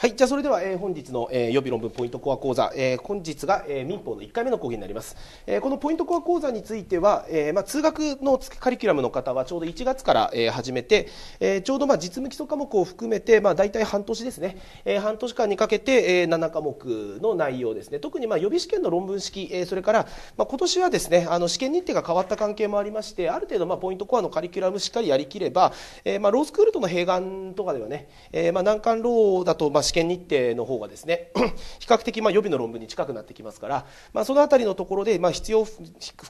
はい、じゃあそれでは、えー、本日の、えー、予備論文ポイントコア講座、えー、本日が、えー、民法の1回目の講義になります、えー、このポイントコア講座については、えーまあ、通学のカリキュラムの方はちょうど1月から、えー、始めて、えー、ちょうど、まあ、実務基礎科目を含めて、まあ、大体半年ですね、えー、半年間にかけて、えー、7科目の内容ですね特に、まあ、予備試験の論文式、えー、それから、まあ、今年はですねあの試験日程が変わった関係もありましてある程度、まあ、ポイントコアのカリキュラムしっかりやりきれば、えーまあ、ロースクールとの併願とかではね、えーまあ、難関ローだと、まあ試験日程の方がですね 比較的ま予備の論文に近くなってきますから、まあ、その辺りのところでま必要不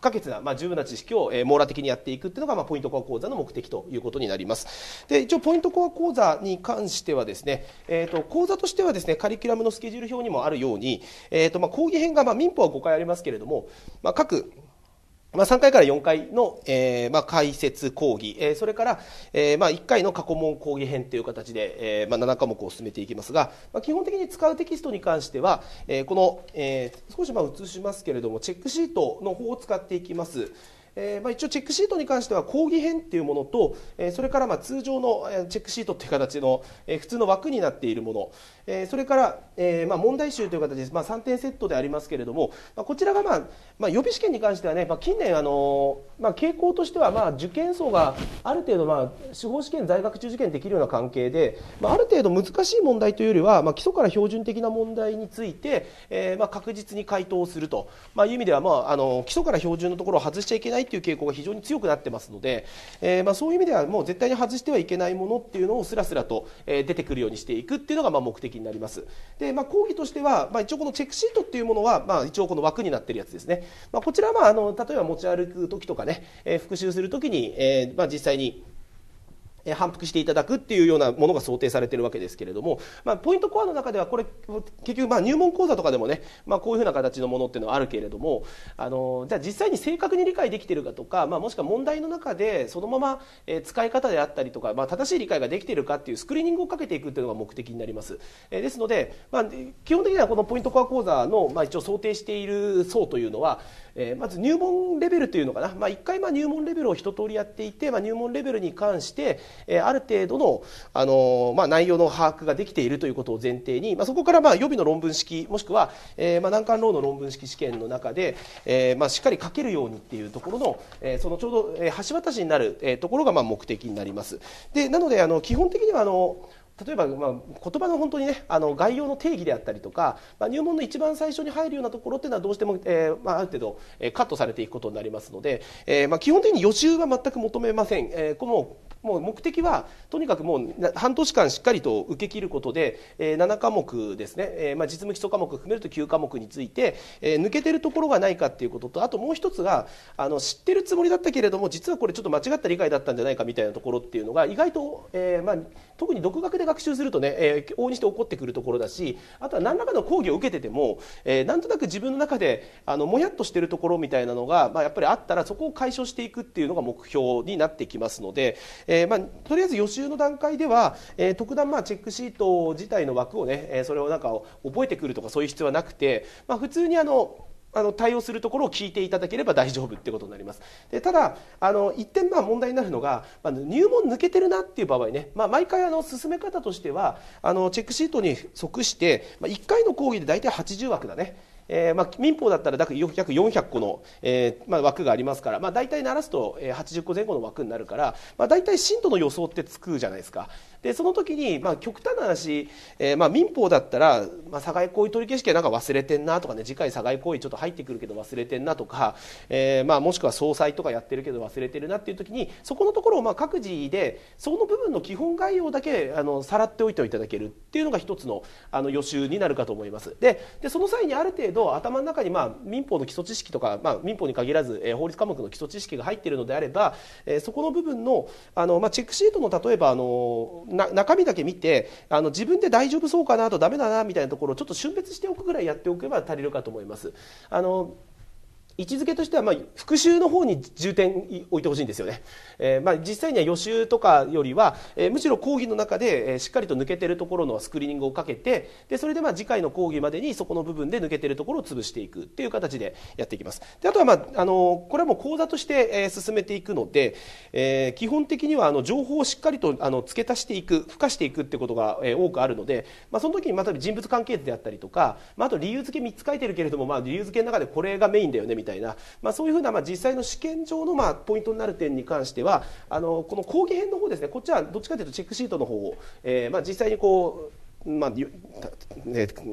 可欠な、ま十分な知識を網羅的にやっていくっていうのがまポイントコア講座の目的ということになります。で一応ポイントコア講座に関してはですね、えー、と講座としてはですねカリキュラムのスケジュール表にもあるように、えーとま講義編がま民法は5回ありますけれども、ま各まあ、3回から4回の、えーまあ、解説講義、えー、それから、えーまあ、1回の過去問講義編という形で、えーまあ、7科目を進めていきますが、まあ、基本的に使うテキストに関しては、えー、この、えー、少しまあ映しますけれどもチェックシートの方を使っていきます。えーまあ、一応チェックシートに関しては講義編っていうものと、えー、それからまあ通常のチェックシートという形の、えー、普通の枠になっているもの、えそれから、えま問題集という形です、ま3点セットでありますけれども、まこちらが、まあ、ま予備試験に関してはね、ま近年あの、ま傾向としては、ま受験層がある程度、まあ、司法試験在学中受験できるような関係で、まあ、る程度難しい問題というよりは、ま基礎から標準的な問題について、えま確実に回答すると、まいう意味では、まあ、あの基礎から標準のところを外しちゃいけないという傾向が非常に強くなってますので、えまそういう意味ではもう絶対に外してはいけないものっていうのをすらすらと、え出てくるようにしていくっていうのが、ま目的になりますで、まあ、講義としては、まあ、一応このチェックシートっていうものは、まあ、一応この枠になってるやつですね、まあ、こちらは、まあ、あの例えば持ち歩く時とかね、えー、復習する時に、えーまあ、実際に反復していただくっていうようなものが想定されてるわけですけれども、まあ、ポイントコアの中ではこれ結局まあ入門講座とかでもね、まあ、こういうふうな形のものっていうのはあるけれどもあのじゃあ実際に正確に理解できているかとか、まあ、もしくは問題の中でそのまま使い方であったりとか、まあ、正しい理解ができているかっていうスクリーニングをかけていくっていうのが目的になります。えですので、まあ、基本的にはこのポイントコア講座の、まあ、一応想定している層というのは、えまず入門レベルというのかな、まあ、1回まあ入門レベルを一通りやっていて、まあ、入門レベルに関して、えある程度の、あのまあ、内容の把握ができているということを前提に、まあ、そこからまあ予備の論文式もしくは、えまあ、難関ローの論文式試験の中で、えまあ、しっかり書けるようにっていうところの、えそのちょうど、え橋渡しになる、えところがまあ目的になります。でなのであの基本的にはあの例えば、まあ、言葉の本当にねあの概要の定義であったりとか、まあ、入門の一番最初に入るようなところっていうのはどうしても、えー、まあ、ある程度、えー、カットされていくことになりますので、えー、まあ、基本的に予習は全く求めません、えー、このもう目的はとにかくもう半年間しっかりと受け切ることで、えー、7科目ですね、えー、まあ、実務基礎科目を含めると9科目について、えー、抜けてるところがないかっていうこととあともう一つがあの知ってるつもりだったけれども実はこれちょっと間違った理解だったんじゃないかみたいなところっていうのが意外と、えー、まあ、特に独学で学習するとね、え往々にして起こってくるところだしあとは何らかの講義を受けてても、えなんとなく自分の中であのもやっとしてるところみたいなのが、まあ、やっぱりあったらそこを解消していくっていうのが目標になってきますので、えー、まあ、とりあえず予習の段階では、えー、特段まあチェックシート自体の枠をね、えそれをなんか覚えてくるとかそういう必要はなくて、まあ、普通にあのあの対応するところを聞いていただければ大丈夫ってことになりますでただあの一点まあ問題になるのが、まあ、入門抜けてるなっていう場合ね、まあ、毎回あの進め方としてはあのチェックシートに即して、まあ、1回の講義で大体80枠だねえー、まあ、民法だったら約400個の、えー、まあ、枠がありますから、まあ、大体鳴らすと80個前後の枠になるから、まあ、大体震度の予想ってつくじゃないですかでその時に、まあ、極端な話、えー、まあ、民法だったら、まあ、差外行為取り消し権なんか忘れてんなとかね次回差害行為ちょっと入ってくるけど忘れてんなとか、えー、まあ、もしくは総裁とかやってるけど忘れてるなっていう時にそこのところをま各自でその部分の基本概要だけあのさらっておいていただけるっていうのが一つのあの予習になるかと思います。でその際にある程度頭の中に、まあ、民法の基礎知識とか、まあ、民法に限らず、えー、法律科目の基礎知識が入っているのであれば、えー、そこの部分のあの、まあ、チェックシートの例えばあの中身だけ見てあの自分で大丈夫そうかなとダメだなみたいなところをちょっと瞬別しておくぐらいやっておけば足りるかと思います。あの位置づけとしては、ま復習の方に重点置いてほしいんですよね、えー、ま実際には予習とかよりは、えー、むしろ講義の中で、えしっかりと抜けてるところのスクリーニングをかけてでそれでまあ次回の講義までにそこの部分で抜けてるところを潰していくっていう形でやっていきますであとは、まあ、あのこれはもう講座として、え進めていくので、えー、基本的にはあの情報をしっかりとあの付け足していく付加していくってことが、え多くあるので、まあ、その時にまた人物関係図であったりとか、まあ、あと理由付け3つ書いてるけれども、まあ、理由付けの中でこれがメインだよねみたいなたいな、まあ、そういうふうな、まあ、実際の試験上の、まあ、ポイントになる点に関してはあのこの講義編の方ですねこっちはどっちかというとチェックシートの方を、えー、まあ、実際にこうまあね、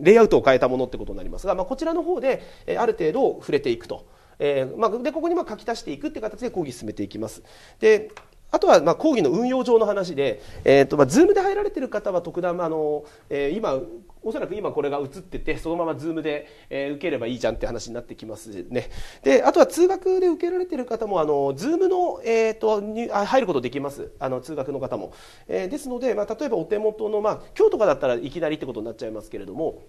レイアウトを変えたものってことになりますが、まあ、こちらの方で、えある程度触れていくと、えー、まあ、でここにま書き足していくって形で講義進めていきます。であとはま講義の運用上の話で、えーとまあ、Zoom で入られてる方は特段、まあのえー、今おそらく今これが映っててそのまま Zoom で、え受ければいいじゃんって話になってきますね。であとは通学で受けられてる方もあの Zoom の、えーと、入ることできますあの通学の方も。えー、ですので、まあ、例えばお手元の、まあ、今日とかだったらいきなりってことになっちゃいますけれども。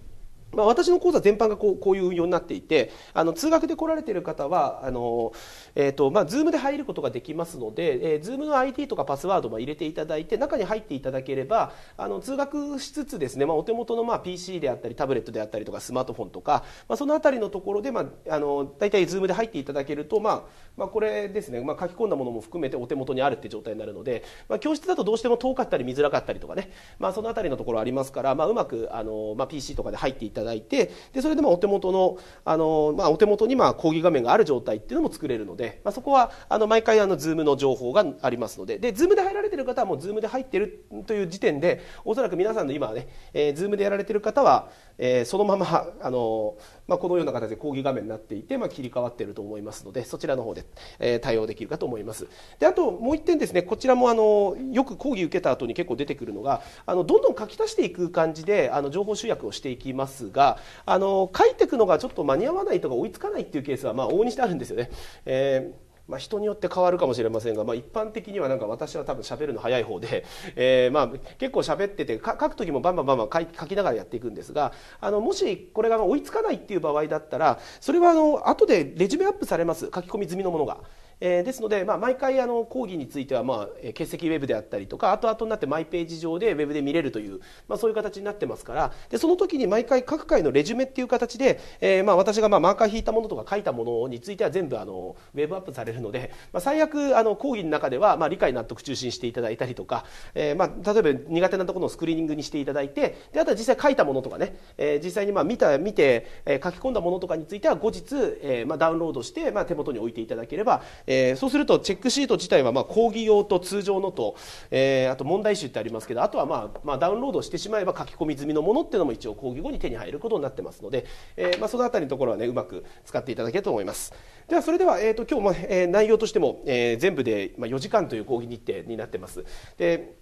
まあ、私の講座全般がこうこういう運用になっていてあの通学で来られている方はあのえーとまあ、Zoom で入ることができますので、えー、Zoom の ID とかパスワードも入れていただいて中に入っていただければあの通学しつつですね、まあ、お手元のまあ PC であったりタブレットであったりとかスマートフォンとか、まあ、その辺りのところで、まあ、あの大体 Zoom で入っていただけると、まあまあ、これですね、まあ、書き込んだものも含めてお手元にあるって状態になるので、まあ、教室だとどうしても遠かったり見づらかったりとかね、まあ、その辺りのところありますから、まあ、うまくあの、まあ、PC とかで入っていただいてでそれでまあお手元のあの、まあ、お手元にまあ講義画面がある状態っていうのも作れるので。まあ、そこはあの毎回あの Zoom の情報がありますのでで Zoom で入られてる方はもう Zoom で入ってるという時点でおそらく皆さんの今はね、えー、Zoom でやられてる方は、えー、そのままあのまあ、このような形で講義画面になっていて、まあ、切り替わっていると思いますのでそちらの方で、えー、対応できるかと思いますであともう1点ですねこちらもあのよく講義受けた後に結構出てくるのがあのどんどん書き足していく感じであの情報集約をしていきますがあの書いていくのがちょっと間に合わないとか追いつかないっていうケースは、まあ、往々にしてあるんですよね。えーまあ、人によって変わるかもしれませんが、まあ、一般的にはなんか私は多分喋るの早い方で、えー、まあ結構喋ってて書く時もバンバンバンバン書書きながらやっていくんですがあのもしこれが追いつかないっていう場合だったらそれはあの後でレジュメアップされます書き込み済みのものが。えー、ですので、まあ、毎回あの講義については、まあ、欠席ウェブであったりとか後々になってマイページ上でウェブで見れるという、まあ、そういう形になってますからでその時に毎回各回のレジュメっていう形で、えー、まあ私がまあマーカー引いたものとか書いたものについては全部あのウェブアップされるので、まあ、最悪あの講義の中では、まあ、理解納得中心していただいたりとか、えー、まあ例えば苦手なところのスクリーニングにしていただいてであとは実際書いたものとかね、えー、実際にまあ見た見て、え書き込んだものとかについては後日、えー、まあダウンロードして、まあ、手元に置いていただければえー、そうするとチェックシート自体はま講義用と通常のと、えー、あと問題集ってありますけどあとはまあ、まあ、ダウンロードしてしまえば書き込み済みのものっていうのも一応講義後に手に入ることになってますので、えー、まあ、その辺りのところはねうまく使っていただけると思いますではそれでは、えーと、今日も、え内容としても、え全部で4時間という講義日程になってますで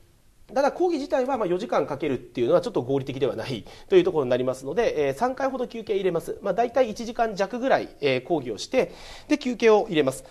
ただ講義自体はま4時間かけるっていうのはちょっと合理的ではない というところになりますので、え3回ほど休憩入れます、まあ、大体1時間弱ぐらい、講義をしてで休憩を入れます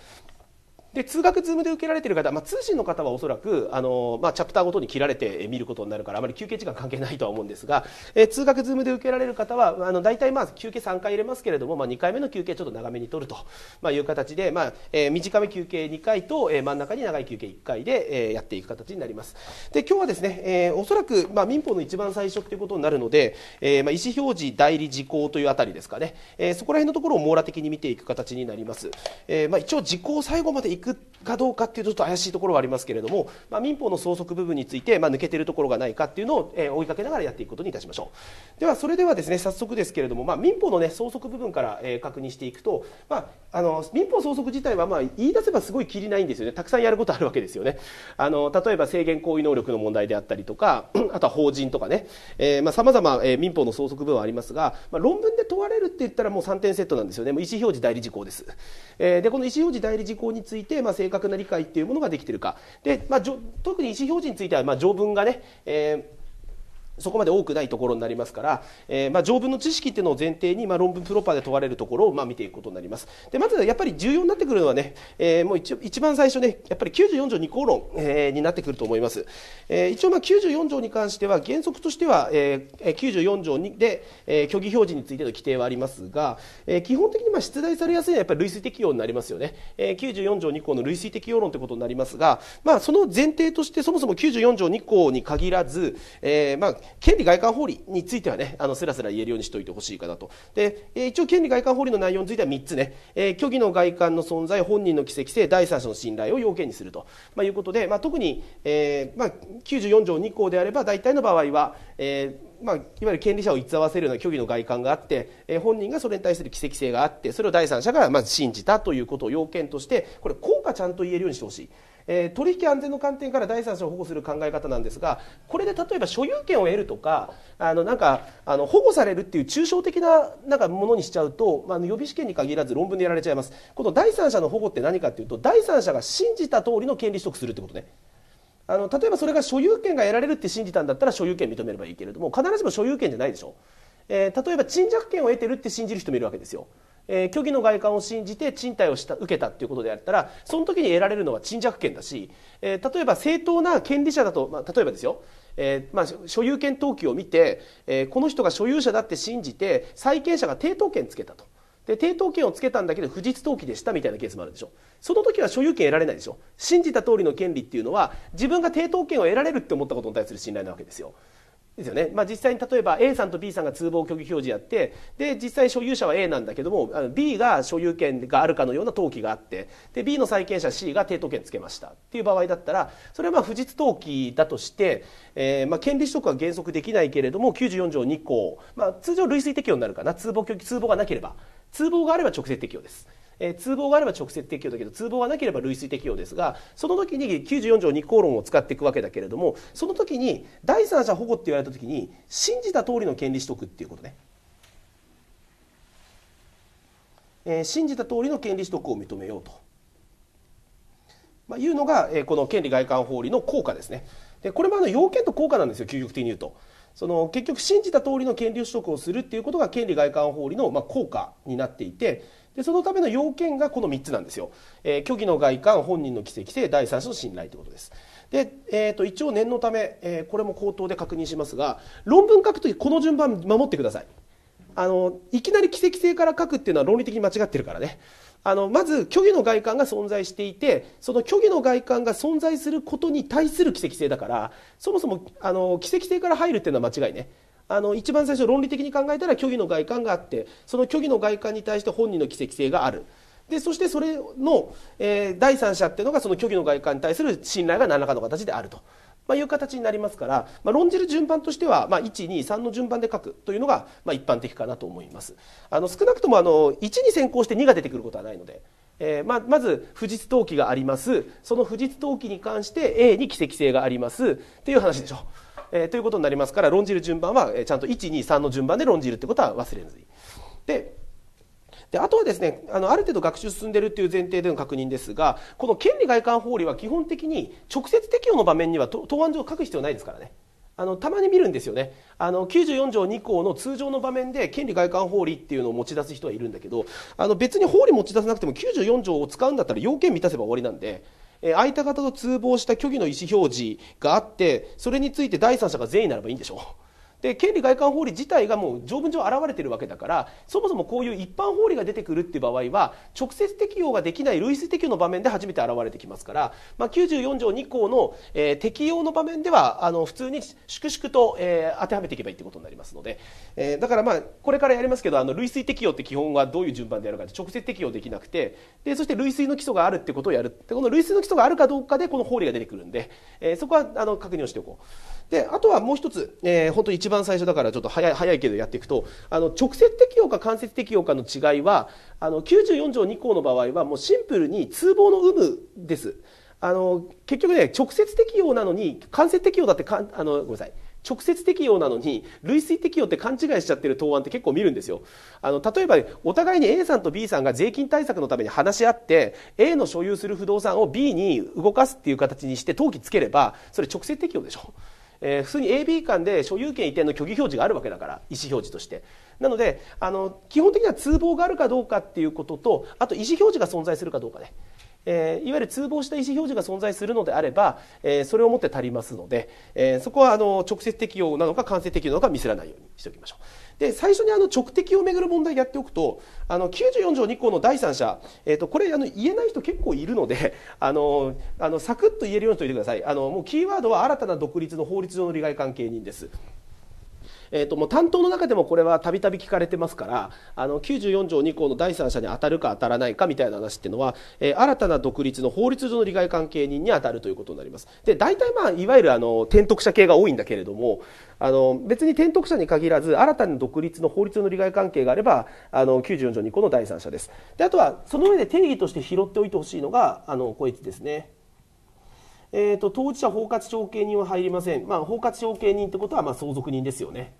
で通学ズームで受けられている方、まあ、通信の方はおそらくあの、まあ、チャプターごとに切られて見ることになるからあまり休憩時間関係ないとは思うんですが、え通学ズームで受けられる方はあの大体まあ休憩3回入れますけれども、まあ、2回目の休憩ちょっと長めに取ると、まいう形で、まあえー、短め休憩2回と、えー、真ん中に長い休憩1回で、えー、やっていく形になります。で今日はですね、えおそらく、ま民法の一番最初ということになるので、えま意思表示代理時効というあたりですかね、えそこら辺のところを網羅的に見ていく形になります。えま一応時効最後までくかどうかっていうとちょっと怪しいところはありますけれども、まあ、民法の相続部分について、まあ、抜けてるところがないかっていうのを、えー、追いかけながらやっていくことにいたしましょうではそれではですね早速ですけれども、まあ、民法の、ね、相続部分から、えー、確認していくと、まあ、あの民法相続自体は、まあ、言い出せばすごいきりないんですよねたくさんやることあるわけですよねあの例えば制限行為能力の問題であったりとか あとは法人とかねさまざ、まあ、えー、民法の相続部分はありますが、まあ、論文で問われるって言ったらもう3点セットなんですよねもう意思表示代理事項です、えー、でこの意思表示代理事項について、まあ、正確な理解っていうものができているか。で、まあ、特に意思表示については、まあ、条文がね、えーそこまで多くないところになりますから、えー、まあ、条文の知識っていうのを前提に、まあ、論文プロパーで問われるところを、まあ、見ていくことになります。で、まずやっぱり重要になってくるのはね、えー、もう一一番最初ね、やっぱり94条2項論、えー、になってくると思います。えー、一応、まあ、94条に関しては、原則としては、えー、94条にで、えー、虚偽表示についての規定はありますが、えー、基本的にまあ出題されやすいのはやっぱり類推適用になりますよね。えー、94条2項の類推適用論ということになりますが、まあ、その前提として、そもそも94条2項に限らず、えー、まあ権利外観法理についてはねあのすらすら言えるようにしておいてほしいかなとで、えー、一応権利外観法理の内容については3つね、えー、虚偽の外観の存在本人の奇跡性第三者の信頼を要件にすると、まあ、いうことで、まあ、特に、えーまあ、94条2項であれば大体の場合は、えーまあ、いわゆる権利者を偽わせるような虚偽の外観があって、えー、本人がそれに対する奇跡性があってそれを第三者がまず信じたということを要件としてこれ効果ちゃんと言えるようにしてほしい。えー、取引安全の観点から第三者を保護する考え方なんですがこれで例えば所有権を得るとかあのなんかあの保護されるっていう抽象的ななんかものにしちゃうと、まあ、予備試験に限らず論文でやられちゃいますこの第三者の保護って何かっていうと第三者が信じた通りの権利取得するってことね。あの例えばそれが所有権が得られるって信じたんだったら所有権認めればいいけれども必ずしも所有権じゃないでしょ、えー、例えば賃借権を得てるって信じる人もいるわけですよえー、虚偽の外観を信じて賃貸をした受けたということであったらその時に得られるのは賃借権だし、えー、例えば正当な権利者だと、まあ、例えばですよえーまあ、所有権登記を見て、えー、この人が所有者だって信じて債権者が抵当権つけたと。で抵当権をつけたんだけど不実登記でしたみたいなケースもあるでしょその時は所有権得られないでしょ信じた通りの権利っていうのは自分が抵当権を得られるって思ったことに対する信頼なわけですよですよね、まあ、実際に例えば A さんと B さんが通報虚偽表示やってで実際所有者は A なんだけどもあの B が所有権があるかのような登記があってで B の債権者 C が抵当権つけましたっていう場合だったらそれはまあ不実登記だとして、えー、まあ権利取得は原則できないけれども94条2項、まあ、通常類推適用になるかな通報虚偽通報がなければ通報があれば直接適用です。えー、通報があれば直接適用だけど通報がなければ類推適用ですがその時に94条2項論を使っていくわけだけれどもその時に第三者保護って言われた時に信じた通りの権利取得っていうことね。えー、信じた通りの権利取得を認めようと、まあ、いうのが、えー、この権利外観法理の効果ですね。でこれもあの要件と効果なんですよ究極的に言うと。その結局信じた通りの権利取得をするっていうことが権利外観法理のまあ効果になっていてでそのための要件がこの3つなんですよ、えー、虚偽の外観本人の奇跡性、第三者の信頼ということですで、えーと一応念のため、えー、これも口頭で確認しますが論文書くときこの順番守ってくださいあのいきなり奇跡性から書くっていうのは論理的に間違ってるからねあのまず虚偽の外観が存在していてその虚偽の外観が存在することに対する奇跡性だからそもそもあの奇跡性から入るっていうのは間違いねあの一番最初論理的に考えたら虚偽の外観があってその虚偽の外観に対して本人の奇跡性がある。でそしてそれの、えー、第三者っていうのがその虚偽の外観に対する信頼が何らかの形であると、まあ、いう形になりますから、まあ、論じる順番としては、まあ、123の順番で書くというのが、まあ、一般的かなと思いますあの少なくともあの1に先行して2が出てくることはないので、えーまあ、まず不実登記がありますその不実登記に関して A に奇跡性がありますっていう話でしょうえー、ということになりますから論じる順番は、えちゃんと123の順番で論じるってことは忘れずに。でであとはですねあのある程度学習進んでるっていう前提での確認ですがこの権利外観法理は基本的に直接適用の場面には答案上書く必要ないですからね。あのたまに見るんですよねあの94条2項の通常の場面で権利外観法理っていうのを持ち出す人はいるんだけどあの別に法理持ち出さなくても94条を使うんだったら要件満たせば終わりなんで相手方と通報した虚偽の意思表示があってそれについて第三者が善意ならばいいんでしょうで権利外観法理自体がもう条文上現れてるわけだからそもそもこういう一般法理が出てくるっていう場合は直接適用ができない類似適用の場面で初めて現れてきますから、まあ、94条2項の、えー、適用の場面ではあの普通に粛々と、えー、当てはめていけばいいってことになりますので、えー、だからまあこれからやりますけどあの類推適用って基本はどういう順番でやるか直接適用できなくてでそして類推の基礎があるってことをやるでこの類推の基礎があるかどうかでこの法理が出てくるんで、えー、そこはあの確認をしておこう。であとはもう一つ、えー、本当一番最初だからちょっと早い早いけどやっていくとあの直接適用か間接適用かの違いはあの94条2項の場合はもうシンプルに通報の有無です。あの結局ね直接適用なのに間接適用だってかあのごめんなさい直接適用なのに類推適用って勘違いしちゃってる答案って結構見るんですよあの例えばお互いに A さんと B さんが税金対策のために話し合って A の所有する不動産を B に動かすっていう形にして登記つければそれ直接適用でしょえー、普通に AB 間で所有権移転の虚偽表示があるわけだから意思表示としてなのであの基本的には通報があるかどうかっていうこととあと意思表示が存在するかどうかねえー、いわゆる通報した意思表示が存在するのであれば、えー、それをもって足りますので、えー、そこはあの直接適用なのか間接適用なのか見せらないようにしておきましょう。で最初にあの直敵をめぐる問題やっておくとあの94条2項の第三者、えー、とこれあの言えない人結構いるのであのあのサクッと言えるようにしておいてくださいあのもうキーワードは新たな独立の法律上の利害関係人です。えーと、もう担当の中でもこれはたびたび聞かれてますからあの94条2項の第三者に当たるか当たらないかみたいな話っていうのは、えー、新たな独立の法律上の利害関係人に当たるということになります。で大体まあいわゆるあの転得者系が多いんだけれどもあの別に転得者に限らず新たな独立の法律の利害関係があればあの94条2項の第三者です。であとはその上で定義として拾っておいてほしいのがあのこいつですね。えーと、当事者包括承継人は入りません、まあ、包括承継人ってことはまあ相続人ですよね、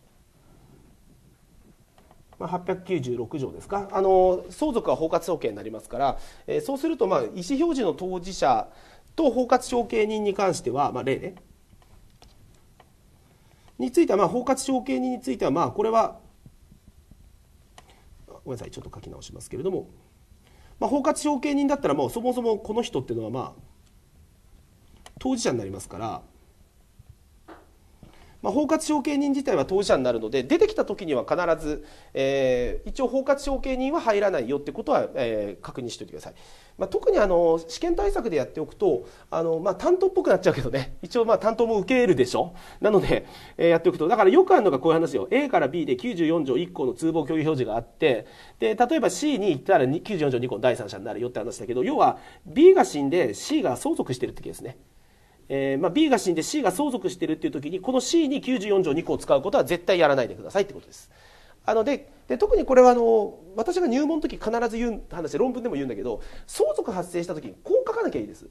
まあ、896条ですかあの相続は包括承継になりますから、えー、そうするとまあ意思表示の当事者と包括承継人に関しては、まあ、例ねについてはまあ包括承継人についてはまあこれはごめんなさいちょっと書き直しますけれども、まあ、包括承継人だったらもうそもそもこの人っていうのはまあ当事者になりますから、まあ、包括承継人自体は当事者になるので出てきた時には必ず、えー、一応包括承継人は入らないよってことは、えー、確認しておいてください、まあ、特にあの試験対策でやっておくとあの、まあ、担当っぽくなっちゃうけどね 一応まあ担当も受け入れるでしょなので、えー、やっておくとだからよくあるのがこういう話よ A から B で94条1項の通報協議表示があってで例えば C に行ったら94条2項の第三者になるよって話だけど要は B が死んで C が相続してるって時ですねえーまあ、B が死んで C が相続してるっていう時にこの C に94条2項を使うことは絶対やらないでくださいってことです。あのでで特にこれはあの私が入門の時必ず言う話論文でも言うんだけど相続発生した時にこう書かなきゃいいです。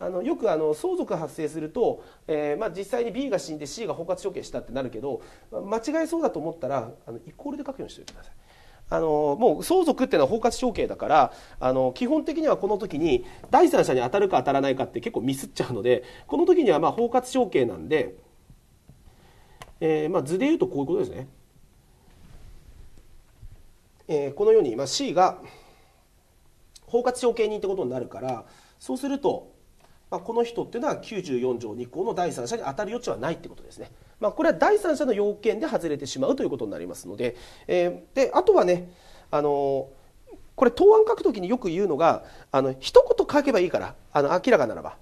あのよくあの相続発生すると、えーまあ、実際に B が死んで C が包括処刑したってなるけど間違えそうだと思ったらあのイコールで書くようにしておいてください。あのもう相続っていうのは包括承継だからあの基本的にはこの時に第三者に当たるか当たらないかって結構ミスっちゃうのでこの時にはま包括承継なんで、えー、ま図で言うとこういうことですね。えー、このように、ま C が包括承継人ってことになるからそうすると、まこの人っていうのは94条2項の第三者に当たる余地はないってことですね。まあ、これは第三者の要件で外れてしまうということになりますので,、えー、であとはねあのこれ答案書くときによく言うのがあの一言書けばいいからあの明らかならば。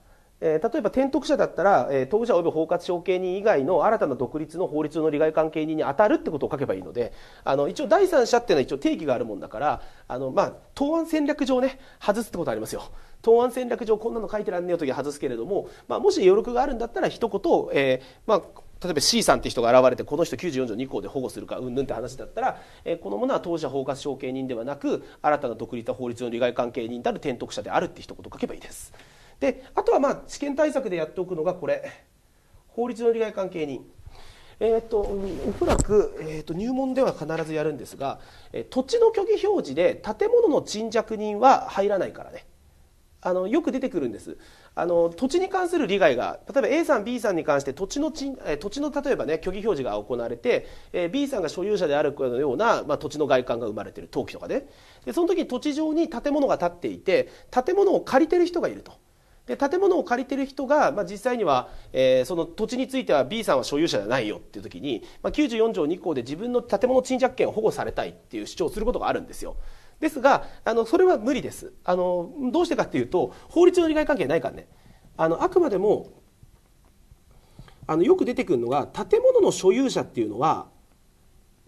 え例えば転得者だったら、え当事者及び包括承継人以外の新たな独立の法律の利害関係人に当たるってことを書けばいいのであの一応第三者っていうのは一応定義があるもんだからあの、まあ、答案戦略上ね外すってことありますよ。答案戦略上こんなの書いてらんねえよときは外すけれども、まあ、もし余力があるんだったら一言、えー、まあ例えば C さんって人が現れてこの人94条2項で保護するかうんぬんって話だったら、えー、このものは当社包括承継人ではなく新たな独立た法律の利害関係人たる転得者であるって一言書けばいいです。であとはまあ試験対策でやっておくのがこれ法律の利害関係人。えーと、おそらく、えーと、入門では必ずやるんですが、えー、土地の虚偽表示で建物の沈着人は入らないからねあのよく出てくるんですあの土地に関する利害が例えば A さん B さんに関して土地の土地の例えばね虚偽表示が行われて、えー、B さんが所有者であるような、まあ、土地の外観が生まれてる登記とかねでその時に土地上に建物が建っていて建物を借りてる人がいると。で建物を借りてる人が、まあ、実際には、えー、その土地については B さんは所有者じゃないよっていう時に、まあ、94条2項で自分の建物賃借権を保護されたいっていう主張をすることがあるんですよ。ですが、あの、それは無理です。あの、どうしてかっていうと、法律の利害関係ないからね。あの、あくまでも、あの、よく出てくるのが、建物の所有者っていうのは、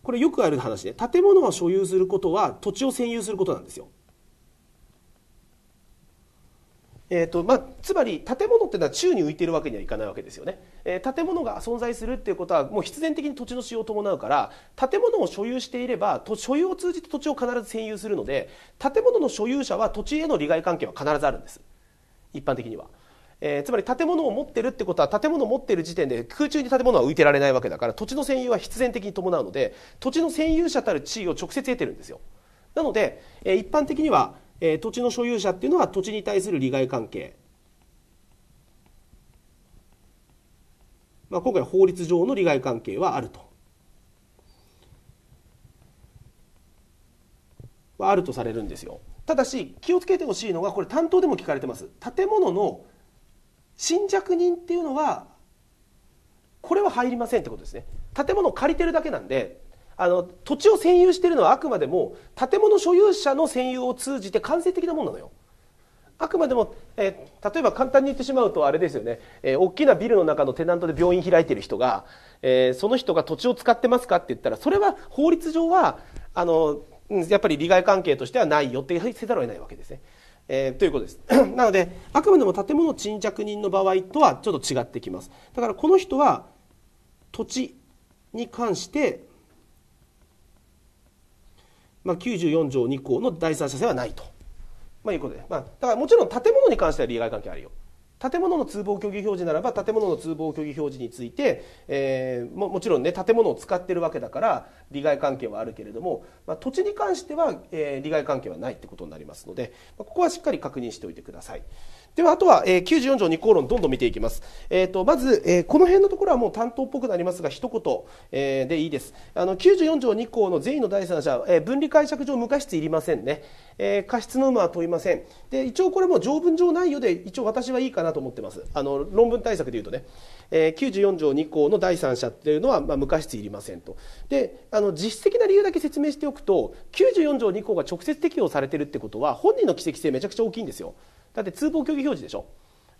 これよくある話で、建物を所有することは土地を占有することなんですよ。えーとまあ、つまり建物っていうのは宙に浮いてるわけにはいかないわけですよね、えー、建物が存在するっていうことはもう必然的に土地の使用を伴うから建物を所有していれば所有を通じて土地を必ず占有するので建物の所有者は土地への利害関係は必ずあるんです一般的には、えー、つまり建物を持ってるってことは建物を持ってる時点で空中に建物は浮いてられないわけだから土地の占有は必然的に伴うので土地の占有者たる地位を直接得てるんですよなので、えー、一般的には、えー、土地の所有者っていうのは土地に対する利害関係、まあ、今回法律上の利害関係はあると、はあ、るとされるんですよただし気をつけてほしいのがこれ担当でも聞かれてます建物の侵着人っていうのはこれは入りませんってことですね建物を借りてるだけなんであの土地を占有しているのはあくまでも建物所有者の占有を通じて間接的なものなのよ。あくまでも、えー、例えば簡単に言ってしまうとあれですよね、えー、大きなビルの中のテナントで病院開いている人が、えー、その人が土地を使ってますかって言ったらそれは法律上はあのやっぱり利害関係としてはないよってせざるを得ないわけですね。えー、ということです なのであくまでも建物賃借人の場合とはちょっと違ってきますだからこの人は土地に関してまあ、94条2項の第三者性はないと、まあ、いうことで、まあ、だからもちろん建物に関しては利害関係あるよ建物の通防虚偽表示ならば建物の通防虚偽表示について、えー、ももちろんね建物を使ってるわけだから利害関係はあるけれども、まあ、土地に関しては、えー、利害関係はないってことになりますので、まあ、ここはしっかり確認しておいてください。ではあとは、えー、94条2項論どんどん見ていきます、えーと、まず、えー、この辺のところはもう担当っぽくなりますが一言、えー、でいいですあの94条2項の善意の第三者、えー、分離解釈上無過失いりませんね、えー、過失の有無は問いませんで一応これも条文上内容で一応私はいいかなと思ってますあの論文対策でいうとね、えー、94条2項の第三者っていうのは、まあ、無過失いりませんとであの実質的な理由だけ説明しておくと94条2項が直接適用されてるってことは本人の奇跡性めちゃくちゃ大きいんですよだって通報虚偽表示でしょ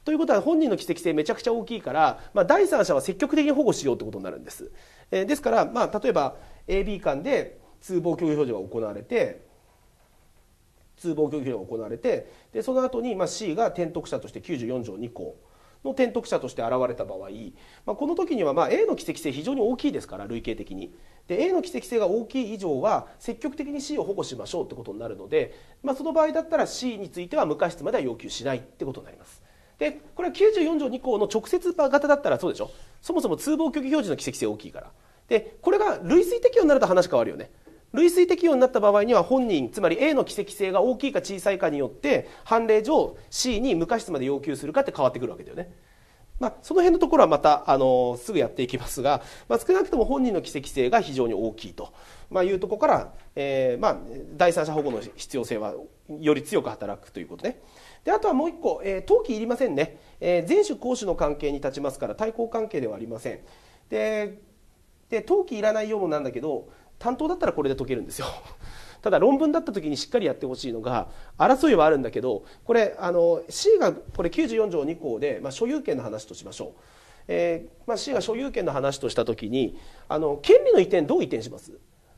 ということは本人の奇跡性めちゃくちゃ大きいから、まあ、第三者は積極的に保護しようってことになるんです、えー、ですから、まあ、例えば AB 間で通報虚偽表示が行われて通報虚偽表示が行われてでその後にまに C が転得者として94条2項の転得者として現れた場合、まあ、この時にはま A の奇跡性非常に大きいですから類型的にで A の奇跡性が大きい以上は積極的に C を保護しましょうってことになるので、まあ、その場合だったら C については無過失までは要求しないってことになります。でこれは94条2項の直接型だったらそうでしょそもそも通報虚偽表示の奇跡性大きいからでこれが類推適用になると話変わるよね類推適用になった場合には本人つまり A の奇跡性が大きいか小さいかによって判例上 C に無過失まで要求するかって変わってくるわけだよね。まあ、その辺のところはまた、あのすぐやっていきますが、まあ、少なくとも本人の奇跡性が非常に大きいと、まあ、いうところから、えーまあ、第三者保護の必要性はより強く働くということね。であとはもう1個、えー、登記いりませんね、えー、前種後種の関係に立ちますから対抗関係ではありませんでで登記いらないようもなんだけど担当だったらこれで解けるんですよ。ただ論文だった時にしっかりやってほしいのが争いはあるんだけどこれあの C がこれ94条2項で、まあ、所有権の話としましょう、えーまあ、C が所有権の話とした時にあの権利の移転どう移転します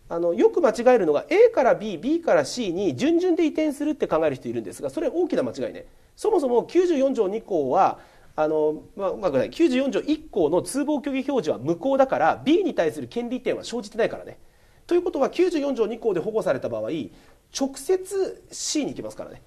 あのよく間違えるのが A から BB から C に順々で移転するって考える人いるんですがそれ大きな間違いねそもそも94条2項はあの、まあ、うまくない94条1項の通報虚偽表示は無効だから B に対する権利移転は生じてないからねということは94条2項で保護された場合直接 C に行きますからね。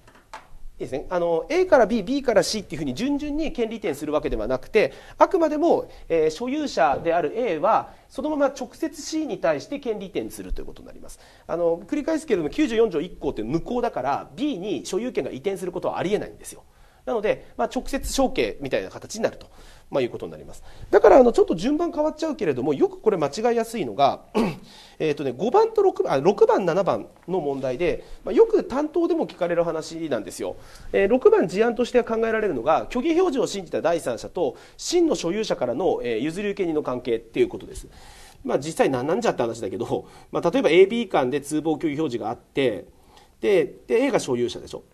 いいですね、あの A から BB から C というふうに順々に権利点するわけではなくてあくまでも、えー、所有者である A はそのまま直接 C に対して権利点するということになりますあの繰り返すけれども94条1項って無効だから B に所有権が移転することはありえないんですよなので、まあ、直接承継みたいな形になると、まあ、いうことになりますだからあのちょっと順番変わっちゃうけれどもよくこれ間違いやすいのがえーとね、5番と6番あ6番7番の問題で、まあ、よく担当でも聞かれる話なんですよ、えー、6番事案として考えられるのが虚偽表示を信じた第三者と真の所有者からの、えー、譲り受け人の関係っていうことです。まあ、実際何なんじゃって話だけど、まあ、例えば AB 間で通報虚偽表示があってでで A が所有者でしょ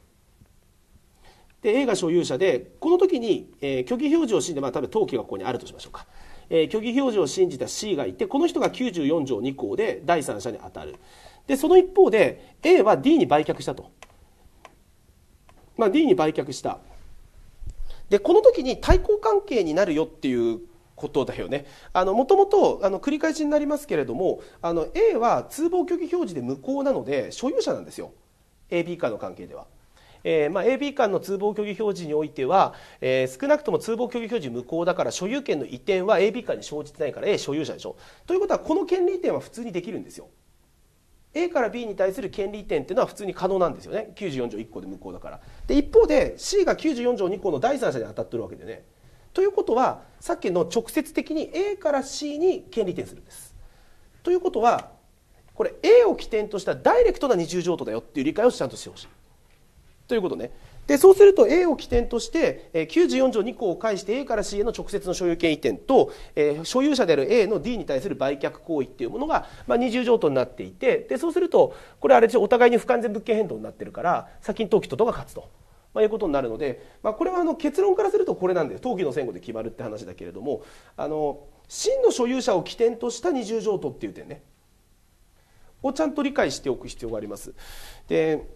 で A が所有者でこの時に、えー、虚偽表示をしんで、まあ、多分登記がここにあるとしましょうかえー、虚偽表示を信じた C がいてこの人が94条2項で第三者に当たるでその一方で A は D に売却したと、まあ、D に売却したでこの時に対抗関係になるよっていうことだよねもともと繰り返しになりますけれどもあの A は通報虚偽表示で無効なので所有者なんですよ AB かの関係では。えー、まあ、AB 間の通報虚偽表示においては、えー、少なくとも通報虚偽表示無効だから所有権の移転は AB 間に生じてないから A 所有者でしょということはこの権利移転は普通にできるんですよ A から B に対する権利移転っていうのは普通に可能なんですよね94条1項で無効だからで一方で C が94条2項の第三者に当たってるわけでねということはさっきの直接的に A から C に権利移転するんですということはこれ A を起点としたダイレクトな二重譲渡だよっていう理解をちゃんとしてほしいということね。でそうすると A を起点として94条2項を介して A から C への直接の所有権移転と、え所有者である A の D に対する売却行為っていうものが、まあ、20条となっていてでそうするとこれあれお互いに不完全物件変動になってるから先に登記ととが勝つと。まあ、いうことになるので、まあ、これはあの結論からするとこれなんで登記の前後で決まるって話だけれどもあの真の所有者を起点とした二重譲渡っていう点ねをちゃんと理解しておく必要があります。で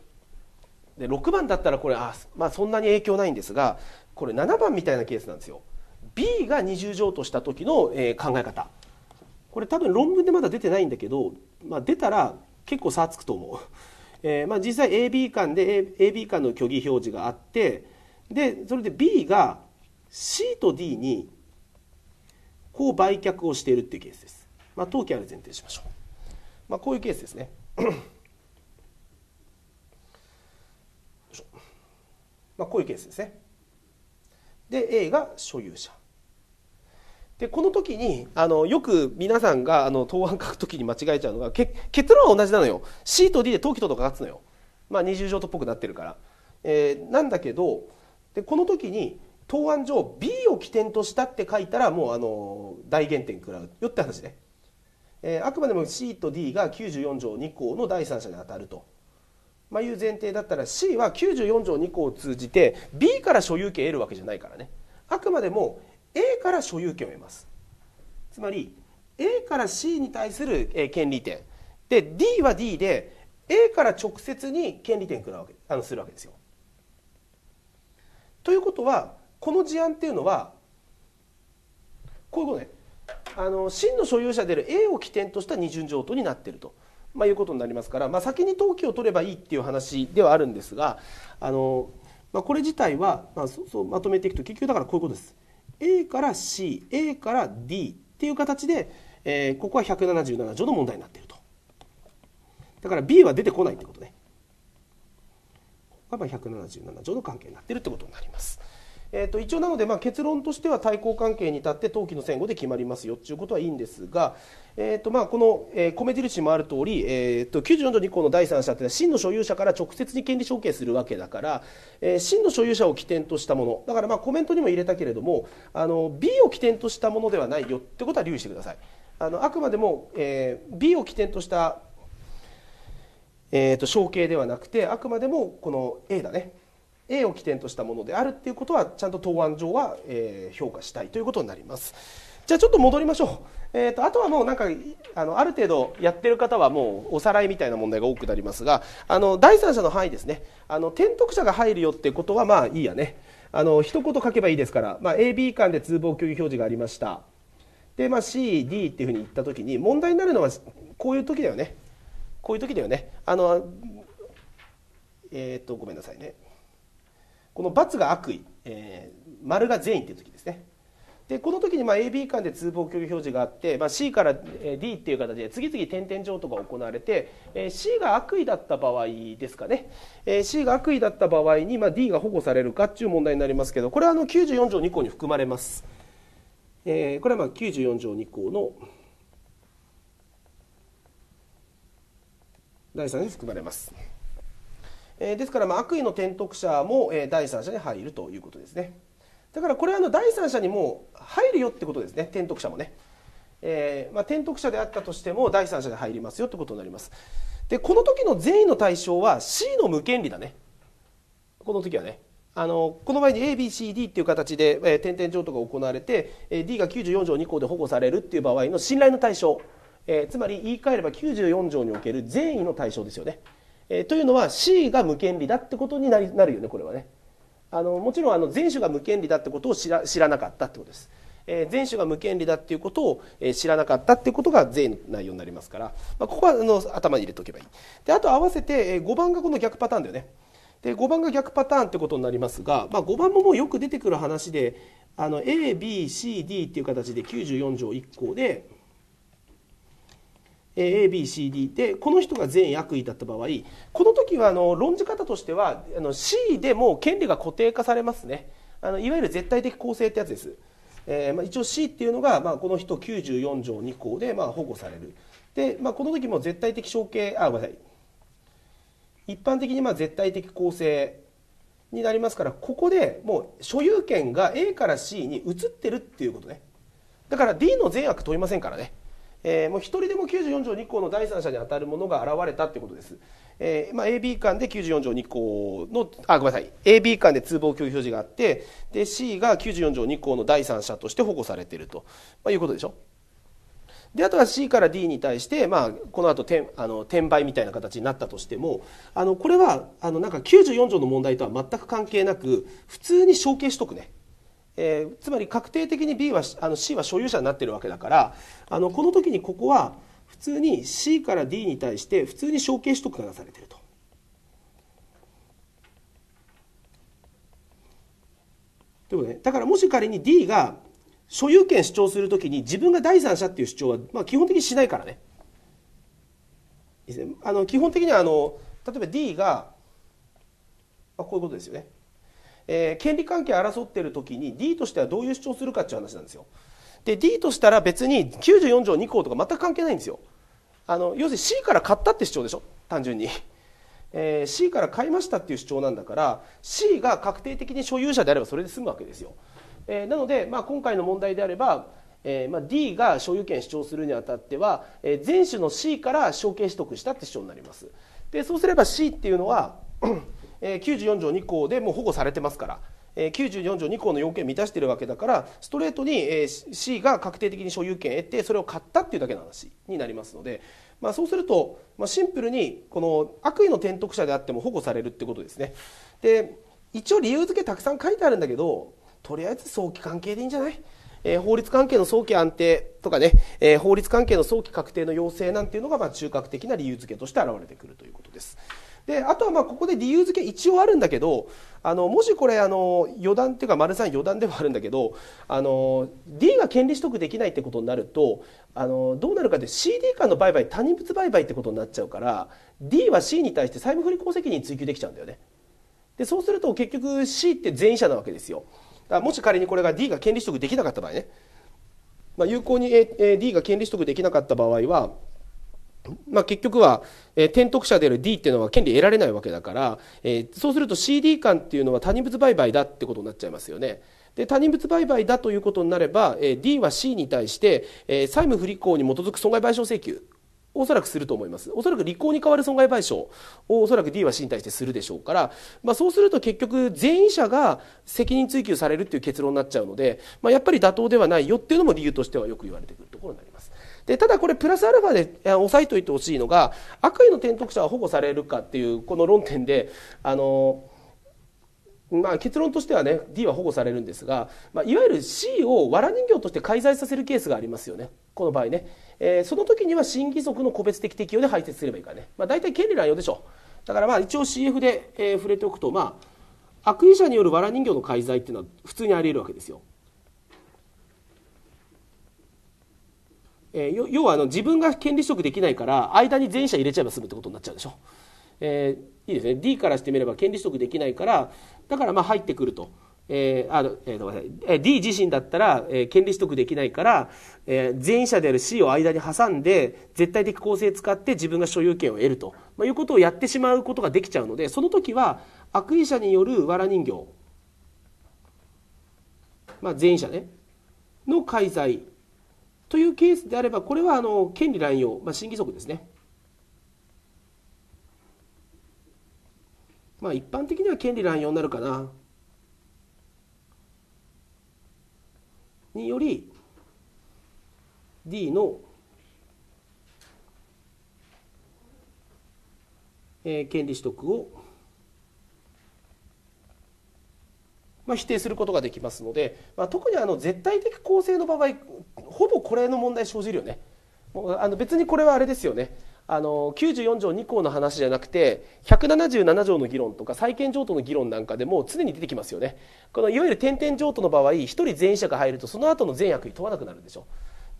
で6番だったらこれあ、まあ、そんなに影響ないんですがこれ7番みたいなケースなんですよ。B が二重乗とした時の、え考え方これ多分論文でまだ出てないんだけど、まあ、出たら結構差つくと思う、えー、まあ、実際 AB 間で AB 間の虚偽表示があってでそれで B が C と D にこう売却をしているっていうケースです、まあ、当期ある前提しましょう、まあ、こういうケースですねまあ、こういうケースですね。で A が所有者。でこの時にあのよく皆さんがあの答案書く時に間違えちゃうのがけ結論は同じなのよ C と D で登記ととか書くのよ、まあ、二重上とっぽくなってるから、えー、なんだけどでこの時に答案上 B を起点としたって書いたらもうあの大減点食らうよって話ね、えー、あくまでも C と D が94条2項の第三者に当たるとまあ、いう前提だったら C は94条2項を通じて B から所有権を得るわけじゃないからねあくまでも A から所有権を得ますつまり A から C に対する権利点で D は D で A から直接に権利点くらわけあのするわけですよ。ということはこの事案っていうのはこういうことねあの真の所有者である A を起点とした二順譲渡になっていると。まあ、いうことになりますから、まあ、先に登記を取ればいいっていう話ではあるんですがあの、まあ、これ自体は、まあ、そうまとめていくと結局だからこういうことです。A から CA から D っていう形で、えー、ここは177条の問題になっているとだから B は出てこないってことねここが177条の関係になっているってことになります。えーと、一応なので、まあ、結論としては対抗関係に立って登記の戦後で決まりますよということはいいんですが、えーとまあ、この、え米印もある通り、えーと、と94条2項の第三者というのは真の所有者から直接に権利承継するわけだから、えー、真の所有者を起点としたものだから、まあ、コメントにも入れたけれどもあの B を起点としたものではないよってことは留意してください。あのあくまでも、えー、B を起点としたえーと承継ではなくてあくまでもこの A だね A を起点としたものであるっていうことはちゃんと答案上は、えー、評価したいということになります。じゃあちょっと戻りましょう、えーと、あとはもうなんかあのある程度やってる方はもうおさらいみたいな問題が多くなりますがあの第三者の範囲ですねあの転得者が入るよってことはまあいいやねあの一言書けばいいですから、まあ、AB 間で通報共有表示がありましたで、まあ、CD っていうふうに言った時に問題になるのはこういう時だよねこういう時だよねあのえっ、ー、とごめんなさいねこの×が悪意、えー、丸が善意っていう時ですねでこの時にまあ AB 間で通報協議表示があって、まあ、C から D っていう形で次々点々譲渡が行われて、えー、C が悪意だった場合ですかね、えー、C が悪意だった場合に、まあ、D が保護されるかっていう問題になりますけどこれはあの94条2項に含まれます、えー、これはまあ94条2項の第3に含まれます。えー、ですから、ま悪意の転得者も、え第三者に入るということですねだからこれはの第三者にも入るよってことですね転得者もね、えー、まあ、転得者であったとしても第三者に入りますよってことになりますでこの時の善意の対象は C の無権利だねこの時はねあのこの場合に ABCD っていう形で、えー、点々譲渡が行われて、えー、D が94条2項で保護されるっていう場合の信頼の対象、えー、つまり言い換えれば94条における善意の対象ですよね。えー、というのは C が無権利だってことになりなるよねこれはねあのもちろんあの前種が無権利だってことを知ら知らなかったってことです、えー、前種が無権利だっていうことを、えー、知らなかったっていうことが税の内容になりますから、まあ、ここはあの頭に入れておけばいいであと合わせて、えー、5番がこの逆パターンだよねで5番が逆パターンってことになりますが、まあ、5番ももうよく出てくる話で ABCD っていう形で94条1項で ABCD でこの人が全役位だった場合この時はあの論じ方としてはあの C でも権利が固定化されますねあのいわゆる絶対的構成ってやつです、えー、まあ、一応 C っていうのが、まあ、この人94条2項で、まあ、保護されるで、まあ、この時も絶対的承継あごめんなさい一般的にまあ絶対的構成になりますからここでもう所有権が A から C に移ってるっていうことねだから D の善悪問いませんからねえー、もう1人でも94条2項の第三者に当たるものが現れたということです。えーまあ、AB 間で94条2項の、あ、ごめんなさい、AB 間で通報拒否表示があって、で、C が94条2項の第三者として保護されていると、まあ、いうことでしょ。で、あとは C から D に対して、まあ、この後転、あの、転売みたいな形になったとしても、あの、これは、あの、なんか94条の問題とは全く関係なく、普通に承継しとくね。えー、つまり確定的に B はあの C は所有者になってるわけだからあのこの時にここは普通に C から D に対して普通に承継取得がなされてると。ということね、だからもし仮に D が所有権主張するときに自分が第三者っていう主張は、まあ、基本的にしないからね。あの基本的にはあの例えば D が、まあ、こういうことですよね。えー、権利関係争っている時に D としてはどういう主張するかっていう話なんですよ。で D としたら別に94条2項とか全く関係ないんですよ。あの要するに C から買ったって主張でしょ単純に。えー、C から買いましたっていう主張なんだから C が確定的に所有者であればそれで済むわけですよ。えー、なので、まあ、今回の問題であれば、えーまあ、D が所有権主張するにあたっては、えー、前種の C から承継取得したって主張になります。でそうすれば C っていうのはえ94条2項でもう保護されてますから、え94条2項の要件を満たしているわけだからストレートに、え C が確定的に所有権を得てそれを買ったっていうだけの話になりますので、まあ、そうすると、まあ、シンプルにこの悪意の転得者であっても保護されるってことですね。で一応理由付けたくさん書いてあるんだけどとりあえず早期関係でいいんじゃないえー、法律関係の早期安定とかね、えー、法律関係の早期確定の要請なんていうのが、まあ、中核的な理由付けとして現れてくるということです。であとはまあここで理由付け一応あるんだけどあのもしこれあの余談っていうか丸さん余談ではあるんだけどあの D が権利取得できないってことになるとあのどうなるかで CD 間の売買他人物売買ってことになっちゃうから D は C に対して債務不履行責任追及できちゃうんだよね。でそうすると結局 C って全員者なわけですよ。だもし仮にこれが D が権利取得できなかった場合ね、まあ、有効に D が権利取得できなかった場合はまあ、結局は、えー、転得者である D っていうのは権利得られないわけだから、えー、そうすると CD 間っていうのは他人物売買だってことになっちゃいますよね。で他人物売買だということになれば、えー、D は C に対して、えー、債務不履行に基づく損害賠償請求おそらくすると思います。おそらく履行に代わる損害賠償をおそらく D は C に対してするでしょうから、まあ、そうすると結局全員者が責任追及されるっていう結論になっちゃうので、まあ、やっぱり妥当ではないよっていうのも理由としてはよく言われてくるところになります。でただこれプラスアルファで押さえておいてほしいのが悪意の転得者は保護されるかっていうこの論点であのまあ、結論としてはね D は保護されるんですが、まあ、いわゆる C を藁人形として介在させるケースがありますよねこの場合ね、えー、その時には新義則の個別的適用で排泄すればいいからね、まあ、大体権利乱用でしょだからまあ一応 CF で、えー、触れておくと、まあ、悪意者による藁人形の介在っていうのは普通にあり得るわけですよえー、要はあの自分が権利取得できないから間に全社入れちゃえば済むってことになっちゃうでしょ、えー、いいですね D からしてみれば権利取得できないからだからまあ入ってくると。えーあのえー、ごめんなさい、え D 自身だったら、えー、権利取得できないから、えー、前者である C を間に挟んで絶対的構成使って自分が所有権を得ると、まあ、いうことをやってしまうことができちゃうのでその時は悪意者によるわら人形、まあ、前者ねの介在というケースであれば、これはあの権利乱用、まあ、審議則ですね。まあ、一般的には権利乱用になるかな。により D の、えー、権利取得を、まあ、否定することができますので、まあ、特にあの絶対的公正の場合ほぼこれの問題生じるよねもうあの別にこれはあれですよねあの94条2項の話じゃなくて177条の議論とか債権譲渡の議論なんかでも常に出てきますよねこのいわゆる点々譲渡の場合1人全員者が入るとその後の全役に問わなくなるでしょ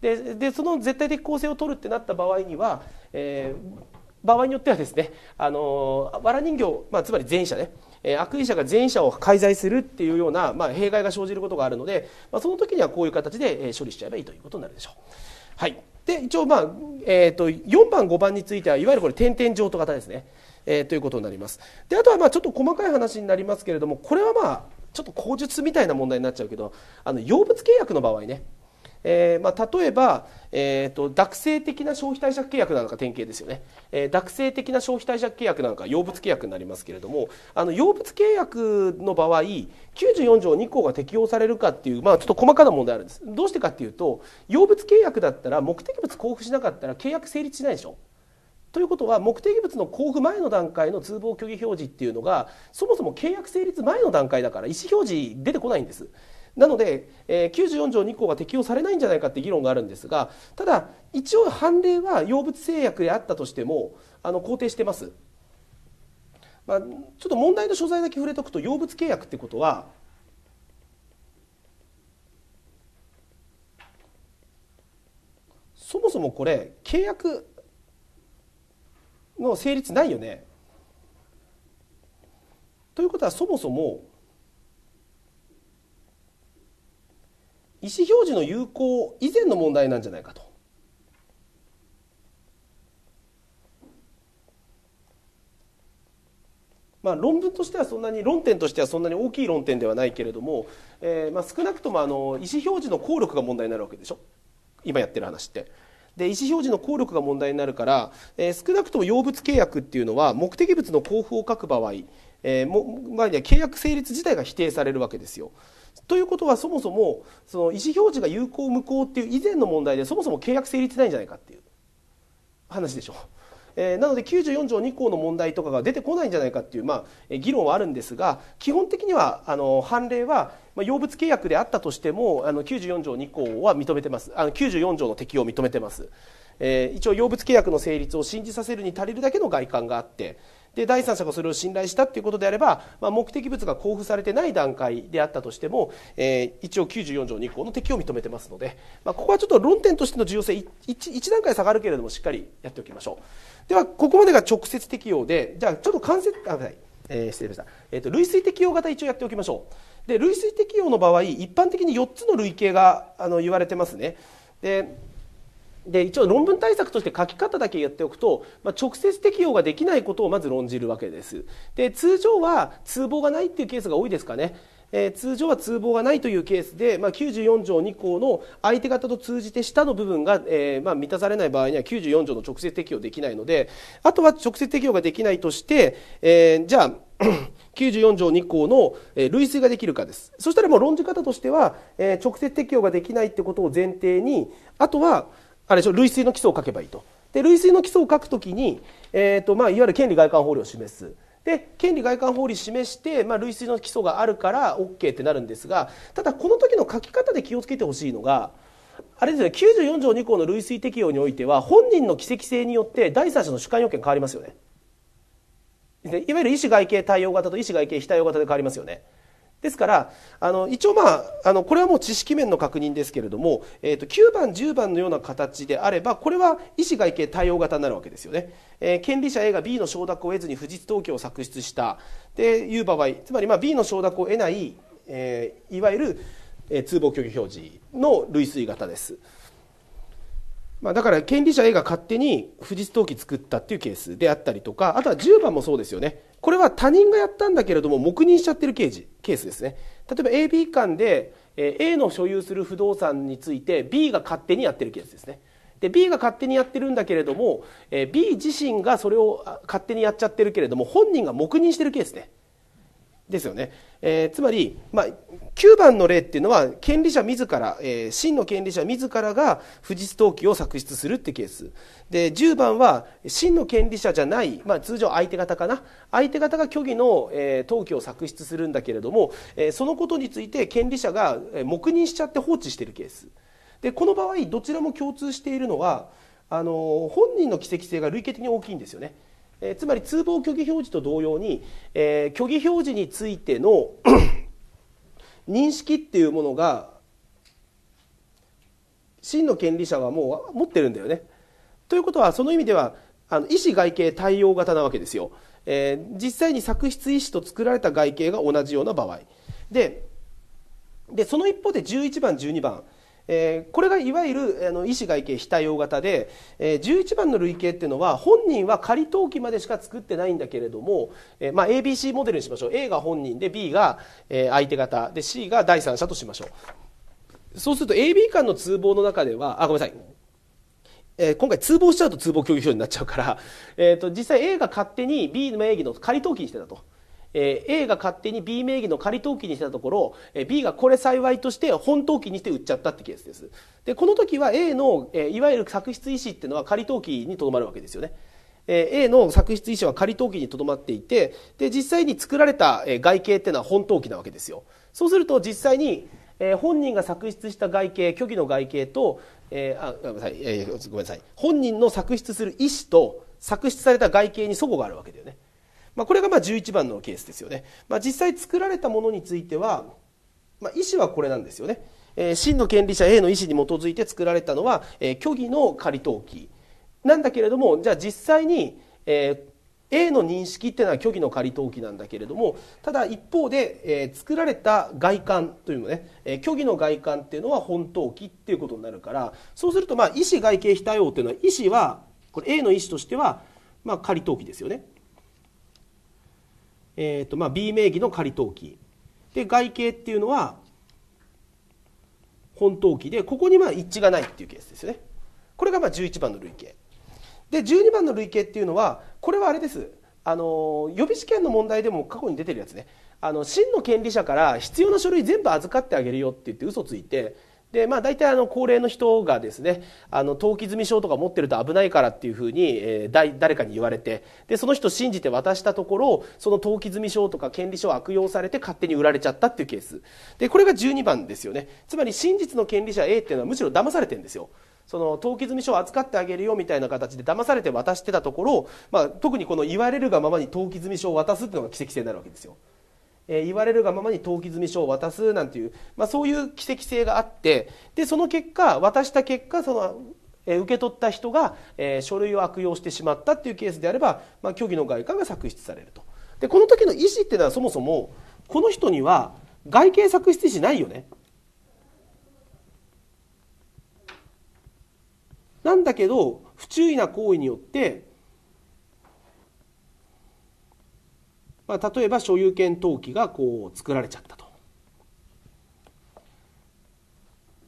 ででその絶対的公正を取るってなった場合には、えー、場合によってはですねあの藁人形、まあ、つまり全員者ねえ悪意者が前者を介在するっていうような、まあ、弊害が生じることがあるので、まあ、その時にはこういう形で、え処理しちゃえばいいということになるでしょう。はい、で一応、まあえーと、と4番5番についてはいわゆるこれ点々譲渡型ですね、えー、ということになりますであとはまあちょっと細かい話になりますけれどもこれはまあちょっと口述みたいな問題になっちゃうけどあの用物契約の場合ねえーまあ、例えば、えーと、と惰的な消費貸借契約なのか典型ですよね、えー、惰的な消費貸借契約なのか要用物契約になりますけれどもあの用物契約の場合94条2項が適用されるかっていう、まあ、ちょっと細かな問題あるんですどうしてかっていうと用物契約だったら目的物交付しなかったら契約成立しないでしょということは目的物の交付前の段階の通報虚偽表示っていうのがそもそも契約成立前の段階だから意思表示出てこないんです。なので、えー、94条2項は適用されないんじゃないかって議論があるんですがただ一応判例は用物制約であったとしてもあの肯定してます、まあ、ちょっと問題の所在だけ触れとくと用物契約ってことはそもそもこれ契約の成立ないよね。ということはそもそも意思表示の有効以前の問題なんじゃないかと。まあ、論文としてはそんなに論点としてはそんなに大きい論点ではないけれども、えーまあ、少なくともあの意思表示の効力が問題になるわけでしょ今やってる話って。で意思表示の効力が問題になるから、えー、少なくとも用物契約っていうのは目的物の交付を書く場合、えー、も前に契約成立自体が否定されるわけですよ。ということはそもそもその意思表示が有効無効っていう以前の問題でそもそも契約成立ないんじゃないかっていう話でしょう。えー、なので94条2項の問題とかが出てこないんじゃないかっていう、まあ、議論はあるんですが基本的にはあの判例は、まあ、物契約であったとしてもあの94条2項は認めてますあの94条の適用を認めてます、えー、一応用物契約の成立を信じさせるに足りるだけの外観があってで第三者がそれを信頼したということであれば、まあ、目的物が交付されてない段階であったとしても、えー、一応94条2項の適用を認めてますので、まあ、ここはちょっと論点としての重要性 1, 1段階下がるけれどもしっかりやっておきましょうではここまでが直接適用でじゃあちょっと間接あはいえー、失礼しました、えーと、と類推適用型一応やっておきましょうで類推適用の場合一般的に4つの類型があの言われてますねでで一応論文対策として書き方だけやっておくと、まあ、直接適用ができないことをまず論じるわけです。で通常は通報がないっていうケースが多いですかね。えー、通常は通報がないというケースで、まあ、94条2項の相手方と通じて下の部分が、えーまあ、満たされない場合には94条の直接適用できないのであとは直接適用ができないとして、えー、じゃあ94 条2項の、え類推ができるかですそしたらもう論じ方としては、えー、直接適用ができないってことを前提にあとはあれでしょ類推の基礎を書けばいいと。で類推の基礎を書くときに、えーとまあ、いわゆる権利外観法令を示す。で権利外観法理示して、まあ、類推の基礎があるから OK ってなるんですがただこの時の書き方で気をつけてほしいのがあれですね94条2項の類推適用においては本人の奇跡性によって第三者の主観要件変わりますよね。いわゆる医師外形対応型と医師外形非対応型で変わりますよね。ですからあの一応まああのこれはもう知識面の確認ですけれども、えー、と9番10番のような形であればこれは医師外形対応型になるわけですよね、えー、権利者 A が B の承諾を得ずに不実通記を作出したっていう場合つまりまあ B の承諾を得ない、えー、いわゆる、えー、通報虚偽表示の類推型です。まあ、だから権利者 A が勝手に不実登記作ったっていうケースであったりとかあとは10番もそうですよねこれは他人がやったんだけれども黙認しちゃってるケージケースですね例えば AB 間で A の所有する不動産について B が勝手にやってるケースですねで B が勝手にやってるんだけれども B 自身がそれを勝手にやっちゃってるけれども本人が黙認してるケースねですよね、えー、つまり、まあ、9番の例っていうのは権利者自ら、えー、真の権利者自らが不実登記を作出するってケースで10番は真の権利者じゃない、まあ、通常相手方かな相手方が虚偽の、えー、登記を作出するんだけれども、えー、そのことについて権利者が黙認しちゃって放置してるケースでこの場合どちらも共通しているのはあの本人の奇跡性が累計的に大きいんですよね。えー、つまり通報虚偽表示と同様に、えー、虚偽表示についての 認識っていうものが真の権利者はもう持ってるんだよね。ということはその意味ではあの意思外形対応型なわけですよ。えー、実際に作出意思と作られた外形が同じような場合ででその一方で11番12番えー、これがいわゆるあの医師外形非対応型で、えー、11番の類型っていうのは本人は仮登記までしか作ってないんだけれども、えー、まあ、ABC モデルにしましょう A が本人で B が、え相手方で C が第三者としましょうそうすると AB 間の通報の中ではあごめんなさいえ今回通報しちゃうと通報協議書になっちゃうから、えーと、と実際 A が勝手に B の名義の仮登記にしてたと。え A が勝手に B 名義の仮登記にしたところ、え B がこれ幸いとして本登記にして売っちゃったってケースです。で、この時は A の、えいわゆる作出意思っていうのは仮登記にとどまるわけですよね。え A の作出意思は仮登記にとどまっていて、で、実際に作られた外形っていうのは本登記なわけですよ。そうすると実際に、え本人が作出した外形、虚偽の外形と、えー、あごめんなさい、えー、ごめんなさい、本人の作出する意思と作出された外形に齟齬があるわけだよね。まあ、これがまあ11番のケースですよね、まあ、実際作られたものについては、まあ、意思はこれなんですよね、えー、真の権利者 A の意思に基づいて作られたのは、えー、虚偽の仮登記なんだけれどもじゃあ実際に、えー A の認識っていうのは虚偽の仮登記なんだけれどもただ一方で、えー、作られた外観というのね、えー、虚偽の外観っていうのは本登記っていうことになるからそうするとまあ意思外形非対応っていうのは意思はこれ A の意思としてはまあ仮登記ですよね。えーとまあ、B 名義の仮登記で外形っていうのは本登記でここにまあ一致がないっていうケースですねこれがまあ11番の類型で12番の類型っていうのはこれはあれですあの予備試験の問題でも過去に出てるやつねあの真の権利者から必要な書類全部預かってあげるよって言って嘘ついてでまあ、大体あの高齢の人がですねあの登記済証とか持ってると危ないからっていうふうに、えー、誰かに言われてでその人信じて渡したところその登記済証とか権利書を悪用されて勝手に売られちゃったっていうケースでこれが12番ですよねつまり真実の権利者 A っていうのはむしろ騙されてるんですよ。その登記済証を扱ってあげるよみたいな形で騙されて渡してたところ、まあ、特にこの言われるがままに登記済証を渡すっていうのが奇跡性になるわけですよ。えー、言われるがままに登記済証を渡すなんていう、まあ、そういう奇跡性があってでその結果渡した結果そのえ受け取った人が、え書類を悪用してしまったっていうケースであれば、まあ、虚偽の外貨が作出されるとでこの時の意思っていうのはそもそもこの人には外形作出しないよねなんだけど不注意な行為によってまあ、例えば所有権登記がこう作られちゃったと。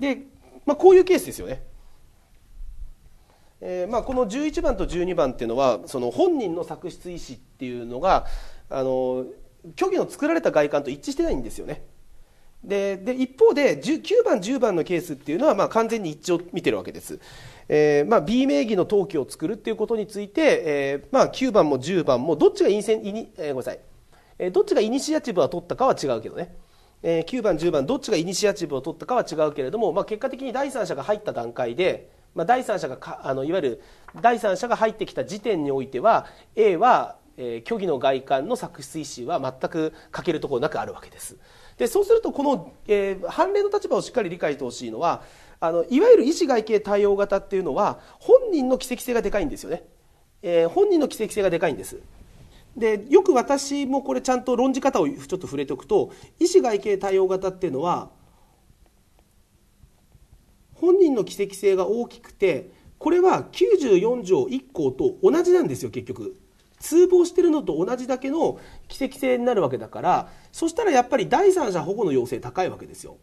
で、まあ、こういうケースですよね。えーまあ、この11番と12番っていうのはその本人の作出意思っていうのがあの虚偽の作られた外観と一致してないんですよね。でで一方で9番10番のケースっていうのはまあ完全に一致を見てるわけです、えーまあ、B 名義の登記を作るっていうことについて、えーまあ、9番も10番もどっちが陰性に、えー、ごめんなさいえどっちがイニシアチブを取ったかは違うけどね。え9番10番どっちがイニシアチブを取ったかは違うけれども、まあ、結果的に第三者が入った段階で、まあ、第三者がかあのいわゆる第三者が入ってきた時点においては A は、えー、虚偽の外観の作出意思は全く欠けるところなくあるわけです。でそうするとこの、えー、判例の立場をしっかり理解してほしいのはあのいわゆる意思外形対応型っていうのは本人の奇跡性がでかいんですよね。えー、本人の奇跡性がでかいんです。でよく私もこれちゃんと論じ方をちょっと触れておくと医師外形対応型っていうのは本人の奇跡性が大きくてこれは94条1項と同じなんですよ結局通報してるのと同じだけの奇跡性になるわけだからそしたらやっぱり第三者保護の要請高いわけですよ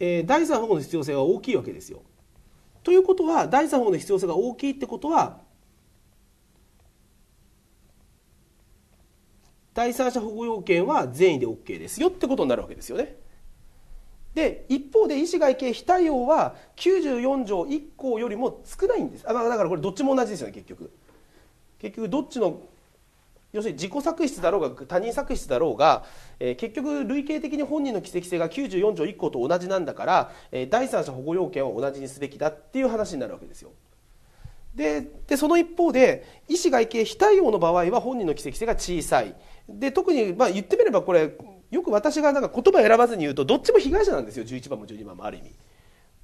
えー、第三保護の必要性は大きいわけですよ。ということは第三方の必要性が大きいってことは第三者保護要件は善意で OK ですよってことになるわけですよね。で一方で医師外形非対応は94条1項よりも少ないんですあだからこれどっちも同じですよね結局。結局どっちの要するに自己作出だろうが他人作出だろうが、えー、結局累計的に本人の奇跡性が94条1項と同じなんだから、えー、第三者保護要件は同じにすべきだっていう話になるわけですよ。ででその一方で医師外形非対応の場合は本人の奇跡性が小さいで特に、まあ、言ってみればこれよく私がなんか言葉選ばずに言うとどっちも被害者なんですよ11番も12番もある意味。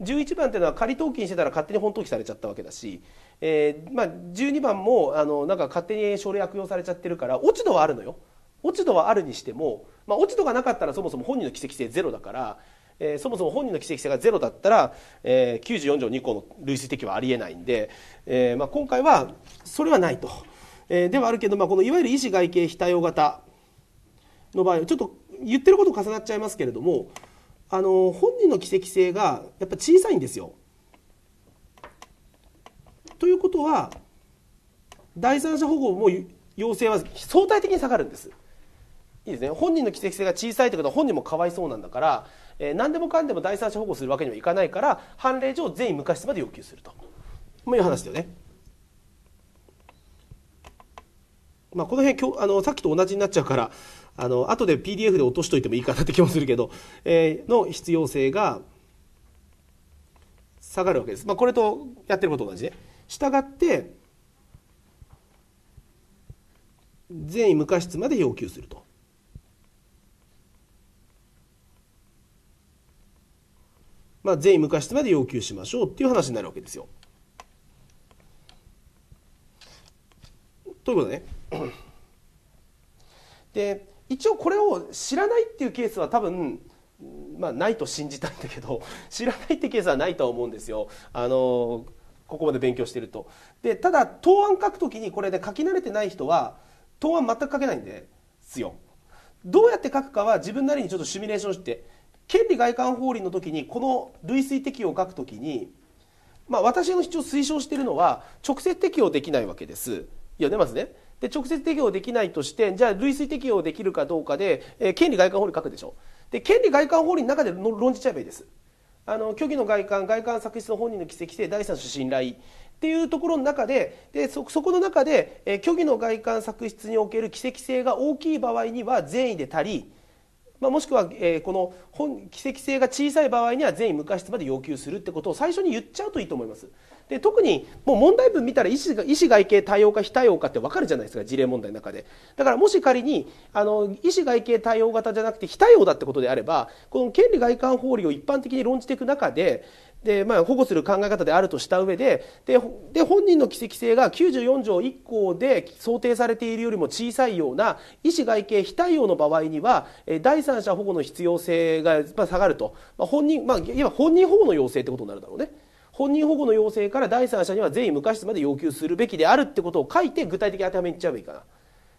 11番っていうのは仮登記してたら勝手に本登記されちゃったわけだし、えーまあ、12番もあのなんか勝手に省令悪用されちゃってるから落ち度はあるのよ落ち度はあるにしても、まあ、落ち度がなかったらそもそも本人の奇跡性ゼロだから、えー、そもそも本人の奇跡性がゼロだったら、えー、94条2項の類積的はありえないんで、えーまあ、今回はそれはないと、えー、ではあるけど、まあ、このいわゆる医師外形非対応型の場合ちょっと言ってること重なっちゃいますけれどもあの本人の奇跡性がやっぱ小さいんですよ。ということは第三者保護も要請は相対的に下がるんです。いいですね、本人の奇跡性が小さいということは本人もかわいそうなんだから、えー、何でもかんでも第三者保護するわけにはいかないから判例上全員無過失まで要求するという話だよね。まあ、この辺あのさっきと同じになっちゃうからあの後で PDF で落としといてもいいかなって気もするけど、えー、の必要性が下がるわけです。まあ、これとやってること同じね。したがって善意無過失まで要求すると。まあ、善意無過失まで要求しましょうっていう話になるわけですよ。ということね。で一応これを知らないっていうケースは多分まあ、ないと信じたいんだけど 知らないってケースはないとは思うんですよ。あのここまで勉強してるとでただ答案書くときにこれで、ね、書き慣れてない人は答案全く書けないんですよどうやって書くかは自分なりにちょっとシミュレーションして権利外観法令の時にこの類推適用を書くときに、まあ、私の主張推奨しているのは直接適用できないわけですいやで、まずねで直接適用できないとしてじゃあ類推適用できるかどうかで、えー、権利外観法律書くでしょで権利外観法律の中で論じちゃえばいいですあの虚偽の外観外観作出の本人の奇跡性第三者信頼っていうところの中ででそこの中で、えー、虚偽の外観作出における奇跡性が大きい場合には善意で足りまあ、もしくは、えー、この本奇跡性が小さい場合には善意無過失まで要求するってことを最初に言っちゃうといいと思います。で特にもう問題文見たら医師が医師外形対応か非対応かって分かるじゃないですか事例問題の中でだからもし仮にあの医師外形対応型じゃなくて非対応だってことであればこの権利外観法理を一般的に論じていく中でで、まあ、保護する考え方であるとした上ででで本人の奇跡性が94条1項で想定されているよりも小さいような医師外形非対応の場合には第三者保護の必要性が下がると、まあ、本人、まあ、いわば本人保護の要請ってことになるだろうね。本人保護の要請から第三者には善意無過失まで要求するべきであるってことを書いて具体的に当てはめにいっちゃえばいいかな。っ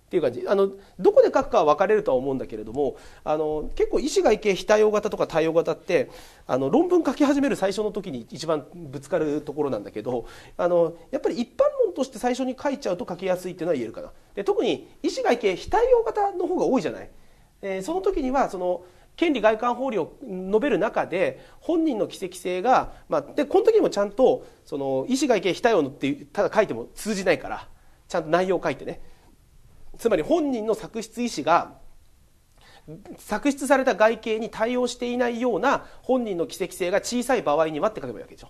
ていう感じあのどこで書くかは分かれるとは思うんだけれどもあの結構医師がいけ非対応型とか対応型ってあの論文書き始める最初の時に一番ぶつかるところなんだけどあのやっぱり一般論として最初に書いちゃうと書きやすいっていうのは言えるかな。で特に医師がいけ非対応型の方が多いじゃない。えー、その時にはその権利外観法理を述べる中で本人の奇跡性が、まあ、でこの時にもちゃんとその医師外見非対応のってただ書いても通じないからちゃんと内容を書いてねつまり本人の作出意思が作出された外形に対応していないような本人の奇跡性が小さい場合にはって書けばいいわけでしょ。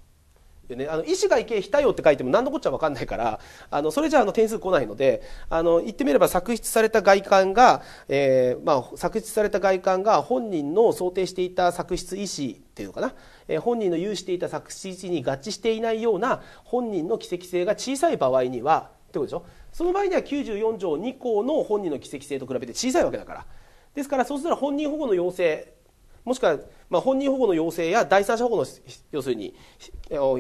でね、あの医師が行け非対応って書いても何のこっちゃ分かんないからあのそれじゃあの点数来ないのであの言ってみれば作出された外観が、えー、まあ、作出された外観が本人の想定していた作出医師っていうのかな、えー、本人の有していた作出医師に合致していないような本人の奇跡性が小さい場合にはってことでしょその場合には94条2項の本人の奇跡性と比べて小さいわけだからですからそうすると本人保護の要請もしくは、まあ、本人保護の要請や第三者保護の要するに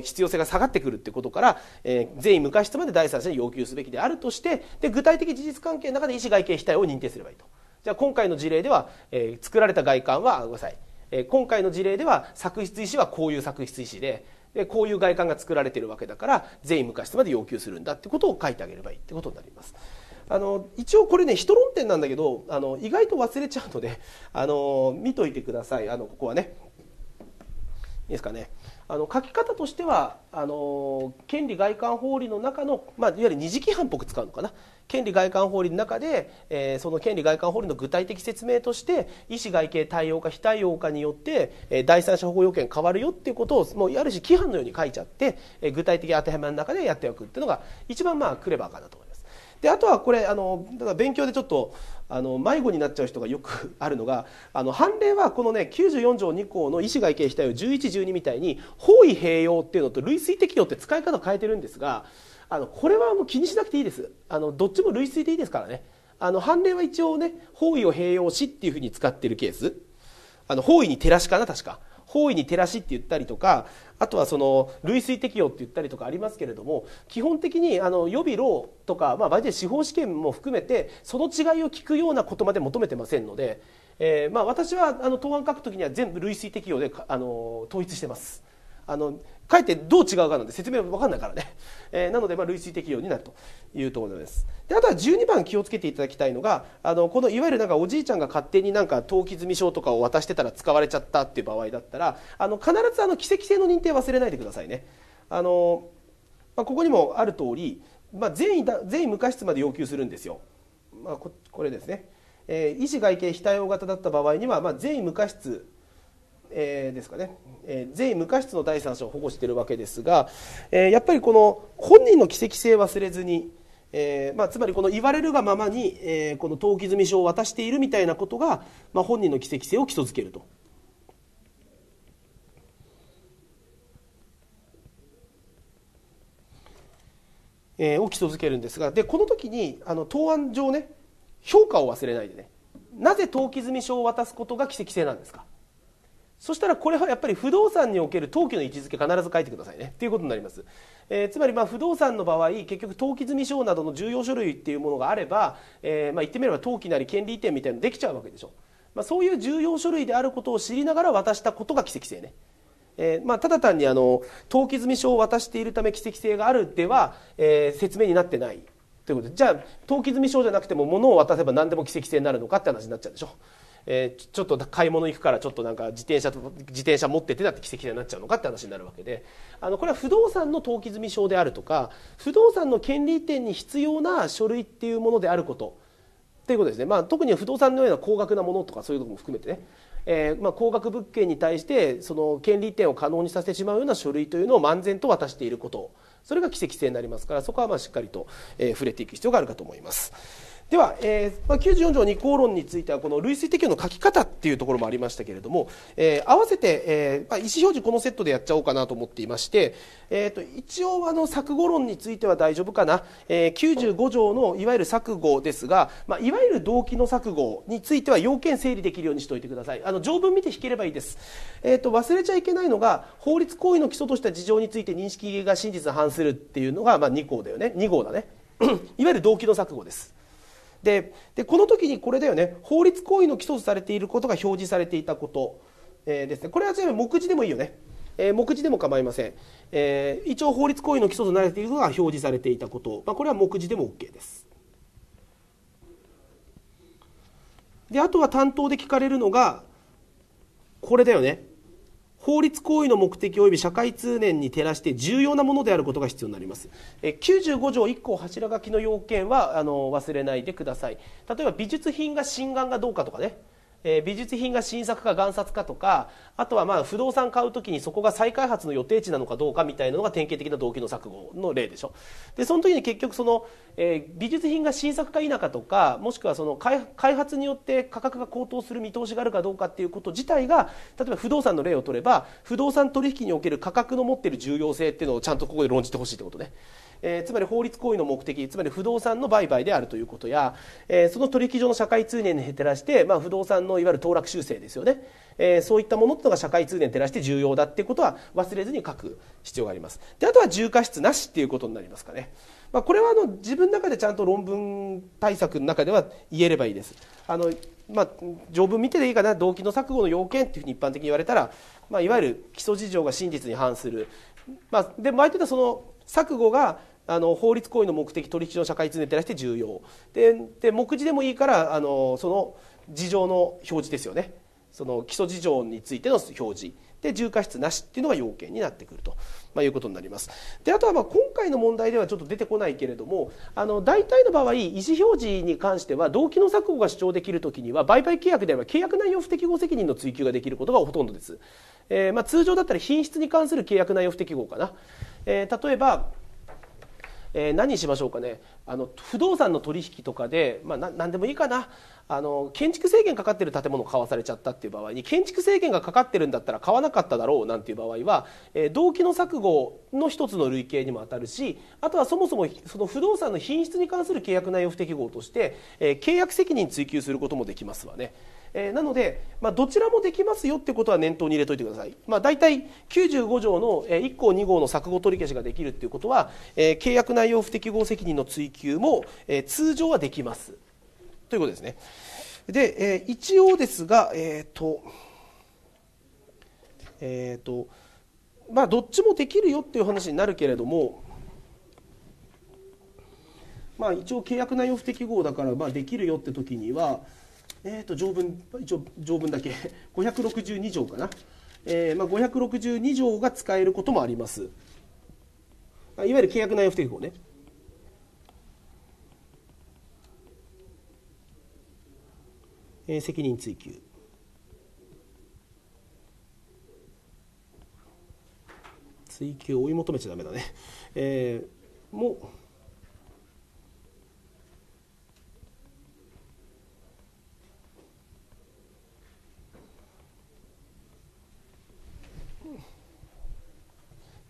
必要性が下がってくるということから、えー、善意無過失まで第三者に要求すべきであるとしてで具体的事実関係の中で医師外形非対を認定すればいいと。じゃあ今回の事例では、えー、作られた外観はごめんなさい、えー、今回の事例では作出医師はこういう作出医師ででこういう外観が作られているわけだから善意無過失まで要求するんだってことを書いてあげればいいってことになります。あの一応これね人論点なんだけどあの意外と忘れちゃうので あの見といてくださいあのここはねいいですかねあの書き方としてはあの権利外観法理の中の、まあ、いわゆる二次規範っぽく使うのかな権利外観法理の中で、えー、その権利外観法理の具体的説明として意思外形対応か非対応かによって、えー、第三者保護要件変わるよっていうことをもうある種規範のように書いちゃって、えー、具体的当てはめの中でやっておくっていうのが一番まあクレバーかなと思います。であとはこれあのだから勉強でちょっとあの迷子になっちゃう人がよくあるのがあの判例はこのね94条2項の医師外形非対応1112みたいに方位併用っていうのと類推適用って使い方を変えてるんですがあのこれはもう気にしなくていいですあのどっちも類推でいいですからねあの判例は一応ね包囲を併用しっていうふうに使ってるケースあの方位に照らしかな確か行為に照らしって言ったりとかあとはその類推適用って言ったりとかありますけれども基本的にあの予備労とか、まあ、場合で司法試験も含めてその違いを聞くようなことまで求めてませんので、えー、まあ私はあの答案書くときには全部類推適用であの統一してます。あのかえってどう違うかなんて説明分かんないからね、えー、なのでまあ類推適用になるというところですであとは12番気をつけていただきたいのがあのこのいわゆるなんかおじいちゃんが勝手になんか登記済証とかを渡してたら使われちゃったっていう場合だったらあの必ずあの奇跡性の認定忘れないでくださいねあの、まあ、ここにもある通り、まあ、善意だ善意無過失まで要求するんですよ、まあ、ここれですね、えー、医師外形非対応型だった場合には、まあ、善意無過失えー、ですかね、えー、税無過失の第三者を保護しているわけですが、えー、やっぱりこの本人の奇跡性忘れずに、えーまあ、つまりこの言われるがままに、えー、この登記済証を渡しているみたいなことが、まあ、本人の奇跡性を基礎づけると。えー、を基礎づけるんですがでこの時にあの答案上ね評価を忘れないでねなぜ登記済証を渡すことが奇跡性なんですかそしたらこれはやっぱり不動産における登記の位置づけ必ず書いてくださいねということになります、えー、つまりま不動産の場合結局登記済証などの重要書類っていうものがあれば、えー、ま言ってみれば登記なり権利移転みたいなのできちゃうわけでしょ、まあ、そういう重要書類であることを知りながら渡したことが奇跡性ねえー、まあ、ただ単にあの登記済証を渡しているため奇跡性があるでは、え説明になってないということでじゃあ登記済証じゃなくても物を渡せば何でも奇跡性になるのかって話になっちゃうでしょ。えー、ちょっと買い物行くからちょっとなんか自転車と自転車持ってってだって奇跡になっちゃうのかって話になるわけであのこれは不動産の登記済証であるとか不動産の権利移転に必要な書類っていうものであることっていうことですね、まあ、特に不動産のような高額なものとかそういうとも含めてね、えーまあ、高額物件に対してその権利移転を可能にさせてしまうような書類というのを漫然と渡していることそれが奇跡性になりますからそこはまあしっかりと、えー、触れていく必要があるかと思います。では、えーまあ、94条2項論についてはこの類推適用の書き方っていうところもありましたけれども、えー、合わせて、えーまあ、意思表示このセットでやっちゃおうかなと思っていまして、えーと、一応あの錯誤論については大丈夫かな、えー、95条のいわゆる錯誤ですが、まあ、いわゆる動機の錯誤については要件整理できるようにしておいてくださいあの条文見て引ければいいです、えーと、と忘れちゃいけないのが法律行為の基礎とした事情について認識が真実に反するっていうのが、まあ、2項だよね2号だね いわゆる動機の錯誤ですでこの時にこれだよね法律行為の起訴されていることが表示されていたこと、えー、ですねこれは全部目次でもいいよね、えー、目次でも構いません、えー、一応法律行為の起訴となれているのが表示されていたこと、まあ、これは目次でも OK ですであとは担当で聞かれるのがこれだよね法律行為の目的及び社会通念に照らして重要なものであることが必要になります95条1項柱書きの要件はあの忘れないでください例えば美術品が真眼がどうかとかねえー、美術品が新作か贋作かとかあとはまあ不動産買う時にそこが再開発の予定地なのかどうかみたいなのが典型的な動機の錯誤の例でしょでその時に結局その、えー、美術品が新作か否かとかもしくはその開発によって価格が高騰する見通しがあるかどうかっていうこと自体が例えば不動産の例を取れば不動産取引における価格の持ってる重要性っていうのをちゃんとここで論じてほしいってことね。えー、つまり法律行為の目的つまり不動産の売買であるということや、えー、その取引所の社会通念に照らして、まあ、不動産のいわゆる騰落修正ですよね、えー、そういったものというのが社会通念に照らして重要だっていうことは忘れずに書く必要がありますであとは重過失なしっていうことになりますかね、まあ、これはあの自分の中でちゃんと論文対策の中では言えればいいですあのまあ、条文見てでいいかな動機の錯誤の要件というふうに一般的に言われたら、まあ、いわゆる基礎事情が真実に反する、まあ、で場合とはその錯誤があの法律行為の目的取引の社会通念に照らして重要でで目次でもいいからあのその事情の表示ですよねその基礎事情についての表示で重過失なしっていうのが要件になってくるとまあ、いうことになります。であとはまあ今回の問題ではちょっと出てこないけれどもあの大体の場合意思表示に関しては動機の錯誤が主張できるときには売買契約であれば契約内容不適合責任の追及ができることがほとんどです。えー、まあ通常だったら品質に関する契約内容不適合かな。えー、例えばえー、何にしましょうかねあの不動産の取引とかで、まあ、何でもいいかなあの建築制限かかってる建物を買わされちゃったっていう場合に建築制限がかかってるんだったら買わなかっただろうなんていう場合は、えー、動機の錯誤の一つの類型にも当たるしあとはそもそもその不動産の品質に関する契約内容不適合として、えー、契約責任追及することもできますわね。えー、なので、まあ、どちらもできますよってことは念頭に入れといてください、まあ、大体95条の1項2号の錯誤取り消しができるっていうことは、えー、契約内容不適合責任の追及も、えー、通常はできますということですねで、えー、一応ですがえっ、ー、とえっ、ー、とまあどっちもできるよっていう話になるけれどもまあ一応契約内容不適合だからまあできるよって時にはえー、と条文一応条文だけ562 条かな、えーまあ、562条が使えることもありますいわゆる契約内容不適合ねえー、責任追及追及を追い求めちゃだめだね、えー、もう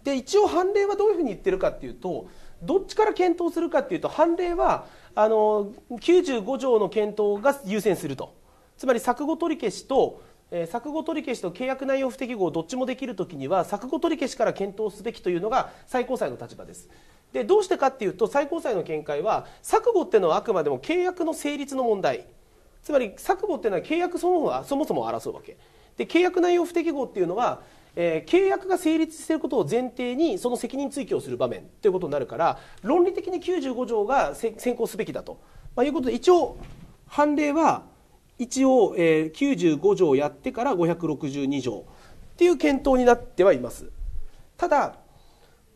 で一応判例はどういうふうに言ってるかっていうとどっちから検討するかっていうと判例はあの95条の検討が優先するとつまり錯誤取り消しと、え錯誤取り消しと契約内容不適合どっちもできるときには錯誤取り消しから検討すべきというのが最高裁の立場ですでどうしてかっていうと最高裁の見解は錯誤っていうのはあくまでも契約の成立の問題つまり錯誤っていうのは契約そのものはそもそも争うわけで契約内容不適合っていうのはえー、契約が成立していることを前提にその責任追及をする場面ということになるから論理的に95条が先行すべきだと、まあ、いうことで一応判例は一応、えー、95条やってから562条っていう検討になってはいますただ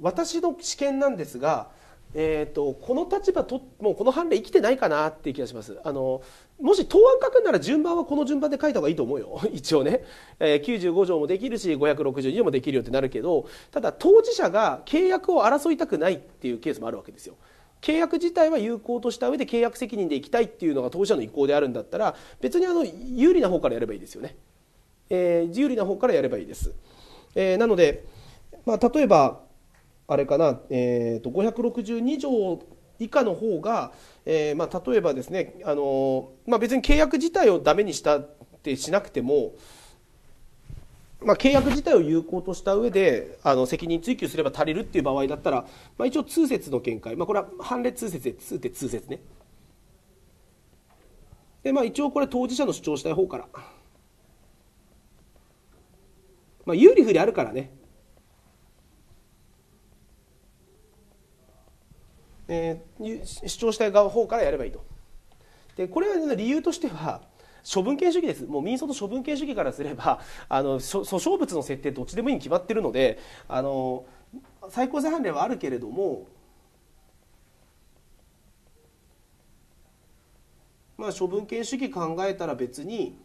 私の知見なんですがえーとこの立場ともうこの判例生きてないかなっていう気がしますあのもし答案書くなら順番はこの順番で書いた方がいいと思うよ 一応ね、えー、95条もできるし5 6 2条もできるよってなるけどただ当事者が契約を争いたくないっていうケースもあるわけですよ契約自体は有効とした上で契約責任でいきたいっていうのが当事者の意向であるんだったら別にあの有利な方からやればいいですよね、えー、有利な方からやればいいです、えー、なので、まあ、例えばあれかな、えーと、と562条以下の方が、えー、まあ、例えばですね、あのまあ、別に契約自体をダメにしたってしなくても、まあ、契約自体を有効とした上であの責任追及すれば足りるっていう場合だったら、まあ、一応通説の見解、まあ、これは判例通説で通って通説ねで、まあ、一応これ当事者の主張したい方から、まあ、有利不利あるからねえー、主張したい側方からやればいいとでこれは理由としては処分権主義ですもう民主と処分権主義からすれば あの訴訟物の設定どっちでもいいに決まってるのであの最高裁判例はあるけれども、まあ、処分権主義考えたら別に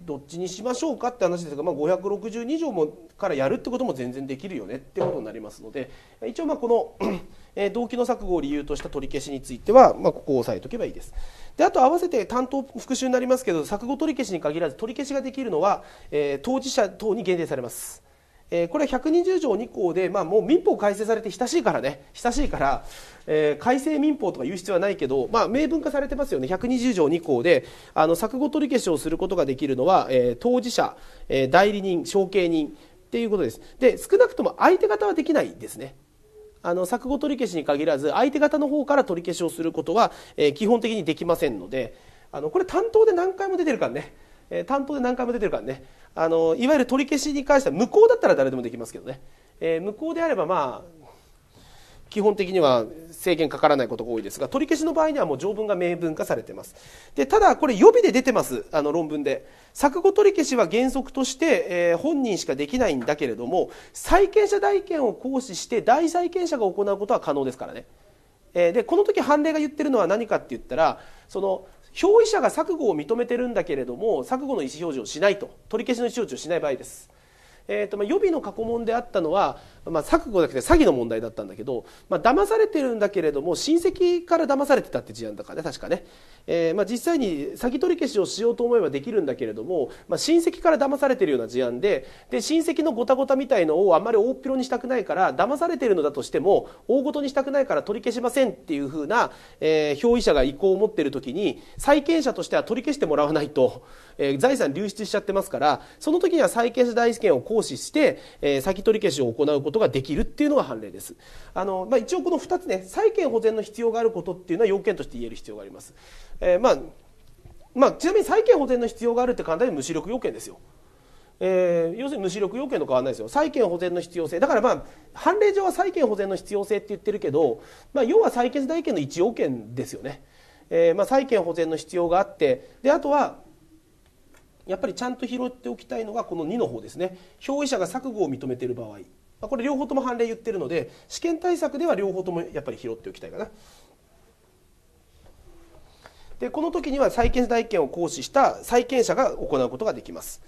どっちにしましょうかって話ですが、まあ、562条もからやるってことも全然できるよねってことになりますので一応まあこのえ動機の錯誤を理由とした取り消しについては、まあ、ここを押さえておけばいいです。であと合わせて担当復習になりますけど錯誤取り消しに限らず取り消しができるのは、えー、当事者等に限定されます。えこれは120条2項で、まあ、もう民法改正されて親しいからね親しいから、えー、改正民法とか言う必要はないけど、まあ、明文化されてますよね120条2項であの錯誤取り消しをすることができるのは、えー、当事者、え代理人承継人っていうことですで少なくとも相手方はできないですねあの錯誤取り消しに限らず相手方の方から取り消しをすることは、えー、基本的にできませんのであのこれ担当で何回も出てるからね、えー、担当で何回も出てるからねあのいわゆる取り消しに関しては無効だったら誰でもできますけどね、えー、無効であればまあ基本的には制限かからないことが多いですが取り消しの場合にはもう条文が明文化されてますでただこれ予備で出てますあの論文で作後取り消しは原則として、えー、本人しかできないんだけれども債権者代権を行使して代債権者が行うことは可能ですからね、えー、でこの時判例が言ってるのは何かって言ったらその表意者が錯誤を認めてるんだけれども錯誤の意思表示をしないと取り消しの意思表示をしない場合です。えーとまあ、予備の過去問であったのはまあ、錯誤だけで詐欺の問題だったんだけど、まあ、騙されてるんだけれども親戚から騙されてたって事案だからね確かね、えー、まあ、実際に詐欺取り消しをしようと思えばできるんだけれども、まあ、親戚から騙されてるような事案でで親戚のごたごたみたいのをあんまり大っぴろにしたくないから騙されてるのだとしても大ごとにしたくないから取り消しませんっていうふうな、えー、表意者が意向を持ってる時に債権者としては取り消してもらわないと、えー、財産流出しちゃってますからその時には債権者代理権を行使して、えー、先取り消しを行うことことができるっていうのが判例です。あのまあ、一応この2つね債権保全の必要があることっていうのは要件として言える必要があります。えー、まあ、まあ、ちなみに債権保全の必要があるって簡単に無視力要件ですよ。えー、要するに無視力要件と変わらないですよ債権保全の必要性だからまあ判例上は債権保全の必要性って言ってるけど、まあ、要は債権代権の一要件ですよね、えー、まあ債権保全の必要があってであとはやっぱりちゃんと拾っておきたいのがこの2の方ですね。表依者が錯誤を認めている場合。まあ、これ両方とも判例言ってるので試験対策では両方ともやっぱり拾っておきたいかな。でこの時には債権代権を行使した債権者が行うことができます。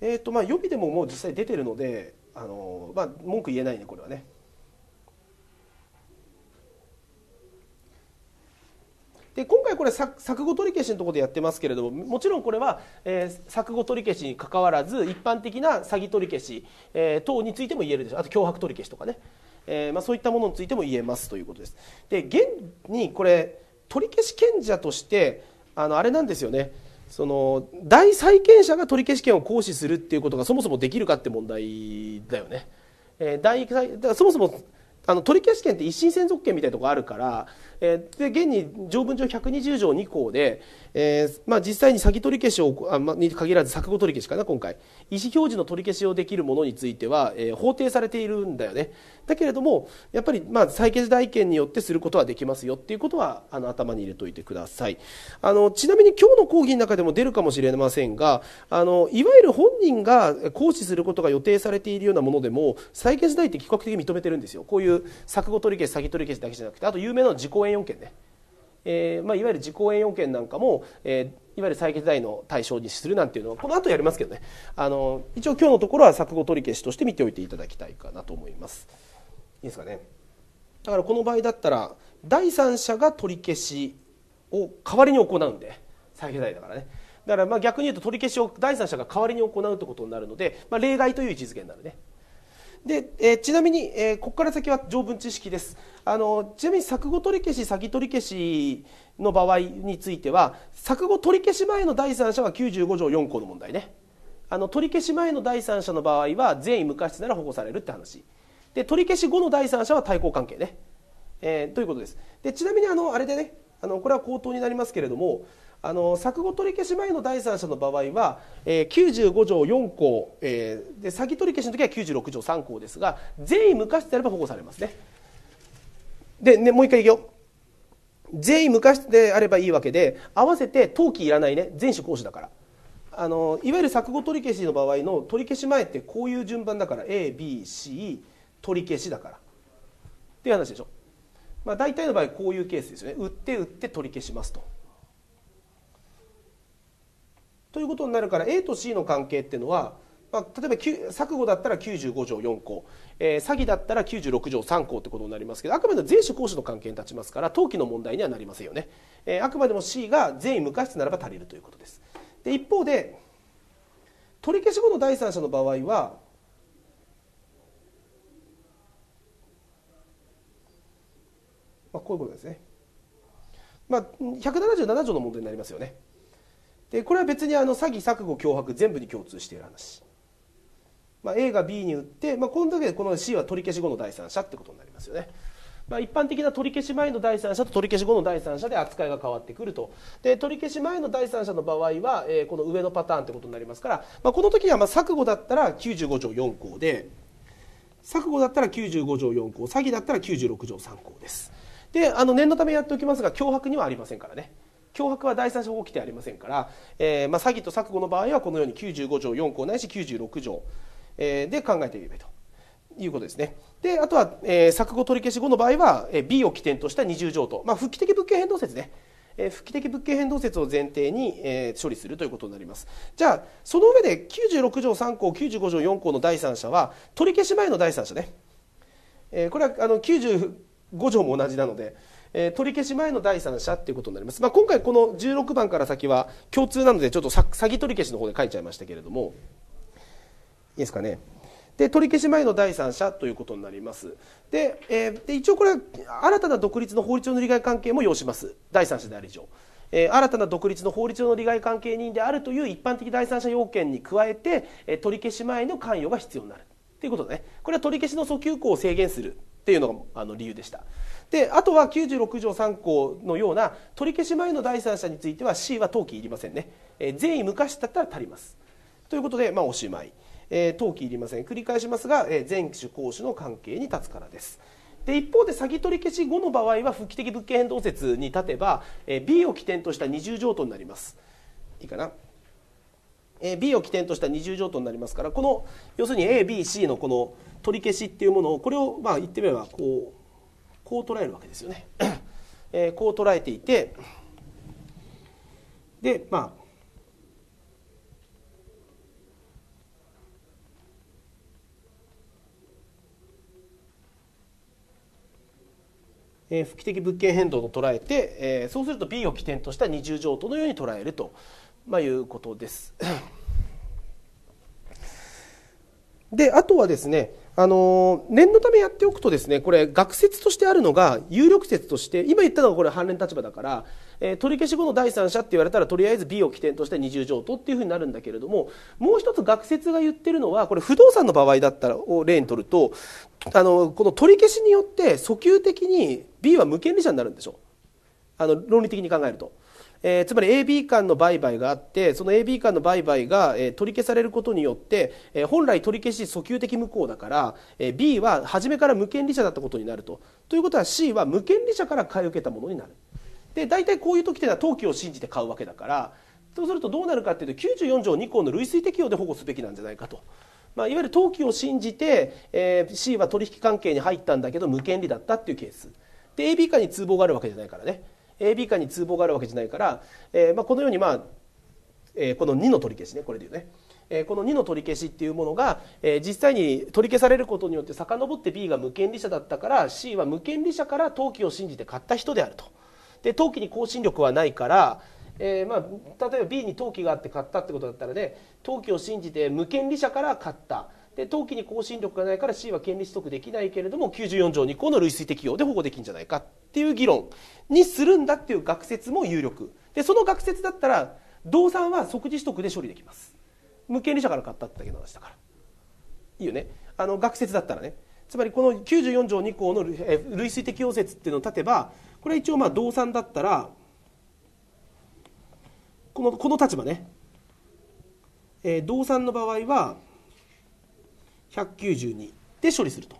えーとまあ、予備でももう実際出てるのであの、まあ、文句言えないねこれはね。で今回これ作誤取り消しのところでやってますけれどももちろんこれは、えー、作誤取り消しにかかわらず一般的な詐欺取り消し、えー、等についても言えるでしょうあと脅迫取り消しとかね、えー、まあ、そういったものについても言えますということです。で現にこれ取り消し権者としてあのあれなんですよねその大債権者が取り消し権を行使するっていうことがそもそもできるかって問題だよね。えー、大そもそもあの取消権って一審専属権みたいなところあるから、えー、で現に条文上120条2項で、えーまあ、実際に先取り消しをあ、ま、に限らず錯後取り消しかな今回意思表示の取り消しをできるものについては、えー、法定されているんだよねだけれどもやっぱり、まあ、再決代権によってすることはできますよっていうことはあの頭に入れておいてくださいあのちなみに今日の講義の中でも出るかもしれませんがあのいわゆる本人が行使することが予定されているようなものでも再決代って比較的認めてるんですよこういう錯誤取り消し欺取り消しだけじゃなくてあと有名な自己円4件ね、えーまあ、いわゆる自己円4件なんかも、えー、いわゆる採決罪の対象にするなんていうのはこの後やりますけどねあの一応今日のところは錯誤取り消しとして見ておいていただきたいかなと思いますいいですかねだからこの場合だったら第三者が取り消しを代わりに行うんで採決罪だからねだからまあ逆に言うと取り消しを第三者が代わりに行うということになるので、まあ、例外という位置づけになるね。で、えー、ちなみに、えー、ここから先は条文知識です。あのちなみに作後取り消し先取り消しの場合については作後取り消し前の第三者は95条4項の問題ねあの取り消し前の第三者の場合は善意無過失なら保護されるって話で取り消し後の第三者は対抗関係ね、えー、ということですでちなみにあのあれでねあのこれは口頭になりますけれどもあの錯誤取り消し前の第三者の場合は、えー、95条4項、えー、で欺取り消しの時は96条3項ですが善意無価値であれば保護されますね。でねもう一回いくよ。善意無価値であればいいわけで合わせて登記いらないね全種後種だから。あのいわゆる錯誤取り消しの場合の取り消し前ってこういう順番だから ABC 取り消しだからっていう話でしょ、まあ、大体の場合こういうケースですよね売って売って取り消しますとということになるから A と C の関係っていうのは、まあ、例えば錯誤だったら95条4項、えー、詐欺だったら96条3項ってことになりますけどあくまでも税種公種の関係に立ちますから登記の問題にはなりませんよね、えー、あくまでも C が善意無過失ならば足りるということですで一方で取り消し後の第三者の場合はまあ、こういうことですね。まあ、177条の問題になりますよね。でこれは別にあの詐欺錯誤脅迫全部に共通している話、まあ、A が B に売って、まあ、この時でこの C は取り消し後の第三者ってことになりますよねまあ、一般的な取り消し前の第三者と取り消し後の第三者で扱いが変わってくるとで取り消し前の第三者の場合は、えー、この上のパターンということになりますから、まあ、この時にはまあ錯誤だったら95条4項で錯誤だったら95条4項詐欺だったら96条3項ですであの念のためやっておきますが脅迫にはありませんからね脅迫は第三者保護規定ありませんから、えー、まあ、詐欺と錯誤の場合はこのように95条4項ないし96条、えー、で考えていればいいと。いうことですねであとは、えー、錯誤取り消し後の場合は、えー、B を起点とした20条と、まあ、復帰的物件変動説ね、え復帰的物件変動説を前提に、え処理するということになりますじゃあその上で96条3項95条4項の第三者は取り消し前の第三者ね、えこれはあの95条も同じなのでえー、取り消し前の第三者ということになります、まあ、今回この16番から先は共通なのでちょっと詐欺取り消しの方で書いちゃいましたけれどもいいですかねで取り消し前の第三者ということになりますで,、えー、で一応これは新たな独立の法律上の利害関係も要します第三者である以上。えー、新たな独立の法律上の利害関係人であるという一般的第三者要件に加えて、えー、取り消し前の関与が必要になるということねこれは取り消しの訴求項を制限するっていうのがあの理由でした。であとは96条3項のような取り消し前の第三者については C は登記いりませんね、えー、善意昔だったら足りますということで、まあ、おしまい、えー、登記いりません繰り返しますが、えー、前種公種の関係に立つからですで一方で詐欺取り消し後の場合は復帰的物件変動説に立てば、えー、B を起点とした二重譲渡になりますいいかなえー、B を起点とした二重譲渡になりますからこの要するに ABC のこの取り消しっていうものをこれをまあ言ってみればこうこう捉えるわけですよね。えー、こう捉えていてでまあえー、帰的物件変動と捉えて、えー、そうすると B を起点とした二重譲渡のように捉えると、まあ、いうことです。であとはですねあの念のためやっておくとですねこれ学説としてあるのが有力説として今言ったのがこれ反連立場だから、えー、取り消し後の第三者って言われたらとりあえず B を起点として二重譲渡っていうふうになるんだけれどももう一つ学説が言ってるのはこれ不動産の場合だったらを例にとるとあのこの取り消しによって訴求的に B は無権利者になるんでしょあの論理的に考えると。えー、つまり AB 間の売買があってその AB 間の売買が、えー、取り消されることによって、えー、本来取り消し訴求的無効だから、え B は初めから無権利者だったことになると。ということは C は無権利者から買い受けたものになる。で大体こういう時っていうのは登記を信じて買うわけだからそうするとどうなるかっていうと94条2項の類推適用で保護すべきなんじゃないかと。まあ、いわゆる登記を信じて、え C は取引関係に入ったんだけど無権利だったっていうケース。で AB 間に通報があるわけじゃないからね。AB 間に通報があるわけじゃないから、えー、まあ、このように、まあえー、この2の取り消しねこれでうね。えー、この2の取り消しっていうものが、えー、実際に取り消されることによって遡って B が無権利者だったから C は無権利者から登記を信じて買った人であると。で登記に更新力はないから、えーまあ、例えば B に登記があって買ったってことだったらね登記を信じて無権利者から買ったで当期に更新力がないから C は権利取得できないけれども94条2項の類推適用で保護できるんじゃないかっていう議論にするんだっていう学説も有力でその学説だったら動産は即時取得で処理できます無権利者から買ったってだけの話だからいいよねあの学説だったらねつまりこの94条2項の類推適用説っていうのを立てばこれは一応まあ動産だったらこのこの立場ね、えー、動産の場合は192で処理すると。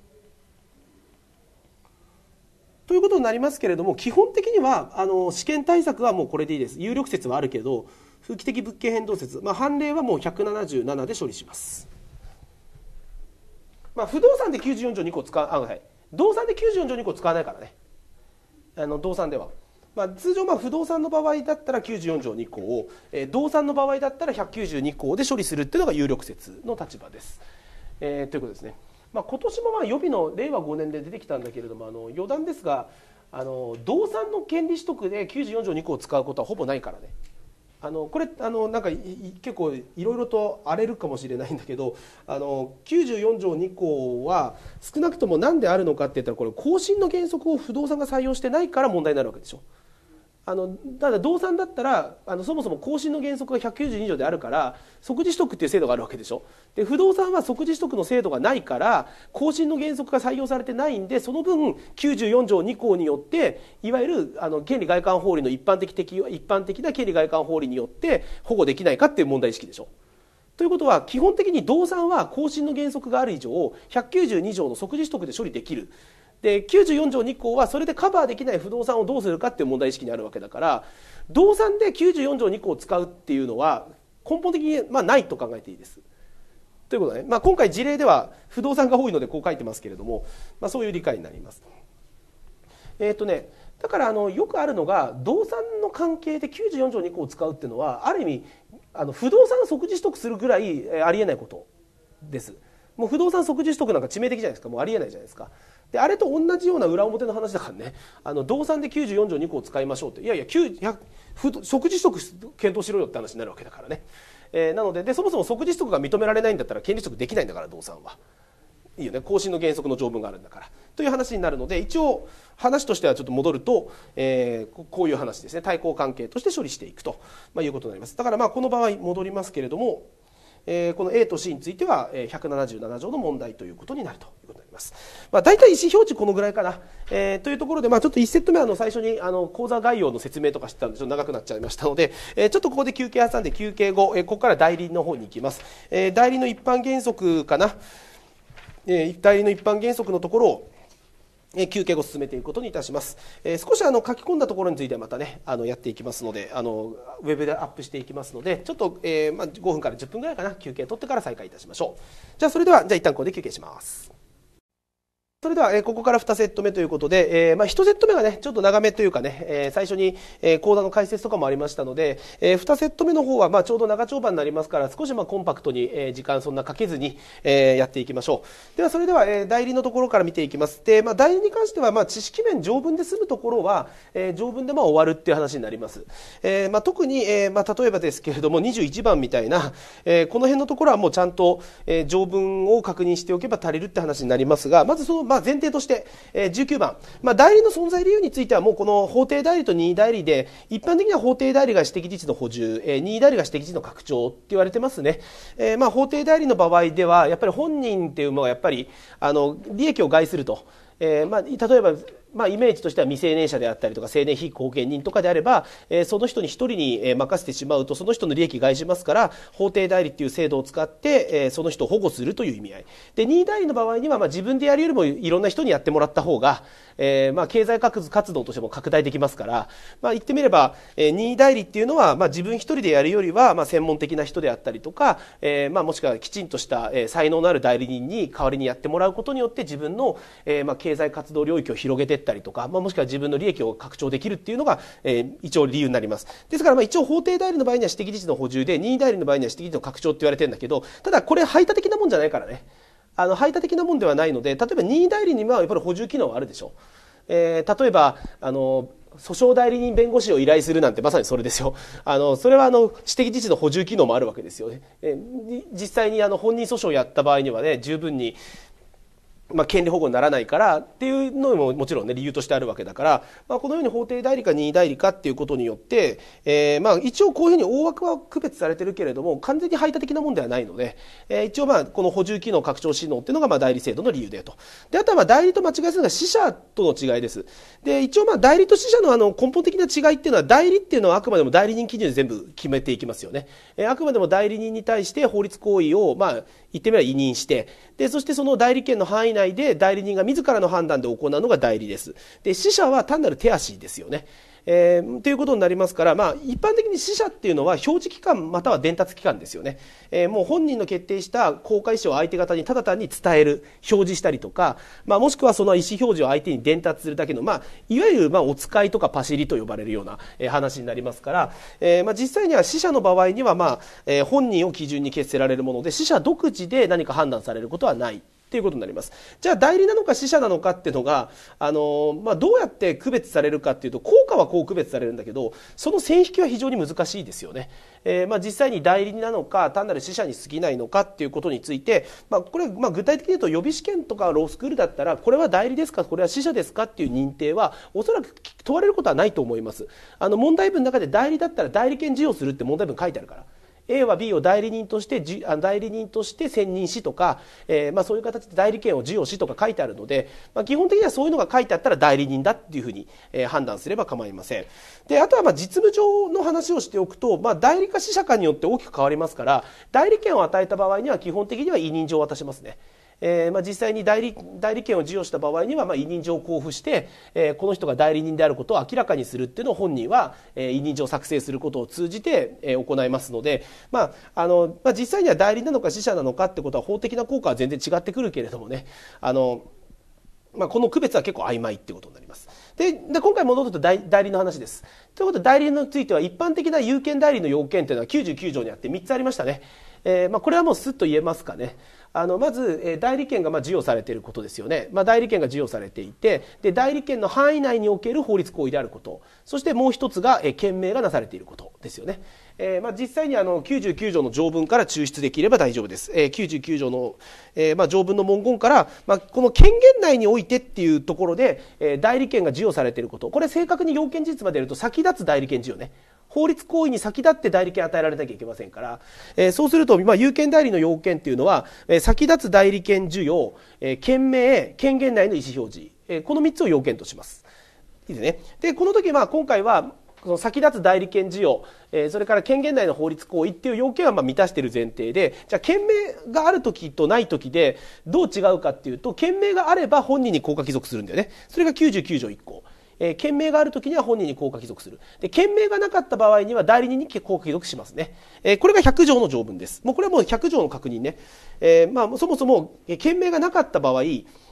ということになりますけれども基本的にはあの試験対策はもうこれでいいです有力説はあるけど風紀的物件変動説、まあ、判例はもう177で処理します、まあ、不動産で94条2個使うあ、はい、動産で94条2個使わないからねあの動産では、まあ、通常まあ不動産の場合だったら94条2項を、えー、動産の場合だったら192項で処理するっていうのが有力説の立場です。えー、ということですね。まあ、今年もまあ予備の令和5年で出てきたんだけれどもあの余談ですがあの動産の権利取得で94条2項を使うことはほぼないからね。あのこれあのなんか結構いろいろと荒れるかもしれないんだけどあの94条2項は少なくとも何であるのかって言ったらこれ更新の原則を不動産が採用してないから問題になるわけでしょ。あのただ動産だったらあのそもそも更新の原則が192条であるから即時取得っていう制度があるわけでしょで不動産は即時取得の制度がないから更新の原則が採用されてないんでその分94条2項によっていわゆるあの権利外観法理の一般的的一般的な権利外観法理によって保護できないかっていう問題意識でしょ。ということは基本的に動産は更新の原則がある以上192条の即時取得で処理できるで94条2項はそれでカバーできない不動産をどうするかっていう問題意識にあるわけだから動産で94条2項を使うっていうのは根本的にまあないと考えていいです。ということで、ね、まあ、今回事例では不動産が多いのでこう書いてますけれども、まあ、そういう理解になります。えーとね、だからあのよくあるのが動産の関係で94条2項を使うっていうのはある意味あの不動産を即時取得するぐらいありえないことです。もう不動産即時取得なんか致命的じゃないですかもうありえないじゃないですか。であれと同じような裏表の話だからねあの動産で94条2項を使いましょうっていやいや即時取得検討しろよって話になるわけだからね、えー、なのででそもそも即時取得が認められないんだったら権利取得できないんだから動産は。いいよね更新の原則の条文があるんだからという話になるので一応話としてはちょっと戻ると、えー、こういう話ですね対抗関係として処理していくと、まあ、いうことになりますだからまあこの場合戻りますけれども、えー、この A と C については177条の問題ということになるとます。まあ、大体意思表示このぐらいかな、えー、というところで、まあ、ちょっと1セット目あの最初にあの講座概要の説明とかしてたんでちょっと長くなっちゃいましたので、えー、ちょっとここで休憩挟んで休憩後、えー、ここから代理の方に行きます、え代理の一般原則かな、え代理の一般原則のところを休憩後進めていくことにいたします、えー、少しあの書き込んだところについてはまたねあのやっていきますのであのウェブでアップしていきますのでちょっと、えー、まあ、5分から10分ぐらいかな休憩を取ってから再開いたしましょうじゃあそれではじゃあ一旦ここで休憩しますそれでは、えここから2セット目ということで、えー、まあ、1セット目がね、ちょっと長めというかね、えー、最初に、え講座の解説とかもありましたので、えー、2セット目の方は、まちょうど長丁場になりますから、少しまコンパクトに、え時間そんなかけずに、えやっていきましょう。では、それでは、え代理のところから見ていきます。で、まあ、代理に関しては、ま知識面、条文で済むところは、え条文でま終わるっていう話になります。えまあ、特に、えま例えばですけれども、21番みたいな、えこの辺のところはもうちゃんと、え条文を確認しておけば足りるって話になりますが、まずその、まあまあ、前提として、えー、19番、まあ、代理の存在理由についてはもうこの法定代理と任意代理で一般的には法定代理が指摘事実の補充、えー、任意代理が指摘事実の拡張って言われてますね、えー、まあ、法定代理の場合ではやっぱり本人っていうのはやっぱりあの利益を害すると、えまあ、例えばまあ、イメージとしては未成年者であったりとか、成年非後見人とかであれば、えー、その人に一人に任せてしまうと、その人の利益害しますから、法定代理っていう制度を使って、えー、その人を保護するという意味合い。で、任意代理の場合には、まあ、自分でやるよりもいろんな人にやってもらった方が、えー、まあ、経済活動としても拡大できますから、まあ、言ってみれば、えー、任意代理っていうのは、まあ、自分一人でやるよりは、まあ、専門的な人であったりとか、えー、まあ、もしくはきちんとした、えー、才能のある代理人に代わりにやってもらうことによって、自分の、えー、まあ、経済活動領域を広げてったりとか、まあ、もしくは自分の利益を拡張できるっていうのが、えー、一応理由になります。ですから、まあ、一応法定代理の場合には私的自治の補充で、任意代理の場合には私的自治の拡張って言われてるんだけど、ただこれ排他的なもんじゃないからね。あの、排他的なもんではないので、例えば任意代理にはやっぱり補充機能はあるでしょう。えー、例えば、あの、訴訟代理人弁護士を依頼するなんてまさにそれですよ。あの、それはあの、私的自治の補充機能もあるわけですよね。え実際にあの、本人訴訟をやった場合にはね、十分に、まあ、権利保護にならないからっていうのももちろんね理由としてあるわけだから、まあ、このように法定代理か任意代理かっていうことによって、えー、まあ一応こういうふうに大枠は区別されてるけれども完全に排他的なもんではないので、えー、一応まあこの補充機能拡張機能っていうのがまあ代理制度の理由でとであとはまあ代理と間違えするのが死者との違いですで一応まあ代理と死者のあの根本的な違いっていうのは代理っていうのはあくまでも代理人基準で全部決めていきますよね、えー、あくまでも代理人に対して法律行為をまあ言ってみれば委任してでそしてその代理権の範囲内で代理人が自らの判断で行うのが代理です。で、死者は単なる手足ですよね。えー、ということになりますから、まあ、一般的に死者っていうのは表示機関または伝達機関ですよね、えー、もう本人の決定した公開意思を相手方にただ単に伝える表示したりとか、まあ、もしくはその意思表示を相手に伝達するだけの、まあ、いわゆるまあお使いとかパシリと呼ばれるような、えー、話になりますから、えーまあ、実際には死者の場合には、まあえー、本人を基準に決せられるもので死者独自で何か判断されることはないていうことになります。じゃあ代理なのか死者なのかっていうのが、あの、まあ、どうやって区別されるかっていうと、効果はこう区別されるんだけど、その線引きは非常に難しいですよね。えー、まあ、実際に代理なのか、単なる死者に過ぎないのかっていうことについて、まあ、これ、ま具体的に言うと予備試験とかロースクールだったら、これは代理ですか、これは死者ですかっていう認定は、おそらく問われることはないと思います。あの、問題文の中で代理だったら代理権授与するって問題文書いてあるから。A は B を代理人として代理人として選任しとか、えー、まあ、そういう形で代理権を授与しとか書いてあるので、まあ、基本的にはそういうのが書いてあったら代理人だっていうふうに、え判断すれば構いません。であとはま実務上の話をしておくと、まあ、代理か死者かによって大きく変わりますから代理権を与えた場合には基本的には委任状を渡しますね。えー、まあ、実際に代理代理権を授与した場合には、まあ、委任状を交付して、えー、この人が代理人であることを明らかにするっていうのを本人は、えー、委任状を作成することを通じて、え行いますので、まああのまあ、実際には代理なのか死者なのかってことは法的な効果は全然違ってくるけれどもねあの、まあ、この区別は結構曖昧っていうことになります。でで今回戻ると代代理の話です。ということで代理については一般的な有権代理の要件というのは99条にあって3つありましたね。えーまあ、これはもうすっと言えますかね。あのまず、え代理権がま授与されていることですよね、まあ、代理権が授与されていてで代理権の範囲内における法律行為であることそしてもう1つが、え件名がなされていることですよね。えー、まあ、実際にあの99条の条文から抽出できれば大丈夫です、えー、99条の、えー、まあ、条文の文言から、まあ、この権限内においてっていうところで、え代理権が授与されていることこれ正確に要件事実まで出ると先立つ代理権授与ね法律行為に先立って代理権与えられなきゃいけませんから、えー、そうすると、まあ、有権代理の要件っていうのは、えー、先立つ代理権授与、えー、権名、権限内の意思表示、えー、この3つを要件とします。いいですね。で、この時、まあ、今回は、その先立つ代理権授与、えー、それから権限内の法律行為っていう要件はまあ満たしている前提で、じゃあ、権名がある時とない時で、どう違うかっていうと、権名があれば本人に効果帰属するんだよね。それが99条1項。えー、件名があるときには本人に効果帰属する。で、件名がなかった場合には代理人に効果帰属しますね。えー、これが100条の条文です。もうこれはもう100条の確認ね。えー、まあ、そもそも、件名がなかった場合、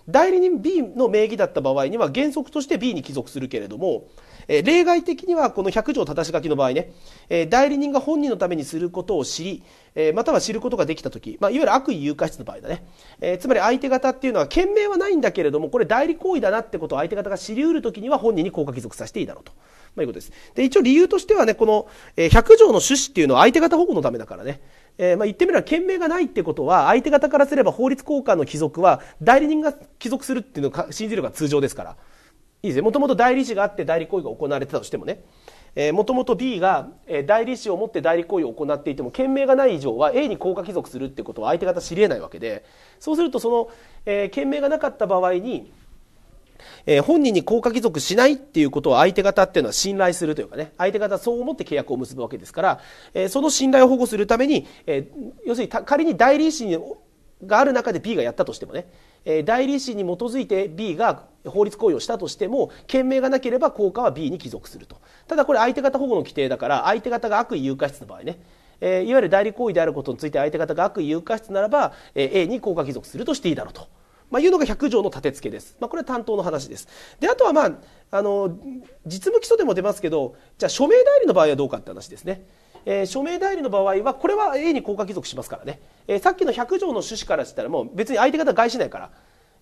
代理人 B の名義だった場合には原則として B に帰属するけれども、えー、例外的にはこの100条正し書きの場合ね、えー、代理人が本人のためにすることを知り、えー、または知ることができた時、まあ、いわゆる悪意誘拐室の場合だね、えつまり相手方っていうのは件名はないんだけれどもこれ代理行為だなってことを相手方が知り得るときには本人に効果帰属させていいだろうと。まあ、いうことです。で、一応理由としてはね、この、え100条の趣旨っていうのは相手方保護のためだからね、えー、まあ言ってみれば件名がないってことは、相手方からすれば法律効果の帰属は代理人が帰属するっていうのを信じるのが通常ですから。いいですねもともと代理士があって代理行為が行われてたとしてもねもともと B が、えー、代理士を持って代理行為を行っていても件名がない以上は A に効果帰属するってことは相手方知り得ないわけでそうするとその、えー、件名がなかった場合に、えー、本人に効果帰属しないっていうことを相手方っていうのは信頼するというかね相手方そう思って契約を結ぶわけですから、えー、その信頼を保護するために、えー、要するに仮に代理士がある中で B がやったとしてもねえ代理士に基づいて B が法律行為をしたとしても件名がなければ効果は B に帰属するとただこれ相手方保護の規定だから相手方が悪意有価質の場合ねえー、いわゆる代理行為であることについて相手方が悪意有価質ならば、えー、A に効果帰属するとしていいだろうと、まあ、いうのが100条の立て付けです、まあ、これは担当の話ですであとは、まあ、あの実務基礎でも出ますけどじゃあ署名代理の場合はどうかって話ですねえー、署名代理の場合は、これは A に効果帰属しますからね。えー、さっきの100条の趣旨からしたら、もう別に相手方害しないから、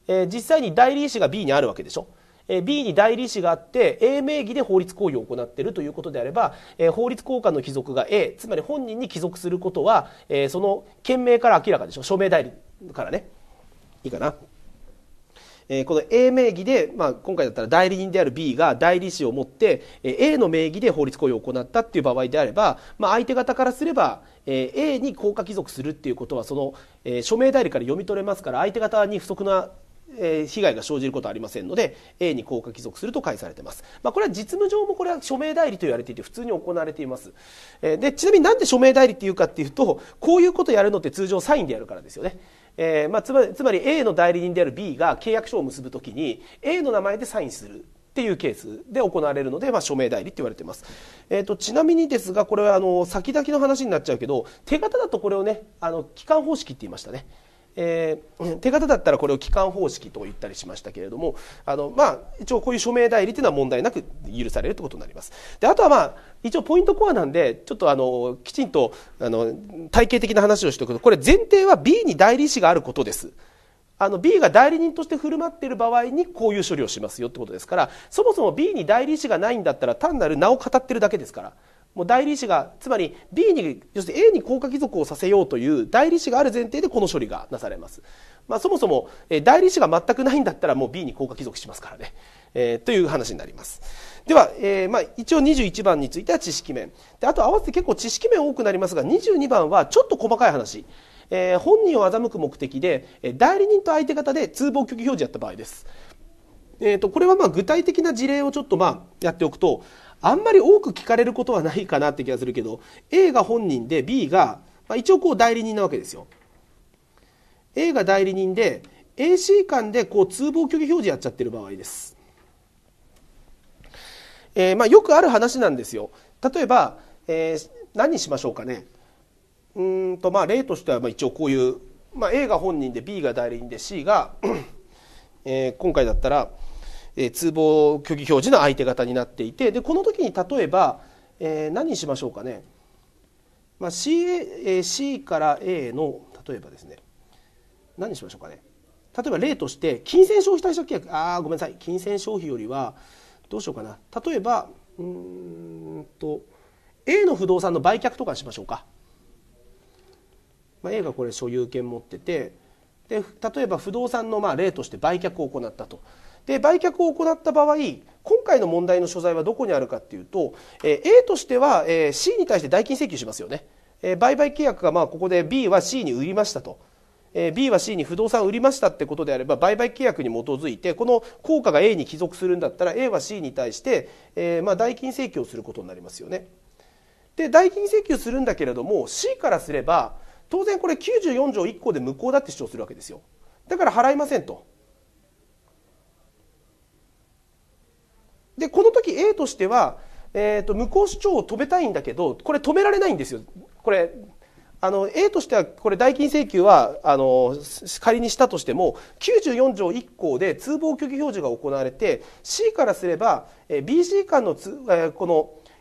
えー、実際に代理医師が B にあるわけでしょ。え B に代理士があって A 名義で法律行為を行っているということであれば、え法律交換の帰属が A つまり本人に帰属することは、えその件名から明らかでしょ署名代理からねいいかなえこの A 名義で、まあ、今回だったら代理人である B が代理士を持って、え A の名義で法律行為を行ったっていう場合であれば、まあ、相手方からすれば、え A に効果帰属するっていうことはその、え署名代理から読み取れますから相手方に不足なえ被害が生じることはありませんので A に効果帰属すると返されてます、まあ、これは実務上もこれは署名代理と言われていて普通に行われています、えでちなみになんで署名代理っていうかっていうとこういうことやるのって通常サインでやるからですよねえー、まあ、つまりつまり A の代理人である B が契約書を結ぶときに A の名前でサインするっていうケースで行われるので、まあ、署名代理って言われてます、えーと、ちなみにですがこれはあの先々の話になっちゃうけど手形だとこれをねあの機関方式って言いましたね。えー、手形だったらこれを機関方式と言ったりしましたけれどもあの、まあ、一応こういう署名代理というのは問題なく許されるということになります。であとは、まあ、一応ポイントコアなんでちょっとあのきちんとあの体系的な話をしておくとこれ前提は B に代理士があることです。あの B が代理人として振る舞っている場合にこういう処理をしますよってことですからそもそも B に代理士がないんだったら単なる名を語ってるだけですからもう代理士がつまり B に要するに A に効果帰属をさせようという代理士がある前提でこの処理がなされます、まあ、そもそも、え代理士が全くないんだったらもう B に効果帰属しますからね、えー、という話になりますでは、えー、まあ、一応21番については知識面であと合わせて結構知識面多くなりますが22番はちょっと細かい話えー、本人を欺く目的で、え代理人と相手方で通報拒否表示やった場合です。えーと、これはま具体的な事例をちょっとまあやっておくとあんまり多く聞かれることはないかなって気がするけど A が本人で B が、まあ、一応こう代理人なわけですよ A が代理人で AC 間でこう通報虚偽表示やっちゃってる場合です、えー、まあ、よくある話なんですよ例えば、えー、何にしましょうかねうんとまあ例としてはまあ一応こういう、まあ、A が本人で B が代理人で C がえー、今回だったら、えー、通報虚偽表示の相手方になっていてでこの時に例えば、えー、何にしましょうかね、まあ C えー、C から A の例えばですね何にしましょうかね例えば例として金銭消費対象契約ああごめんなさい金銭消費よりはどうしようかな例えばうんと A の不動産の売却とかしましょうか、まあ、A がこれ所有権持っててで例えば不動産のまあ例として売却を行ったとで売却を行った場合今回の問題の所在はどこにあるかっていうと、え A としては、え C に対して代金請求しますよね、え売買契約がまあここで B は C に売りましたと。え B は C に不動産を売りましたってことであれば売買契約に基づいてこの効果が A に帰属するんだったら A は C に対して、えまあ代金請求をすることになりますよね。で代金請求するんだけれども C からすれば当然これ94条1項で無効だって主張するわけですよだから払いませんとでこの時 A としては、えーと、無効主張を止めたいんだけどこれ止められないんですよ。これあの A としてはこれ代金請求はあの仮にしたとしても94条1項で通報拒否表示が行われて C からすれば BC 間のつ、えー、この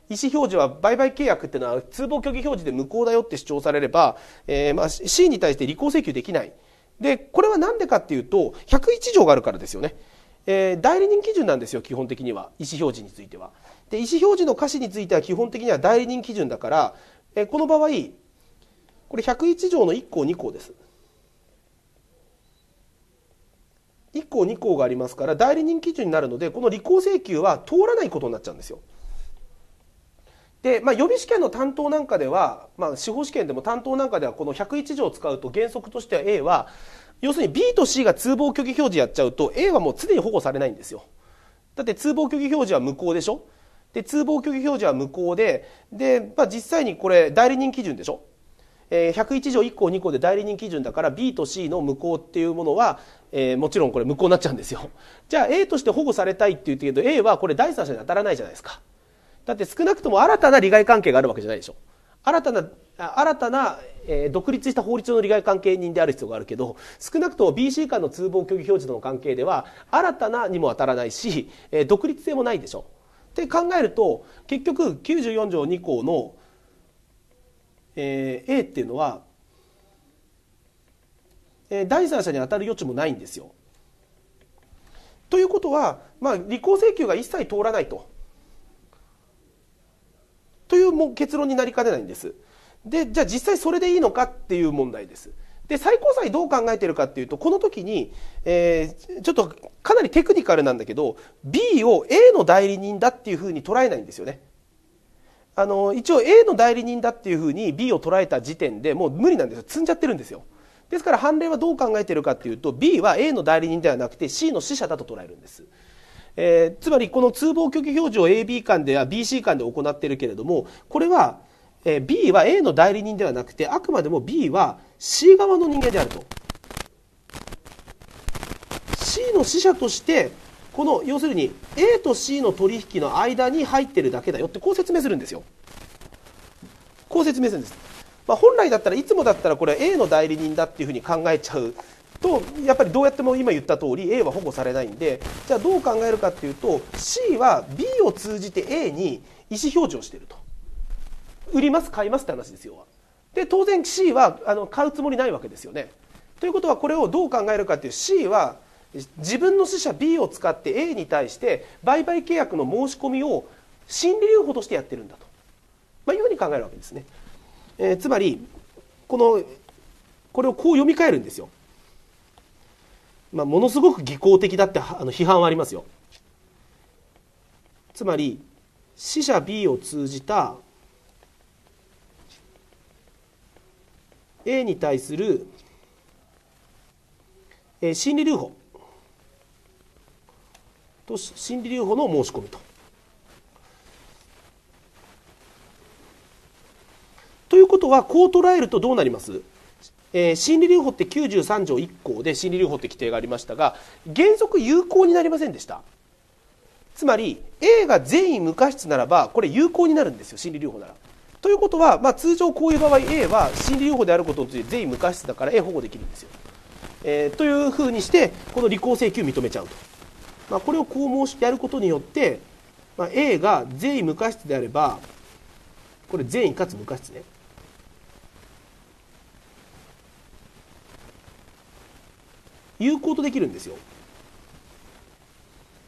意思表示は売買契約っていうのは通報拒否表示で無効だよって主張されれば、えー、まあ C に対して履行請求できない。でこれは何でかっていうと101条があるからですよね。えー、代理人基準なんですよ基本的には意思表示については。で意思表示の可視については基本的には代理人基準だから、えー、この場合これ101条の1項2項です。1項2項がありますから代理人基準になるのでこの履行請求は通らないことになっちゃうんですよ。で、まあ、予備試験の担当なんかでは、まあ、司法試験でも担当なんかではこの101条を使うと原則としては A は要するに B と C が通報虚偽表示やっちゃうと A はもう常に保護されないんですよ。だって通報虚偽表示は無効でしょで、通報虚偽表示は無効で、で、まあ、実際にこれ代理人基準でしょえー、101条1項2項で代理人基準だから B と C の無効っていうものは、えー、もちろんこれ無効になっちゃうんですよ。じゃあ A として保護されたいって言ってけど A はこれ第三者に当たらないじゃないですか。だって少なくとも新たな利害関係があるわけじゃないでしょ。新たな新たな、え独立した法律上の利害関係人である必要があるけど少なくとも BC 間の通謀虚偽表示との関係では新たなにも当たらないし、え独立性もないでしょ。って考えると結局94条2項の、え A っていうのは、え第三者に当たる余地もないんですよ。ということは、まあ、履行請求が一切通らないと。というも結論になりかねないんです。で、じゃあ実際それでいいのかっていう問題です。で、最高裁どう考えてるかっていうと、この時に、えー、ちょっとかなりテクニカルなんだけど、B を A の代理人だっていうふうに捉えないんですよね。あの、一応 A の代理人だっていうふうに B を捉えた時点でもう無理なんですよ。積んじゃってるんですよ。ですから判例はどう考えてるかっていうと、B は A の代理人ではなくて C の死者だと捉えるんです。えー、つまりこの通報拒否表示を AB 間では BC 間で行っているけれどもこれは、え B は A の代理人ではなくてあくまでも B は C 側の人間であると C の使者としてこの要するに A と C の取引の間に入ってるだけだよってこう説明するんですよこう説明するんです、まあ、本来だったらいつもだったらこれは A の代理人だっていうふうに考えちゃうとやっぱりどうやっても今言った通り A は保護されないんでじゃあどう考えるかっていうと C は B を通じて A に意思表示をしていると売ります買いますって話ですよで当然 C はあの買うつもりないわけですよねということはこれをどう考えるかっていう C は自分の死者 B を使って A に対して売買契約の申し込みを心理留保としてやってるんだと、まあ、いうふうに考えるわけですね、えー、つまりこのこれをこう読み替えるんですよまあ、ものすごく技巧的だってあの批判はありますよつまり死者 B を通じた A に対する、え心理留保と心理留保の申し込みと。ということはこう捉えるとどうなりますえー、心理留保って93条1項で心理留保って規定がありましたが原則有効になりませんでしたつまり A が善意無過失ならばこれ有効になるんですよ心理留保なら。ということは、まあ、通常こういう場合 A は心理留保であることについて善意無過失だから A 保護できるんですよ。えー、というふうにしてこの履行請求を認めちゃうと。まあ、これをこう申しやることによって、まあ、A が善意無過失であればこれ善意かつ無過失ね。有効とできるんですよ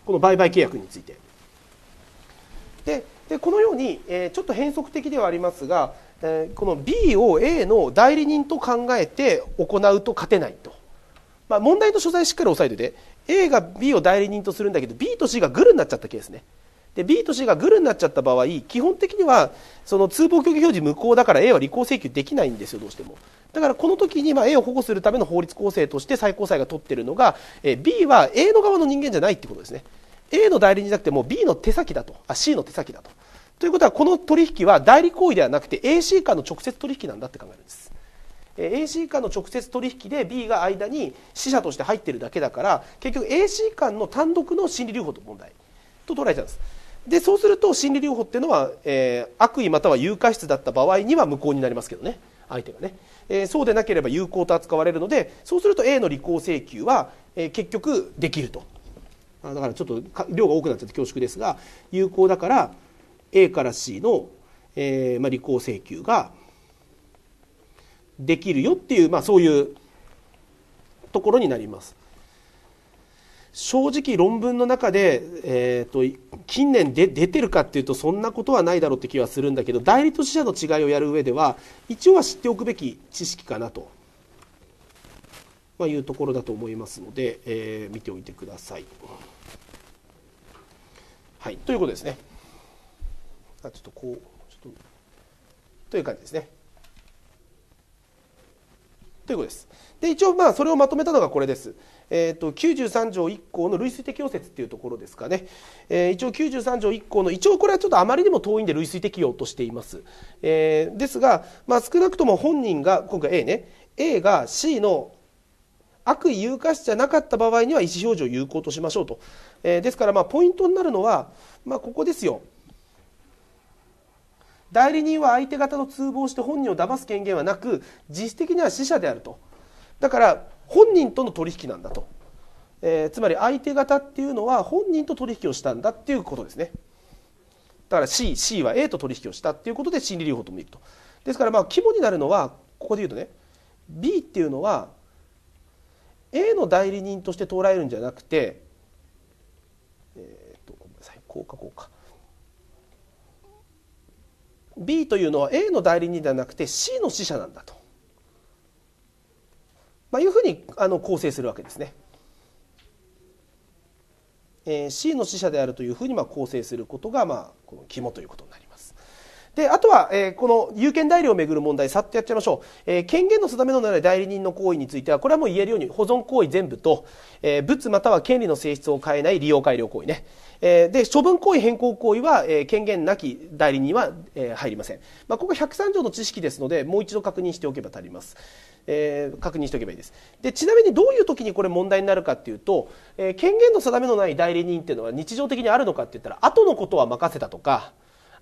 この売買契約について。ででこのように、えー、ちょっと変則的ではありますが、えー、この B を A の代理人と考えて行うと勝てないと、まあ、問題の所在しっかり押さえておいて A が B を代理人とするんだけど B と C がグルになっちゃったケースねで B と C がグルになっちゃった場合基本的にはその通報虚偽表示無効だから A は履行請求できないんですよどうしてもだからこの時にま A を保護するための法律構成として最高裁が取っているのが、え B は A の側の人間じゃないってことですね A の代理人じゃなくても B の手先だとあ C の手先だとということはこの取引は代理行為ではなくて AC 間の直接取引なんだって考えるんです AC 間の直接取引で B が間に死者として入ってるだけだから結局 AC 間の単独の心理留保と問題と捉えちゃうんですでそうすると心理留保っていうのは、えー、悪意または有価質だった場合には無効になりますけどね相手がねえー、そうでなければ有効と扱われるのでそうすると A の履行請求は、えー、結局できるとだからちょっと量が多くなっちゃって恐縮ですが有効だから A から C の、えーまあ、履行請求ができるよっていう、まあ、そういうところになります。正直論文の中で、えーと、近年で出てるかっていうとそんなことはないだろうって気はするんだけど代理と死者の違いをやる上では一応は知っておくべき知識かなと、まあ、いうところだと思いますので、えー、見ておいてください。はい、ということですね。あちょっとこうちょっとという感じですね。ということです。で一応まあそれをまとめたのがこれです。えーと、93条1項の類推適用説っていうところですかね、えー、一応93条1項の一応これはちょっとあまりにも遠いんで類推適用としています、えー、ですが、まあ、少なくとも本人が今回 A ね A が C の悪意有価しじゃなかった場合には意思表示を有効としましょうと、えー、ですからまあポイントになるのは、まあ、ここですよ代理人は相手方と通報して本人を騙す権限はなく実質的には死者であるとだから本人との取引なんだと、えー、つまり相手方っていうのは本人と取引をしたんだっていうことですねだから C, C は A と取引をしたっていうことで心理療法とも言るとですからまあ肝になるのはここで言うとね B っていうのは A の代理人として捉えるんじゃなくてえっ、ー、とごめんなさいこうかこうか B というのは A の代理人ではなくて C の死者なんだとまあ、いうふうにあの構成するわけですね。えー、C の死者であるというふうにまあ構成することがまあこの肝ということになります。で、あとは、えー、この有権代理をめぐる問題、さっとやっちゃいましょう。えー、権限の定めのない代理人の行為については、これはもう言えるように、保存行為全部と、えー、物または権利の性質を変えない利用改良行為ね。えー、で、処分行為、変更行為は、えー、権限なき代理人は、えー、入りません。まあ、ここ103条の知識ですので、もう一度確認しておけば足ります。えー、確認しておけばいいです。で、ちなみにどういう時にこれ問題になるかっていうと、えー、権限の定めのない代理人っていうのは日常的にあるのかって言ったら、後のことは任せたとか、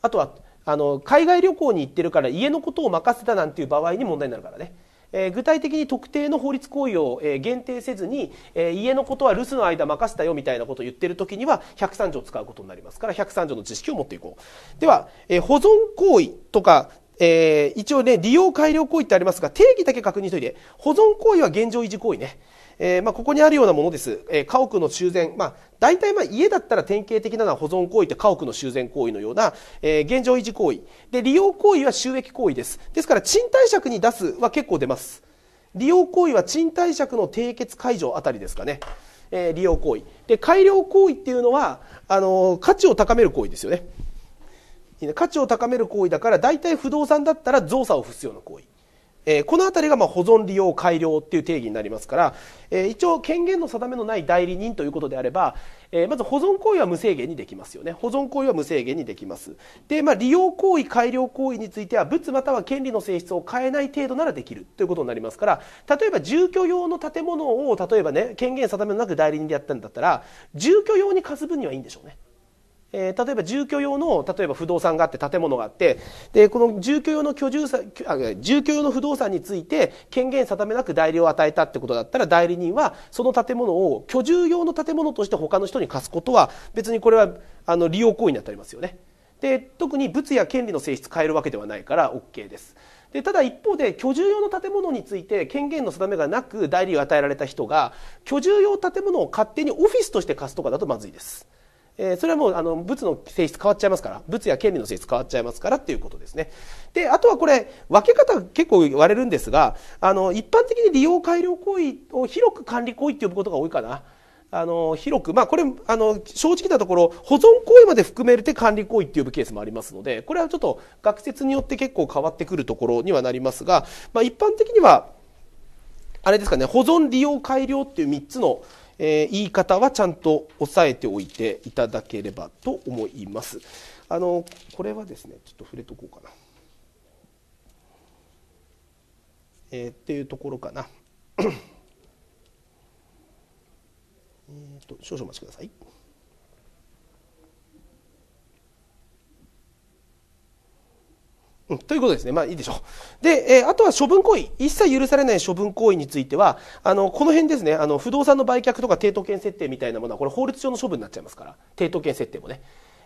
あとは、あの海外旅行に行ってるから家のことを任せたなんていう場合に問題になるからね。え具体的に特定の法律行為を、え限定せずに、え家のことは留守の間任せたよみたいなことを言ってる時には103条を使うことになりますから103条の知識を持っていこう。では、え保存行為とか、え一応ね、利用改良行為ってありますが定義だけ確認しといて保存行為は現状維持行為ね。えー、まあ、ここにあるようなものです、えー、家屋の修繕、まあ、大体まあ家だったら典型的なのは保存行為と家屋の修繕行為のような、えー、現状維持行為で利用行為は収益行為ですですから賃貸借に出すは結構出ます利用行為は賃貸借の締結解除あたりですかね、え利用行為で改良行為っていうのはあの価値を高める行為ですよね価値を高める行為だから大体不動産だったら造作を付すような行為えー、この辺りがま保存利用改良っていう定義になりますから、えー、一応権限の定めのない代理人ということであれば、えー、まず保存行為は無制限にできますよね保存行為は無制限にできますで、まあ、利用行為改良行為については物または権利の性質を変えない程度ならできるということになりますから例えば住居用の建物を例えばね権限定めのなく代理人でやったんだったら住居用に貸す分にはいいんでしょうねえー、例えば住居用の例えば不動産があって建物があってでこの住居用の居住さ住居用の不動産について権限定めなく代理を与えたってことだったら代理人はその建物を居住用の建物として他の人に貸すことは別にこれはあの利用行為になってりますよね。で特に物や権利の性質変えるわけではないから OK です。でただ一方で居住用の建物について権限の定めがなく代理を与えられた人が居住用建物を勝手にオフィスとして貸すとかだとまずいです。えそれはもうあの物の性質変わっちゃいますから物や権利の性質変わっちゃいますからっていうことですねであとはこれ分け方結構言われるんですがあの一般的に利用改良行為を広く管理行為って呼ぶことが多いかなあの広く、まあ、これあの正直なところ保存行為まで含めて管理行為って呼ぶケースもありますのでこれはちょっと学説によって結構変わってくるところにはなりますが、まあ、一般的にはあれですかね保存利用改良っていう3つのえー、言い方はちゃんと押さえておいていただければと思います。あのこれはですねちょっと触れとこうかな。えー、っていうところかな。えっと少々お待ちください。うん、ということですね。まあいいでしょう。で、えー、あとは処分行為。一切許されない処分行為については、あの、この辺ですね、あの、不動産の売却とか抵当権設定みたいなものは、これ法律上の処分になっちゃいますから、抵当権設定もね。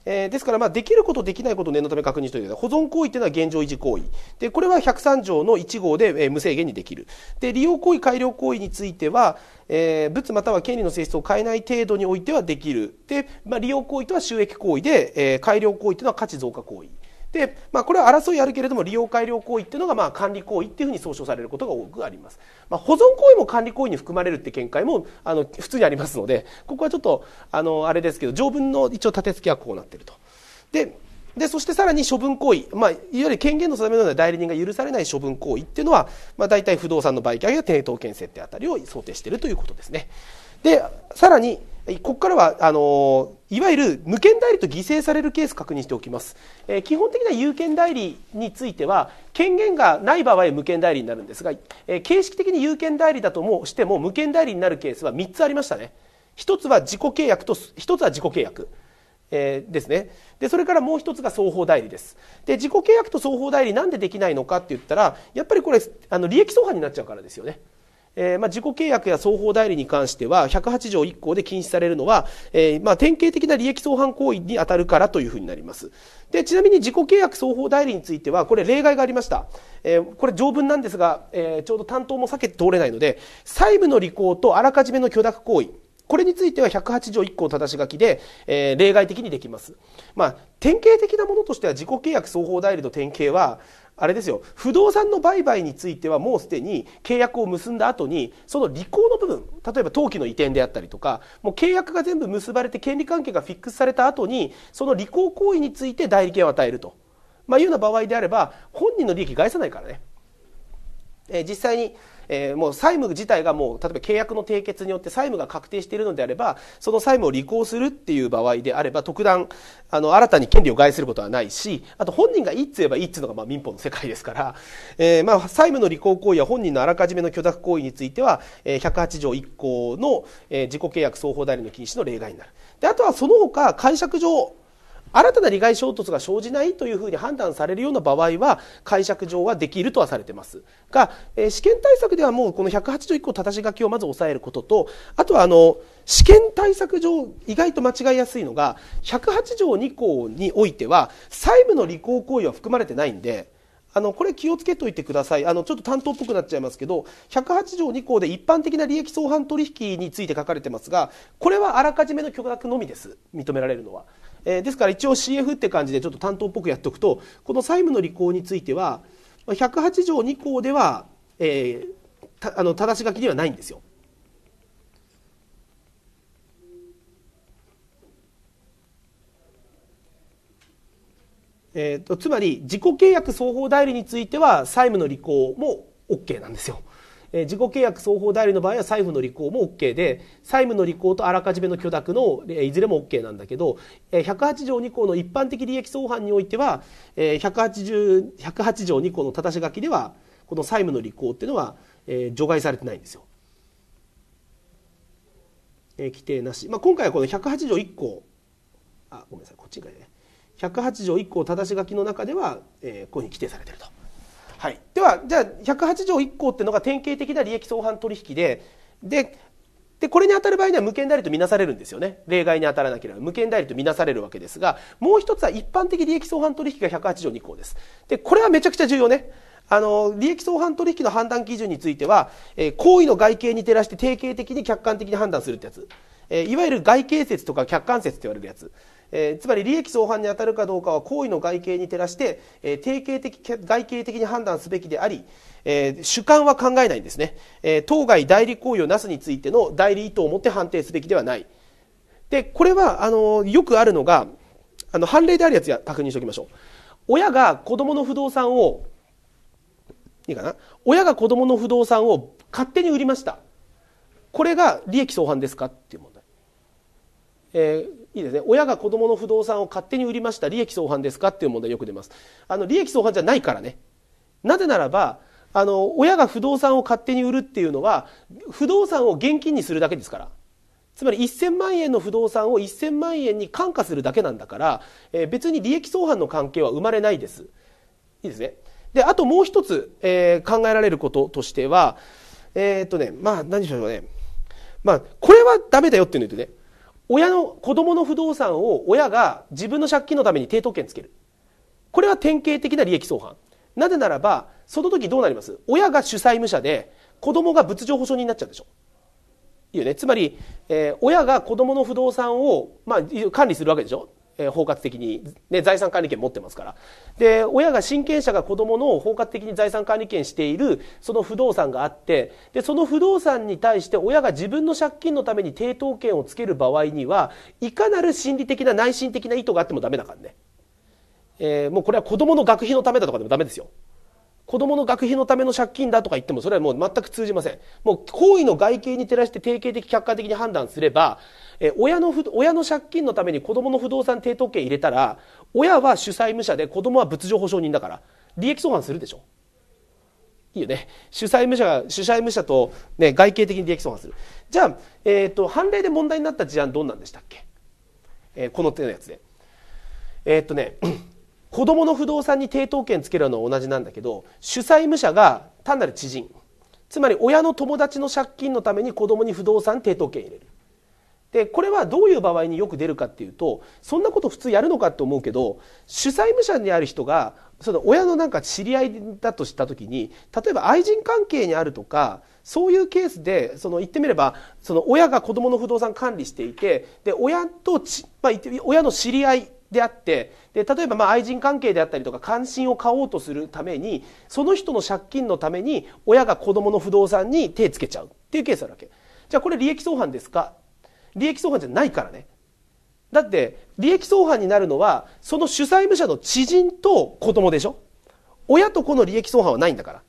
えー、ですから、まあ、できること、できないことを念のため確認しておいてください。保存行為というのは現状維持行為。で、これは103条の1号で、えー、無制限にできる。で、利用行為、改良行為については、えー、物または権利の性質を変えない程度においてはできる。で、まあ、利用行為とは収益行為で、え改良行為というのは価値増加行為。で、まあ、これは争いあるけれども利用改良行為っていうのがまあ管理行為っていうふうに総称されることが多くあります、まあ、保存行為も管理行為に含まれるって見解もあの普通にありますのでここはちょっとあのあれですけど条文の一応立て付けはこうなってると。ででそしてさらに処分行為、まあ、いわゆる権限の定めのような代理人が許されない処分行為っていうのは、まあ、大体不動産の売却や抵当権設定あたりを想定しているということですね。でさらにここからはあのいわゆる無権代理と犠牲されるケース確認しておきます、えー、基本的な有権代理については権限がない場合は無権代理になるんですが、えー、形式的に有権代理だともしても無権代理になるケースは3つありましたね1つは自己契約と1つは自己契約えー、ですねでそれからもう一つが双方代理ですで自己契約と双方代理なんでできないのかって言ったらやっぱりこれあの利益相反になっちゃうからですよねえー、まあ、自己契約や双方代理に関しては、108条1項で禁止されるのは、えー、まあ、典型的な利益相反行為に当たるからというふうになります。で、ちなみに自己契約双方代理については、これ例外がありました。えー、これ条文なんですが、えちょうど担当も避けて通れないので、債務の履行とあらかじめの許諾行為、これについては108条1項ただし書きで、えー、例外的にできます。まあ、典型的なものとしては自己契約双方代理の典型は、あれですよ、不動産の売買についてはもうすでに契約を結んだ後に、その履行の部分、例えば登記の移転であったりとか、もう契約が全部結ばれて権利関係がフィックスされた後に、その履行行為について代理権を与えると。まあ、いうような場合であれば、本人の利益返さないからね。えー、実際に、えー、もう債務自体がもう例えば契約の締結によって債務が確定しているのであればその債務を履行するっていう場合であれば特段あの新たに権利を害することはないしあと本人がいいって言えばいいっていうのがまあ民法の世界ですから、えー、まあ債務の履行行為や本人のあらかじめの許諾行為については、え108条1項の、え自己契約双方代理の禁止の例外になる。であとはその他解釈上新たな利害衝突が生じないというふうに判断されるような場合は解釈上はできるとはされてますが、えー、試験対策ではもうこの1 8条1個たし書きをまず抑えることとあとはあの試験対策上意外と間違いやすいのが108条2項においては債務の履行行為は含まれてないんであのこれ気をつけておいてくださいあのちょっと担当っぽくなっちゃいますけど108条2項で一般的な利益相反取引について書かれてますがこれはあらかじめの許諾のみです認められるのは。えー、ですから一応 CF って感じでちょっと担当っぽくやっておくとこの債務の履行については108条2項では、えー、あの正し書きではないんですよ。えーと、とつまり自己契約双方代理については債務の履行も OK なんですよ。え自己契約双方代理の場合は債務の履行も OK で債務の履行とあらかじめの許諾の、えいずれも OK なんだけど、え108条2項の一般的利益相反においては、え1 8 108条2項のただし書きではこの債務の履行っていうのは、え除外されてないんですよ。え規定なし、まあ、今回はこの108条1項あごめんなさいこっちがね108条1項ただし書きの中では、えこういうふうに規定されてると。はい、ではじゃあ108条1項っていうのが典型的な利益相反取引でででこれに当たる場合には無権代理とみなされるんですよね例外に当たらなければ無権代理とみなされるわけですがもう一つは一般的利益相反取引が108条2項ですでこれはめちゃくちゃ重要ねあの利益相反取引の判断基準については、えー、行為の外形に照らして定型的に客観的に判断するってやつ、えー、いわゆる外形説とか客観説と言われるやつえー、つまり利益相反に当たるかどうかは行為の外形に照らして、えー、定型的外形的に判断すべきであり、えー、主観は考えないんですね、え当該代理行為をなすについての代理意図をもって判定すべきではないでこれはあのよくあるのがあの判例であるやつや確認しておきましょう親が子供の不動産をいいかな親が子供の不動産を勝手に売りましたこれが利益相反ですかっていうものえーいいですね。親が子供の不動産を勝手に売りました。利益相反ですかっていう問題よく出ます。あの、利益相反じゃないからね。なぜならば、あの、親が不動産を勝手に売るっていうのは、不動産を現金にするだけですから。つまり1000万円の不動産を1000万円に感化するだけなんだから、えー、別に利益相反の関係は生まれないです。いいですね。で、あともう一つ、えー、考えられることとしては、えー、っとね、まあ、何でしょうね。まあ、これはダメだよっていうの言うとね、親の子供の不動産を親が自分の借金のために抵当権つけるこれは典型的な利益相反なぜならばその時どうなります親が主債務者で子供が物情保証人になっちゃうでしょいいよねつまり、えー、親が子供の不動産を、まあ、管理するわけでしょえー、包括的に、ね、財産管理権持ってますから。で、親が親権者が子供の包括的に財産管理権している、その不動産があって、で、その不動産に対して親が自分の借金のために抵当権をつける場合には、いかなる心理的な内心的な意図があってもダメだからね。えー、もうこれは子供の学費のためだとかでもダメですよ。子供の学費のための借金だとか言ってもそれはもう全く通じません。もう行為の外形に照らして定型的客観的に判断すれば、え親の親の借金のために子供の不動産抵当権入れたら、親は主債務者で子供は物情保証人だから、利益相反するでしょ。いいよね。主債務者が、主債務者とね、外形的に利益相反する。じゃあ、えっ、ー、と、判例で問題になった事案どんなんでしたっけえー、この手のやつで。えー、っとね、子供の不動産に抵当権つけるのは同じなんだけど主債務者が単なる知人つまり親の友達の借金のために子供に不動産抵当権入れるでこれはどういう場合によく出るかっていうとそんなこと普通やるのかって思うけど主催務者にある人がその親のなんか知り合いだとした時に例えば愛人関係にあるとかそういうケースでその言ってみればその親が子どもの不動産管理していてで親とまあ、親の知り合いであってで例えばまあ愛人関係であったりとか関心を買おうとするためにその人の借金のために親が子供の不動産に手つけちゃうっていうケースあるわけじゃあこれ利益相反ですか利益相反じゃないからねだって利益相反になるのはその主催務者の知人と子供でしょ親と子の利益相反はないんだから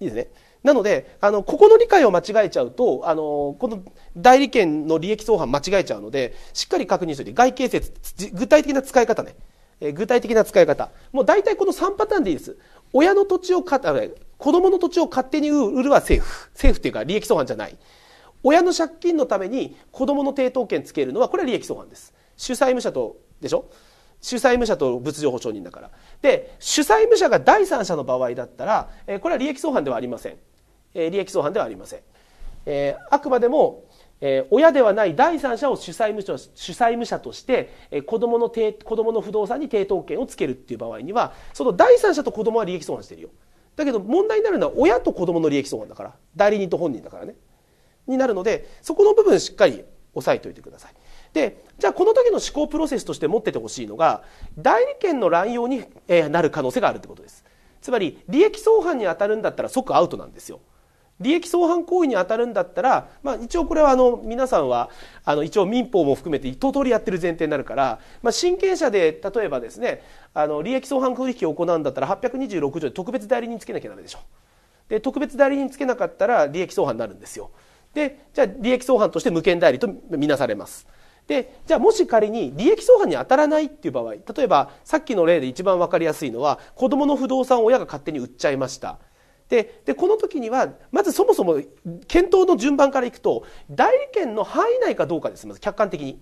いいですねなので、あの、ここの理解を間違えちゃうと、あの、この代理権の利益相反間違えちゃうので、しっかり確認しておいて、外形説、具体的な使い方ね。え具体的な使い方。もう大体この3パターンでいいです。親の土地を買った、子供の土地を勝手に売るはセーフ。セーフっていうか利益相反じゃない。親の借金のために子供の抵当権つけるのは、これは利益相反です。主債務者と、でしょ主債務者と物情保証人だから。で、主債務者が第三者の場合だったら、えこれは利益相反ではありません。え利益相反ではありません。えあくまでも、え親ではない第三者を主催者主催無者として、え子供の子供の不動産に抵当権をつけるっていう場合には、その第三者と子供は利益相反してるよ。だけど問題になるのは親と子供の利益相反だから、代理人と本人だからね。になるので、そこの部分しっかり押さえておいてください。で、じゃあこの時の思考プロセスとして持っててほしいのが、代理権の乱用になる可能性があるってことです。つまり、利益相反に当たるんだったら即アウトなんですよ。利益相反行為に当たるんだったら、まあ、一応これはあの皆さんはあの一応民法も含めて一通りやってる前提になるから、まあ、親権者で例えばですねあの利益相反取引を行うんだったら826条で特別代理人つけなきゃダメでしょで特別代理人つけなかったら利益相反になるんですよでじゃあ利益相反として無権代理とみなされますでじゃあもし仮に利益相反に当たらないっていう場合例えばさっきの例で一番分かりやすいのは子どもの不動産を親が勝手に売っちゃいましたででこの時にはまずそもそも検討の順番からいくと代理権の範囲内かどうかですまず客観的に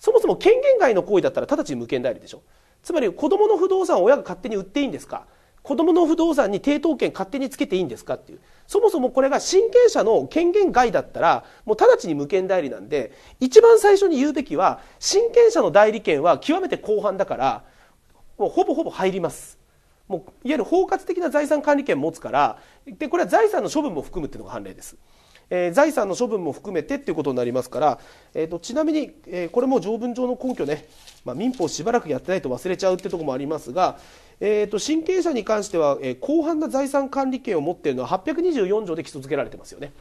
そもそも権限外の行為だったら直ちに無権代理でしょつまり子どもの不動産を親が勝手に売っていいんですか子どもの不動産に抵当権勝手につけていいんですかっていうそもそもこれが親権者の権限外だったらもう直ちに無権代理なんで一番最初に言うべきは親権者の代理権は極めて広範だからもうほぼほぼ入りますもういわゆる包括的な財産管理権を持つからでこれは財産の処分も含むっていうのが判例です。えー、財産の処分も含めてっていうことになりますから、えーと、ちなみに、えー、これも条文上の根拠ね、まあ、民法しばらくやってないと忘れちゃうってとこもありますが、えーと、と親権者に関しては、えー、広範な財産管理権を持っているのは824条で基礎付けられてますよね。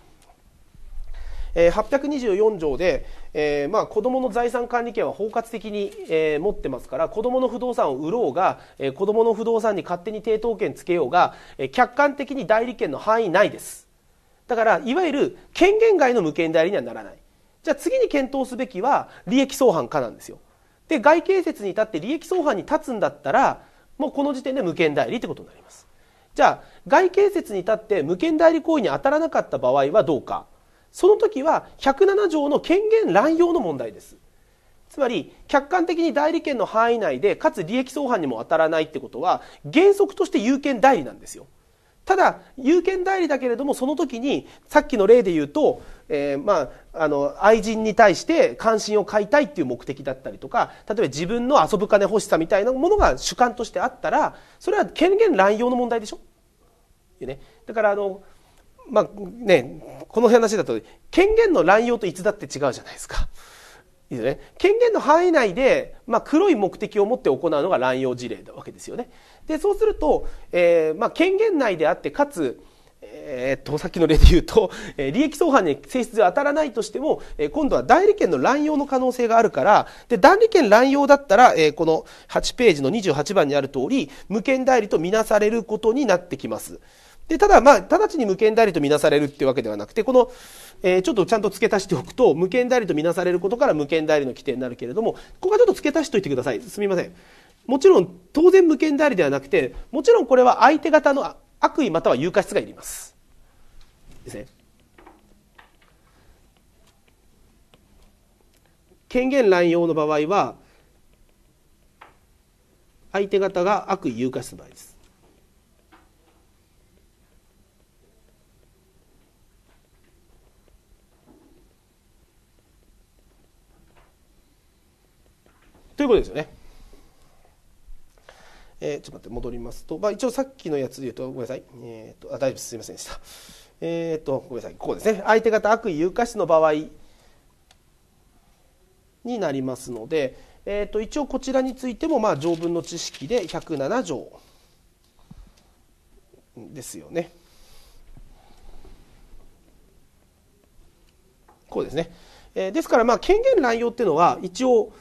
えー、824条で、えー、まあ、子どもの財産管理権は包括的に、えー、持ってますから子どもの不動産を売ろうが、えー、子どもの不動産に勝手に抵当権つけようが、え客観的に代理権の範囲内ですだからいわゆる権限外の無権代理にはならないじゃあ次に検討すべきは利益相反かなんですよで外形説に立って利益相反に立つんだったらもうこの時点で無権代理ってことになりますじゃあ外形説に立って無権代理行為に当たらなかった場合はどうかその時は107条の権限乱用の問題ですつまり客観的に代理権の範囲内でかつ利益相反にも当たらないってことは原則として有権代理なんですよただ有権代理だけれどもその時にさっきの例で言うと、えー、まああの愛人に対して関心を買いたいっていう目的だったりとか例えば自分の遊ぶ金欲しさみたいなものが主観としてあったらそれは権限乱用の問題でしょ、ね、だからあのまあね、この話だと権限の乱用といつだって違うじゃないですか。いいね、権限の範囲内で、まあ、黒い目的を持って行うのが乱用事例なわけですよね。でそうすると、えーまあ、権限内であってかつ、えー、っとさっきの例で言うと、えー、利益相反に性質が当たらないとしても、えー、今度は代理権の乱用の可能性があるからで代理権乱用だったら、えー、この8ページの28番にある通り無権代理とみなされることになってきます。でただまあ直ちに無権代理とみなされるっていうわけではなくてこの、えー、ちょっとちゃんと付け足しておくと無権代理とみなされることから無権代理の規定になるけれどもここはちょっと付け足しておいてくださいすみませんもちろん当然無権代理ではなくてもちろんこれは相手方の悪意または有価質がいりますですね権限乱用の場合は相手方が悪意有価質の場合ですいうことですよね。えー、ちょっと待って、戻りますと、まあ、一応さっきのやつで言うと、ごめんなさい。えーと、あ大丈夫です。すみませんでした。えっ、と、ごめんなさい。ここですね。相手方悪意有価視の場合になりますので、えーと、と一応こちらについても、まあ、条文の知識で107条ですよね。こうですね。えー、ですから、まあ、権限乱用っていうのは、一応、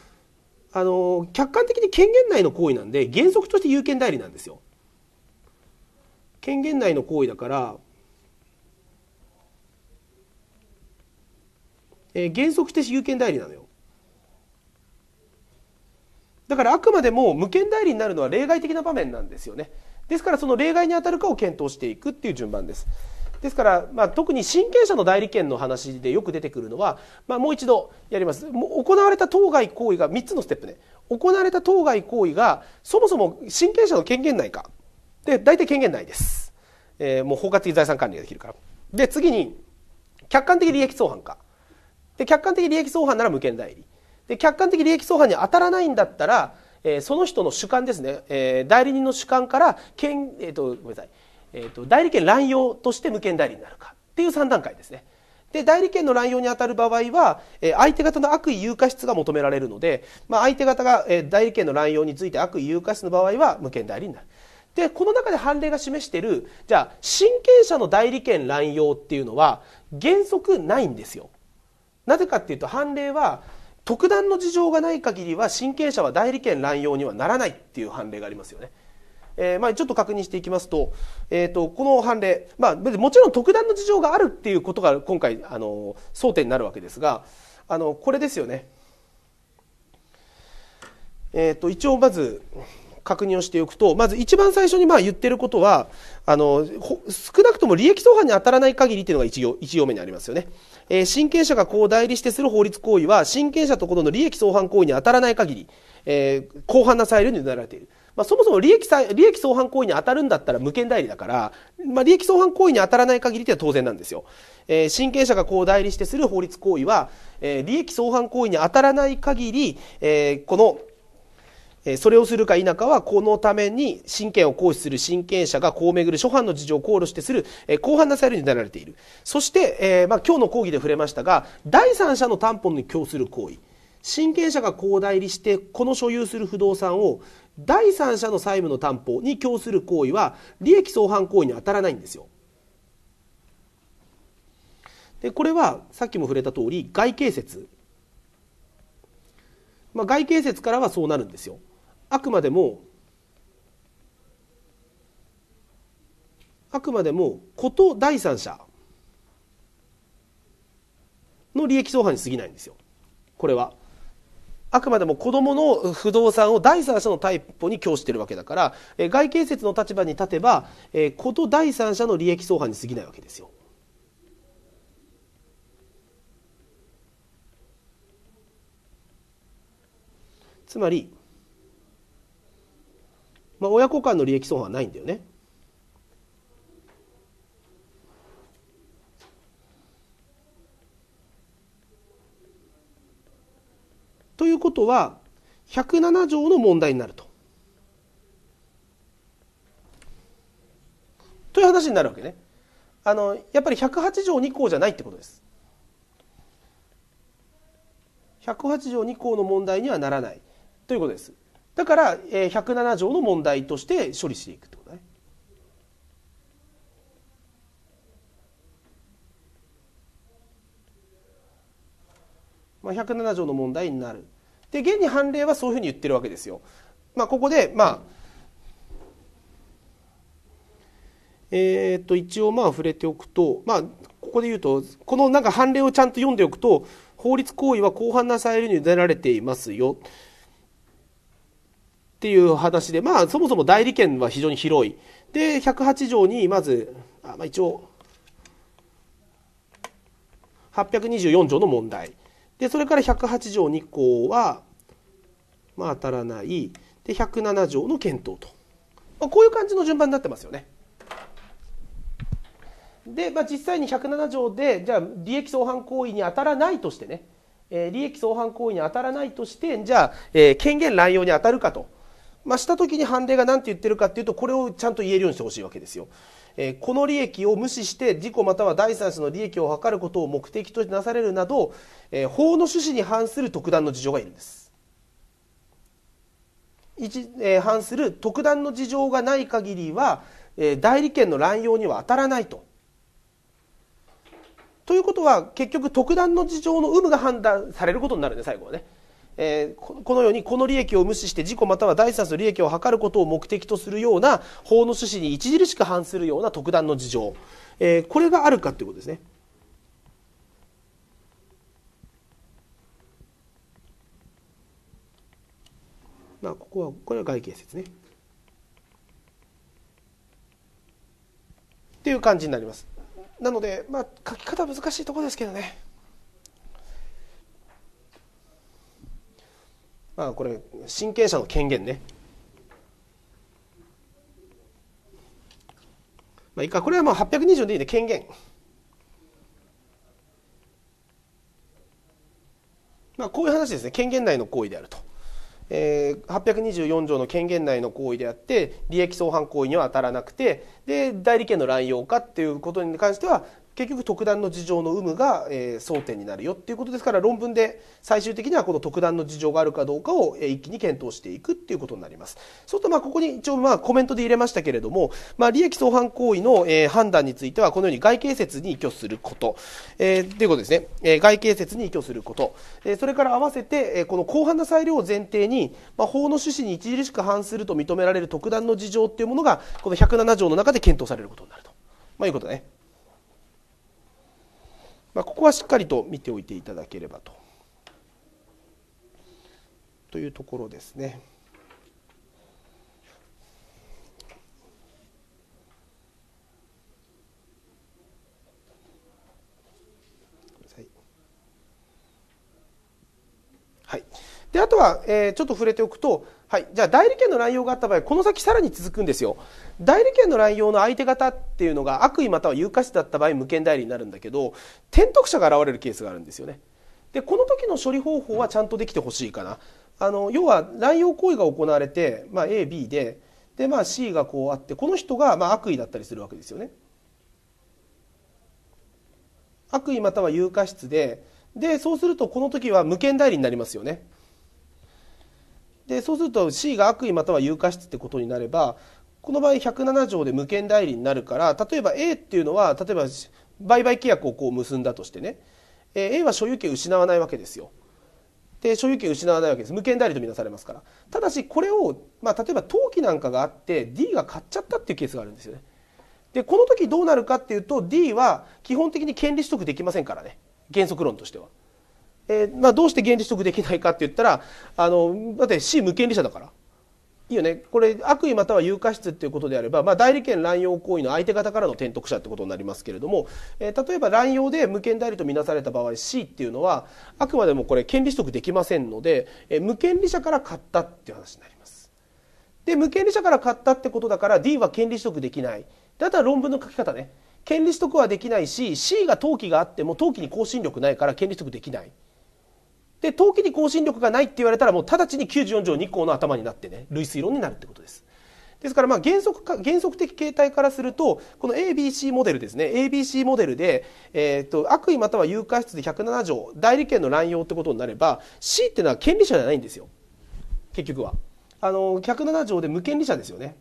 あの、客観的に権限内の行為なんで、原則として有権代理なんですよ。権限内の行為だから、えー、原則として有権代理なのよ。だからあくまでも無権代理になるのは例外的な場面なんですよね。ですからその例外に当たるかを検討していくっていう順番です。ですから、まあ、特に親権者の代理権の話でよく出てくるのは、まあ、もう一度やります行われた当該行為が3つのステップね行われた当該行為がそもそも親権者の権限内かで大体権限内です、えー、もう包括的財産管理ができるからで次に客観的利益相反かで客観的利益相反なら無権代理で客観的利益相反に当たらないんだったら、えー、その人の主観ですね、えー、代理人の主観から権、えーとごめんなさいえーと、代理権乱用として無権代理になるかっていう3段階ですね。で代理権の乱用にあたる場合は、えー、相手方の悪意有価質が求められるので、まあ、相手方が、えー、代理権の乱用について悪意有価質の場合は無権代理になる。でこの中で判例が示しているじゃあ親権者の代理権乱用っていうのは原則ないんですよ。なぜかっていうと判例は特段の事情がない限りは親権者は代理権乱用にはならないっていう判例がありますよね。えー、まあ、ちょっと確認していきますと、えっ、ー、と、この判例、まあ、もちろん特段の事情があるっていうことが今回、あの、争点になるわけですが、あの、これですよね。えっ、ー、と、一応まず、確認をしておくと、まず一番最初にまあ言ってることは、あの、少なくとも利益相反に当たらない限りっていうのが一行、一行目にありますよね。えー、親権者がこう代理してする法律行為は、親権者ところの利益相反行為に当たらない限り、えー、広範な裁量に委ねられている。まあ、そもそも利益利益相反行為に当たるんだったら無権代理だから、まあ、利益相反行為に当たらない限りでは当然なんですよ。えー、親権者がこう代理してする法律行為は、えー、利益相反行為に当たらない限り、えー、この、えそれをするか否かは、このために親権を行使する親権者がこうめぐる諸般の事情を考慮してする、えー、広範なようになられている。そして、えー、まあ、今日の講義で触れましたが、第三者の担保に供する行為。親権者がこう代理して、この所有する不動産を、第三者の債務の担保に供する行為は利益相反行為に当たらないんですよ。でこれはさっきも触れた通り外形説、まあ、外形説からはそうなるんですよ。あくまでもあくまでもこと第三者の利益相反に過ぎないんですよこれは。あくまでも子供の不動産を第三者のタイプに供しているわけだから、えー、外形説の立場に立てば、えー、こと第三者の利益相反に過ぎないわけですよ。つまり、まあ、親子間の利益相反はないんだよね。ということは107条の問題になると。という話になるわけね。あのやっぱり108条2項じゃないってことです。108条2項の問題にはならないということです。だから、えー、107条の問題として処理していくってことね。まあ、107条の問題になる。で現に判例はそういうふうに言ってるわけですよ。まあ、ここで、まあえー、っと一応まあ触れておくと、まあ、ここで言うとこのなんか判例をちゃんと読んでおくと法律行為は広範なされるに委られていますよっていう話で、まあ、そもそも代理権は非常に広い。で108条にまずあ、まあ、一応824条の問題。でそれから108条2項は、まあ、当たらないで107条の検討と、まあ、こういう感じの順番になってますよね。で、まあ、実際に107条でじゃあ利益相反行為に当たらないとしてね、えー、利益相反行為に当たらないとしてじゃあ、えー、権限乱用に当たるかと、まあ、した時に判例が何て言ってるかっていうとこれをちゃんと言えるようにしてほしいわけですよ。えこの利益を無視して自己または第三者の利益を図ることを目的となされるなど、え法の趣旨に反する特段の事情がいるんです。一え反する特段の事情がない限りは、え代理権の乱用には当たらないと。ということは結局特段の事情の有無が判断されることになるんで最後はね。えー、このようにこの利益を無視して自己または第三者の利益を図ることを目的とするような法の趣旨に著しく反するような特段の事情、えー、これがあるかということですね。まあ、ここはこれは外形説ね。っていう感じになります。なので、まあ、書き方難しいところですけどね。まあ、これ親権者の権限ね、まあ、いいかこれはもう820でいいね権限、まあ、こういう話ですね権限内の行為であると、えー、824条の権限内の行為であって利益相反行為には当たらなくてで代理権の乱用かっていうことに関しては結局特段の事情の有無が、え争点になるよっていうことですから論文で最終的にはこの特段の事情があるかどうかを、え一気に検討していくっていうことになります。そうするとまあここに一応まあコメントで入れましたけれども、まあ、利益相反行為の、え判断についてはこのように外形説に依拠すること、えー、ということですね、え外形説に依拠すること、えそれから合わせて、えこの広範な裁量を前提に、まあ、法の趣旨に著しく反すると認められる特段の事情っていうものがこの107条の中で検討されることになると、まあ、いうことね。まあ、ここはしっかりと見ておいていただければと。というところですね。はい、であとは、えー、ちょっと触れておくとはい、じゃあ代理権の乱用があった場合この先さらに続くんですよ代理権の乱用の相手方っていうのが悪意または有価値だった場合無権代理になるんだけど転得者が現れるケースがあるんですよねでこの時の処理方法はちゃんとできてほしいかなあの要は乱用行為が行われて、まあ、AB でで、まあ、C がこうあってこの人がま悪意だったりするわけですよね悪意または有価質ででそうするとこの時は無権代理になりますよねでそうすると C が悪意または有価質ってことになればこの場合107条で無権代理になるから例えば A っていうのは例えば売買契約をこう結んだとしてね A は所有権失わないわけですよ。で所有権失わないわけです無権代理とみなされますからただしこれを、まあ、例えば登記なんかがあって D が買っちゃったっていうケースがあるんですよね。でこの時どうなるかっていうと D は基本的に権利取得できませんからね原則論としては。えー、まあ、どうして原理取得できないかって言ったらあのだって C 無権利者だから。いいよね、これ悪意または有価質っていうことであれば、まあ、代理権乱用行為の相手方からの転得者ってことになりますけれども、えー、例えば乱用で無権代理とみなされた場合 C っていうのはあくまでもこれ権利取得できませんので、えー、無権利者から買ったっていう話になります。で無権利者から買ったってことだから D は権利取得できないだったら論文の書き方ね権利取得はできないし C が登記があっても登記に更新力ないから権利取得できない。で冬季に更新力がないって言われたらもう直ちに94条2項の頭になってね類推論になるってことです。ですからまあ原則か原則的形態からするとこの ABC モデルですね ABC モデルで、えー、と悪意または有価質で107条代理権の乱用ってことになれば C っていうのは権利者じゃないんですよ結局はあの107条で無権利者ですよね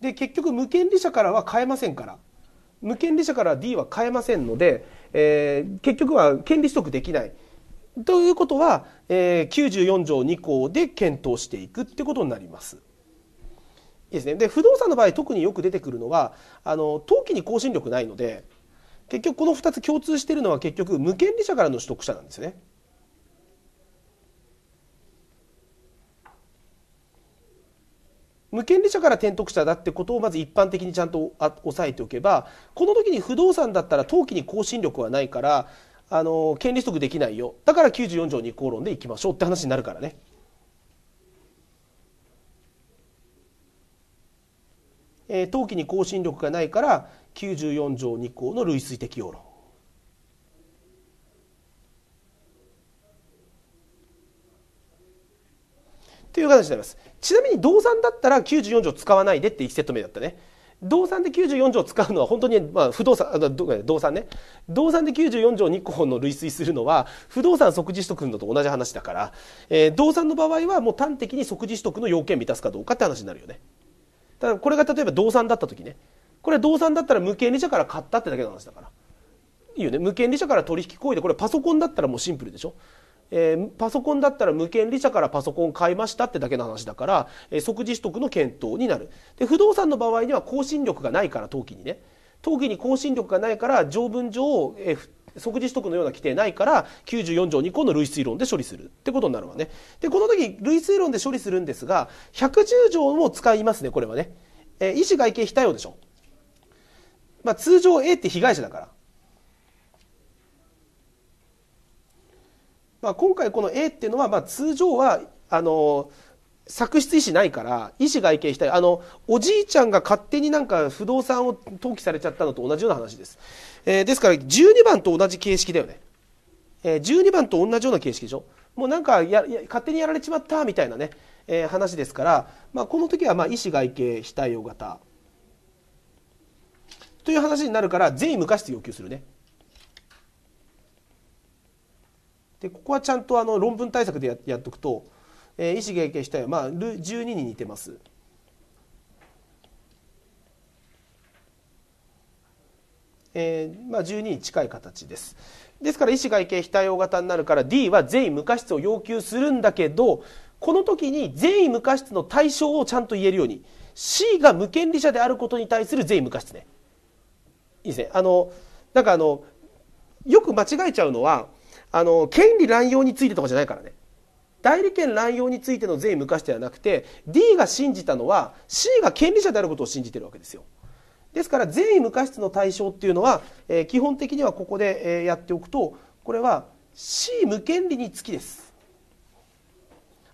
で結局無権利者からは変えませんから無権利者から D は変えませんのでえー、結局は権利取得できない。ということは、えー、94条2項で検討していくってことになります。いいですね、で不動産の場合特によく出てくるのはあの登記に更新力ないので結局この2つ共通しているのは結局無権利者からの取得者なんですね。無権利者から転得者だってことをまず一般的にちゃんと押さえておけばこの時に不動産だったら登記に更新力はないからあの権利取得できないよだから94条2項論でいきましょうって話になるからね。え登記に更新力がないから94条2項の類推適用論という形になりますちなみに動産だったら94条使わないでって1セット目だったね動産で94条使うのは本当に、まあ、不動産動産ね動産で94条2項の類推するのは不動産即時取得のと同じ話だから、えー、動産の場合はもう端的に即時取得の要件満たすかどうかって話になるよねただこれが例えば動産だった時ねこれは動産だったら無権利者から買ったってだけの話だからいいよね無権利者から取引行為でこれパソコンだったらもうシンプルでしょえー、パソコンだったら無権利者からパソコン買いましたってだけの話だから、えー、即時取得の検討になるで不動産の場合には更新力がないから登記にね登記に更新力がないから条文上、えー即時取得のような規定ないから94条2項の類推論で処理するってことになるわね。で、この時類推論で処理するんですが、110条も使いますね、これはね。えー、医師外形非対応でしょ。まあ通常 A って被害者だから。まあ、今回この A っていうのは、まあ、通常はあの作出意思ないから意思外見したいあのおじいちゃんが勝手になんか不動産を登記されちゃったのと同じような話です、えー、ですから12番と同じ形式だよね、えー、12番と同じような形式でしょもうなんかや勝手にやられちまったみたいなね、えー、話ですから、まあ、この時はまあ意思外形非対応型という話になるから善意無価要求するねでここはちゃんとあの論文対策でややっとくと、えー、医師が経験したよ、まあ、12に似てます。えーまあ、12に近い形ですですから医師外形非対応型になるから D は善意無過失を要求するんだけどこの時に善意無過失の対象をちゃんと言えるように C が無権利者であることに対する善意無過失ねいいですねあのなんかあのよく間違えちゃうのはあの、権利乱用についてとかじゃないからね。代理権乱用についての税無価ではなくて D が信じたのは C が権利者であることを信じてるわけですよですから意無過失の対象っていうのは、えー、基本的にはここで、えー、やっておくとこれは C 無権利につきです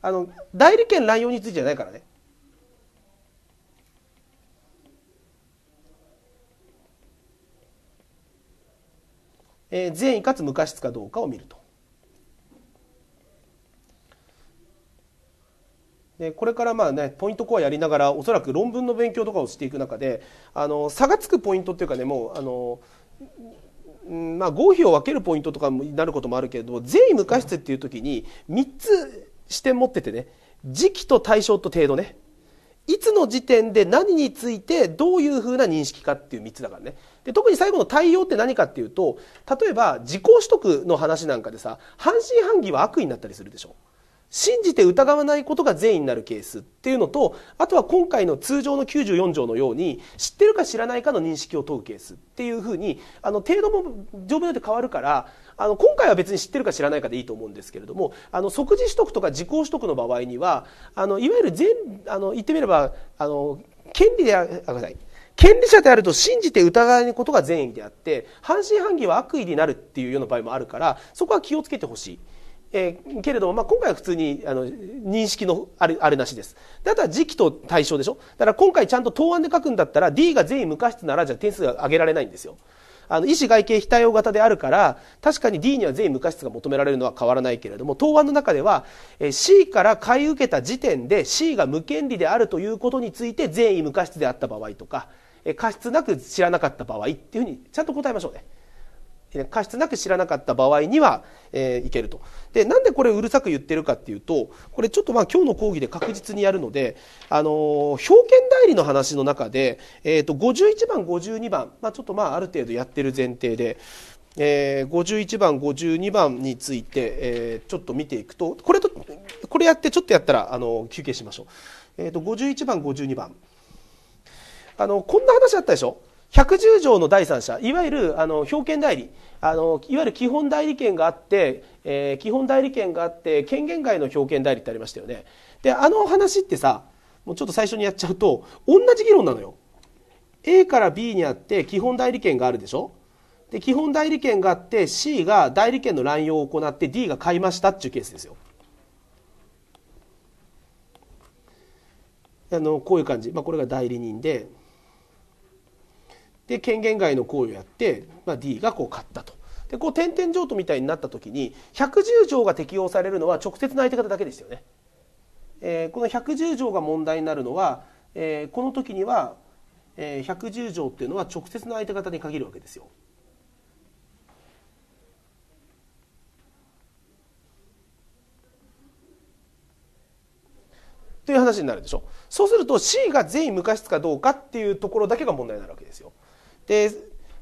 あの代理権乱用についてじゃないからねえー、善意かつ無過失かどうかを見ると。でこれからまあねポイントコアやりながらおそらく論文の勉強とかをしていく中であの差がつくポイントっていうかねもうあのまあ、合否を分けるポイントとかになることもあるけれど善意無過失っていう時に3つ視点持っててね時期と対象と程度ねいつの時点で何についてどういうふうな認識かっていう3つだからねで特に最後の対応って何かっていうと例えば自己取得の話なんかでさ半信半疑は悪意になったりするでしょ信じて疑わないことが善意になるケースっていうのとあとは今回の通常の94条のように知ってるか知らないかの認識を問うケースっていうふうにあの程度も条文によって変わるからあの今回は別に知ってるか知らないかでいいと思うんですけれどもあの即時取得とか時効取得の場合にはあのいわゆる全あの言ってみればあの権利であごめんなさい権利者であると信じて疑わないことが善意であって半信半疑は悪意になるっていうような場合もあるからそこは気をつけてほしい。えー、けれども、まあ、今回は普通にあの認識のあれあるなしです。であとは時期と対象でしょだから今回ちゃんと答案で書くんだったら D が善意無過失ならじゃあ点数が上げられないんですよ。あの医師外形非対応型であるから確かに D には善意無過失が求められるのは変わらないけれども答案の中では C から買い受けた時点で C が無権利であるということについて善意無過失であった場合とか過失なく知らなかった場合っていうふうにちゃんと答えましょうね。過失なく知らなかった場合には、えー、いけると。で、なんでこれうるさく言ってるかっていうと、これちょっとまあ今日の講義で確実にやるので、あのー、表見代理の話の中で、えっ、ー、と、51番、52番、まあちょっとまあある程度やってる前提で、えー、51番、52番について、えー、ちょっと見ていくと、これと、これやってちょっとやったら、あの、休憩しましょう。えっ、ー、と、51番、52番。あの、こんな話あったでしょ110条の第三者、いわゆるあの表権代理あの、いわゆる基本代理権があって、えー、基本代理権があって、権限外の表権代理ってありましたよね。で、あの話ってさ、もうちょっと最初にやっちゃうと、同じ議論なのよ。A から B にあって基本代理権があるでしょで、基本代理権があって C が代理権の乱用を行って D が買いましたっていうケースですよ。あのこういう感じ、まあ、これが代理人でで権限外の行為をやって、まあ、D がこう勝ったと。でこう点々譲渡みたいになった時に110条が適用されるのは直接の相手方だけですよね。えー、この110条が問題になるのは、えー、この時には、えー、110条っていうのは直接の相手方に限るわけですよ。という話になるでしょそうすると C が善意無過失かどうかっていうところだけが問題になるわけですよ。で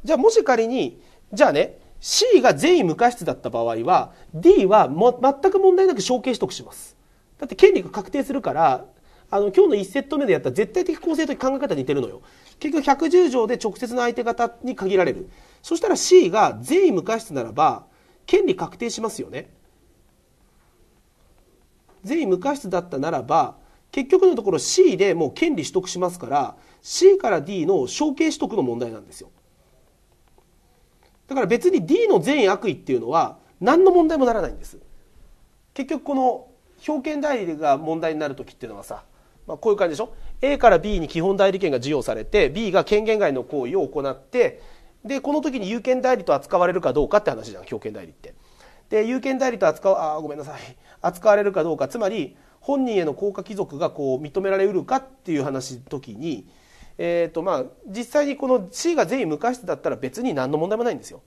じゃあもし仮にじゃあね C が善意無過失だった場合は D はも全く問題なく承継取得しますだって権利が確定するからあの今日の1セット目でやった絶対的公正と考え方似てるのよ結局110条で直接の相手方に限られるそしたら C が善意無過失ならば権利確定しますよね善意無過失だったならば結局のところ C でもう権利取得しますから C から D の承継取得の問題なんですよだから別に D の善意悪意っていうのは何の問題もならないんです結局この表権代理が問題になる時っていうのはさ、まあ、こういう感じでしょ A から B に基本代理権が授与されて B が権限外の行為を行ってでこの時に有権代理と扱われるかどうかって話じゃん表権代理って。で有権代理と扱うあごめんなさい扱われるかどうかつまり本人への効果貴族がこう認められうるかっていう話の時にえーとまあ、実際にこの C が善意無価値だったら別に何の問題もないんですよ。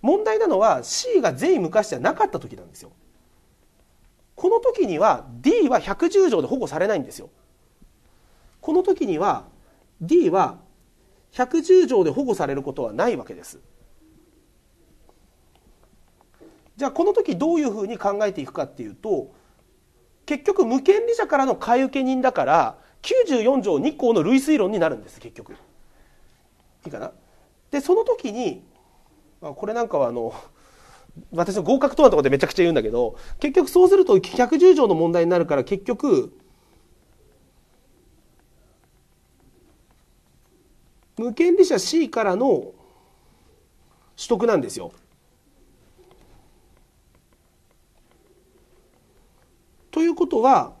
問題なのは C が善意無価値じゃなかった時なんですよ。この時には D は110条で保護されないんですよ。この時には D は110条で保護されることはないわけです。じゃあこの時どういうふうに考えていくかっていうと結局無権利者からの買い受け人だから94条2項の類推論になるんです結局いいかなでその時に、あ、これなんかはあの私の合格とはとかでめちゃくちゃ言うんだけど結局そうすると110条の問題になるから結局無権利者 C からの取得なんですよ。ということは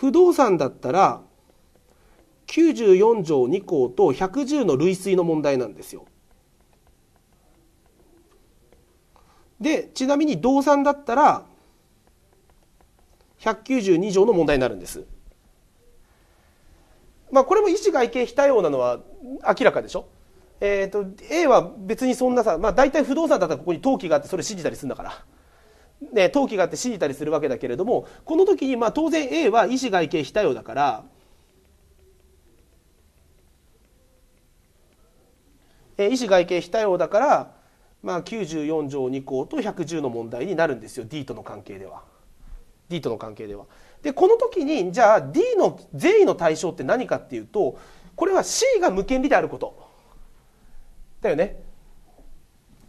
不動産だったら94条2項と110の類推の問題なんですよ。でちなみに動産だったら192条の問題になるんです。まあ、これも意思外形非対応なのは明らかでしょ、えーと、と A は別にそんなさ、まあ、大体不動産だったらここに登記があってそれ信じたりするんだから。ね、登記があって信じたりするわけだけれどもこの時にまあ当然 A は医師外形非対応だから医師外形非対応だから、まあ、94条2項と110の問題になるんですよ D との関係では。D との関係では。でこの時にじゃあ D の善意の対象って何かっていうとこれは C が無権利であることだよね。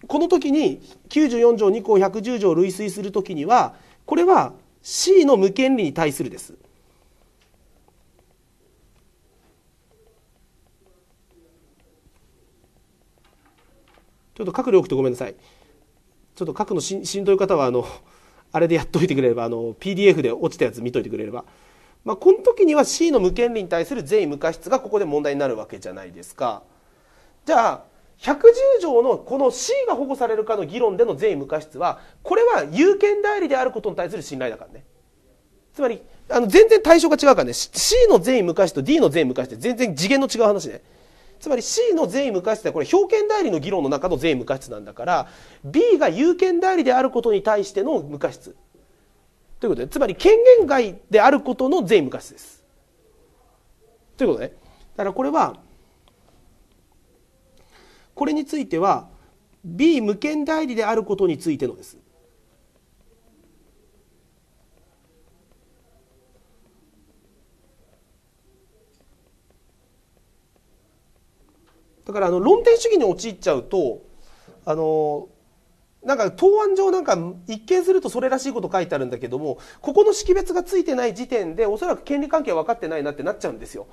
この時に94条2項110条類推する時にはこれは C の無権利に対するです。ちょっと各領域ごめんなさい。ちょっと書くのしんどい方はあの あれでやっといてくれればあの PDF で落ちたやつ見といてくれれば。まあ、この時には C の無権利に対する善意無過失がここで問題になるわけじゃないですか。じゃあ110条のこの C が保護されるかの議論での善意無過失は、これは有権代理であることに対する信頼だからね。つまり、あの、全然対象が違うからね、C の善意無過失と D の善意無過失って全然次元の違う話ね。つまり C の善意無過失ってこれ表見代理の議論の中の善意無過失なんだから、B が有権代理であることに対しての無過失。ということで、つまり権限外であることの善意無過失です。ということね。だからこれは、これについては B 無権代理であることについてのです。だからあの論点主義に陥っちゃうとあのなんか答案上なんか一見するとそれらしいこと書いてあるんだけどもここの識別がついてない時点でおそらく権利関係は分かってないなってなっちゃうんですよ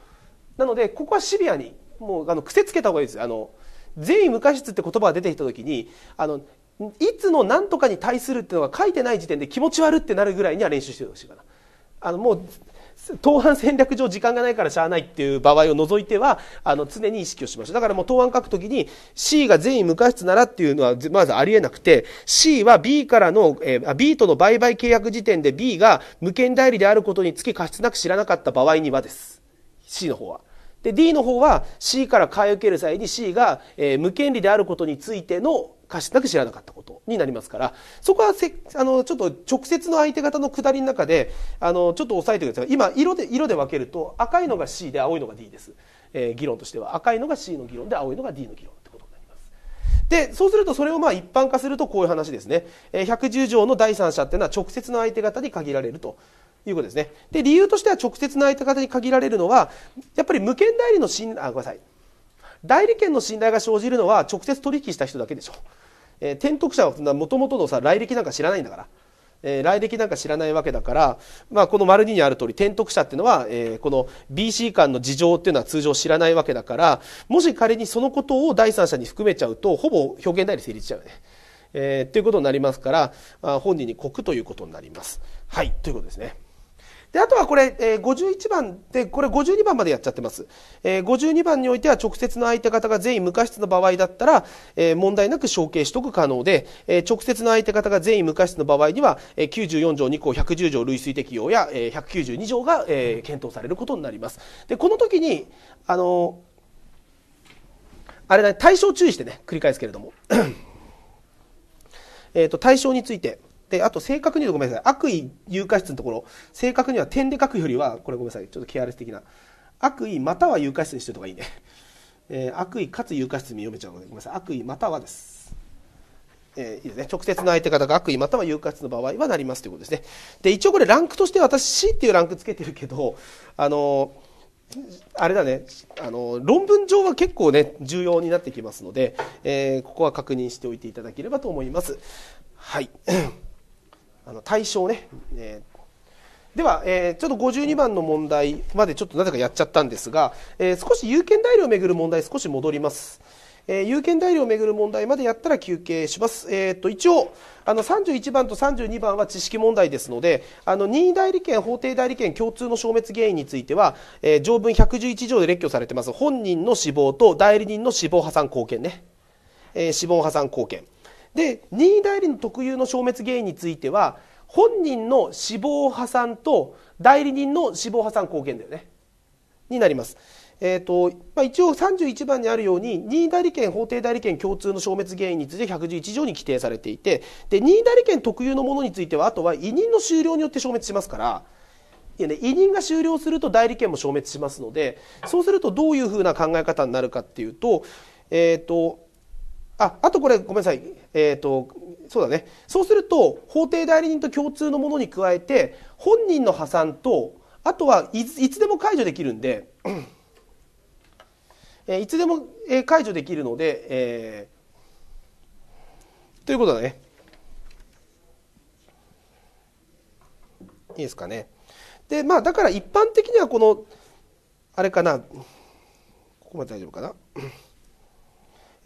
なのでここはシビアにもうあの癖つけた方がいいですあの善意無価失って言葉が出てきた時にあのいつの何とかに対するっていうのが書いてない時点で気持ち悪ってなるぐらいには練習してほしいかな。あのもう答案戦略上時間がないからしゃあないっていう場合を除いてはあの常に意識をしましょうだからもう答案書くときに C が善意無過失ならっていうのはまずありえなくて C は B からの、えー、B との売買契約時点で B が無権代理であることにつき過失なく知らなかった場合にはです C の方は。で D の方は C から買い受ける際に C が、え無権利であることについての過失なく知らなかったことになりますからそこはせあのちょっと直接の相手方の下りの中であのちょっと押さえてください今色で色で分けると赤いのが C で青いのが D です、えー、議論としては赤いのが C の議論で青いのが D の議論ってことになりますでそうするとそれをまあ一般化するとこういう話ですね、えー、110条の第三者っていうのは直接の相手方に限られるということですね。で、理由としては直接の相手方に限られるのは、やっぱり無権代理の信あ、ごめんなさい。代理権の信頼が生じるのは直接取引した人だけでしょ。えー、転得者はもともとのさ、来歴なんか知らないんだから。えー、来歴なんか知らないわけだから、まあ、この丸2にある通り、転得者っていうのは、えー、この BC 間の事情っていうのは通常知らないわけだから、もし仮にそのことを第三者に含めちゃうと、ほぼ表現代理成立しちゃうよね。えー、ということになりますから、あ本人に告ということになります。はい、ということですね。で、あとはこれ、えー、51番で、これ52番までやっちゃってます。えー、52番においては直接の相手方が全員無過失の場合だったら、えー、問題なく承継取得可能で、えー、直接の相手方が全員無過失の場合には、えー、94条2項110条類推適用や、えー、192条が、えー、検討されることになります。で、この時に、あのあれだ、ね、対象注意してね、繰り返すけれども。えっと、対象について。で、あと正確に言うとごめんなさい。悪意誘拐室のところ、正確には点で書くよりは、これごめんなさい。ちょっとケアレス的な。悪意または誘拐室にしてるとかいいね。えー、悪意かつ誘拐室に読めちゃうので、ごめんなさい。悪意またはです。えー、いいですね。直接の相手方が悪意または誘拐室の場合はなりますということですね。で、一応これランクとして私 C っていうランクつけてるけど、あのーあれだねあの論文上は結構ね重要になってきますので、えー、ここは確認しておいていただければと思います。はいあの対象ね、えーでは、えー、ちょっと52番の問題までちょっとなぜかやっちゃったんですが、えー、少し有権代理をめぐる問題少し戻ります、えー、有権代理をめぐる問題までやったら休憩します、えー、と一応あの31番と32番は知識問題ですのであの任意代理権法定代理権共通の消滅原因については、えー、条文111条で列挙されてます本人の死亡と代理人の死亡破産貢献ね、えー、死亡破産貢献で任意代理の特有の消滅原因については本人の死亡破産と代理人の死亡破産貢献だよねになります。えーとまあ、一応31番にあるように任意代理権法定代理権共通の消滅原因について111条に規定されていてで任意代理権特有のものについてはあとは委任の終了によって消滅しますからいや、ね、委任が終了すると代理権も消滅しますのでそうするとどういうふうな考え方になるかっていうと,、えーと、とああとこれごめんなさいえっ、ー、と、そうだね。そうすると、法定代理人と共通のものに加えて、本人の破産と、あとはいつでも解除できるんで、えいつでも解除できるので、えー、ということだね。いいですかね。で、まあ、だから一般的にはこの、あれかな、ここまで大丈夫かな。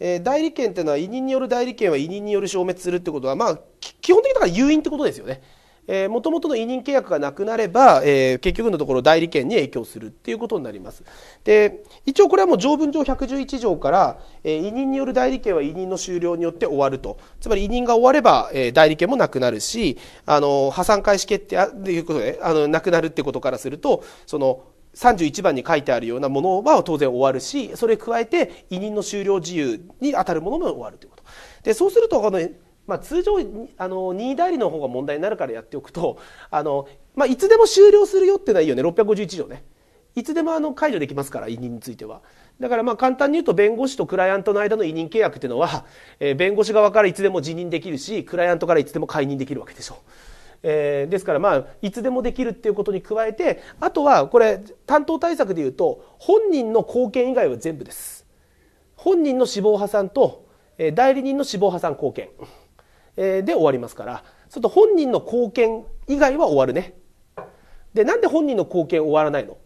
えー、代理権っていうのは委任による代理権は委任による消滅するってことは、まあ、基本的だから誘引ってことですよね。えー、元々の委任契約がなくなれば、えー、結局のところ代理権に影響するっていうことになります。で、一応これはもう条文上111条から、えー、委任による代理権は委任の終了によって終わると。つまり委任が終われば、えー、代理権もなくなるし、あの、破産開始決定ということで、あの、なくなるってことからすると、その、31番に書いてあるようなものは当然終わるしそれ加えて委任の終了自由に当たるものも終わるということ。でそうするとこの、まあ、通常あの任意代理の方が問題になるからやっておくとあの、まあ、いつでも終了するよってないいよね651条ね。いつでもあの解除できますから委任については。だからまあ簡単に言うと弁護士とクライアントの間の委任契約っていうのは、えー、弁護士側からいつでも辞任できるしクライアントからいつでも解任できるわけでしょう。えー、ですからまあいつでもできるっていうことに加えてあとはこれ担当対策でいうと本人の貢献以外は全部です本人の死亡破産と、えー、代理人の死亡破産貢献、えー、で終わりますからちょっと本人の貢献以外は終わるねでなんで本人の貢献終わらないの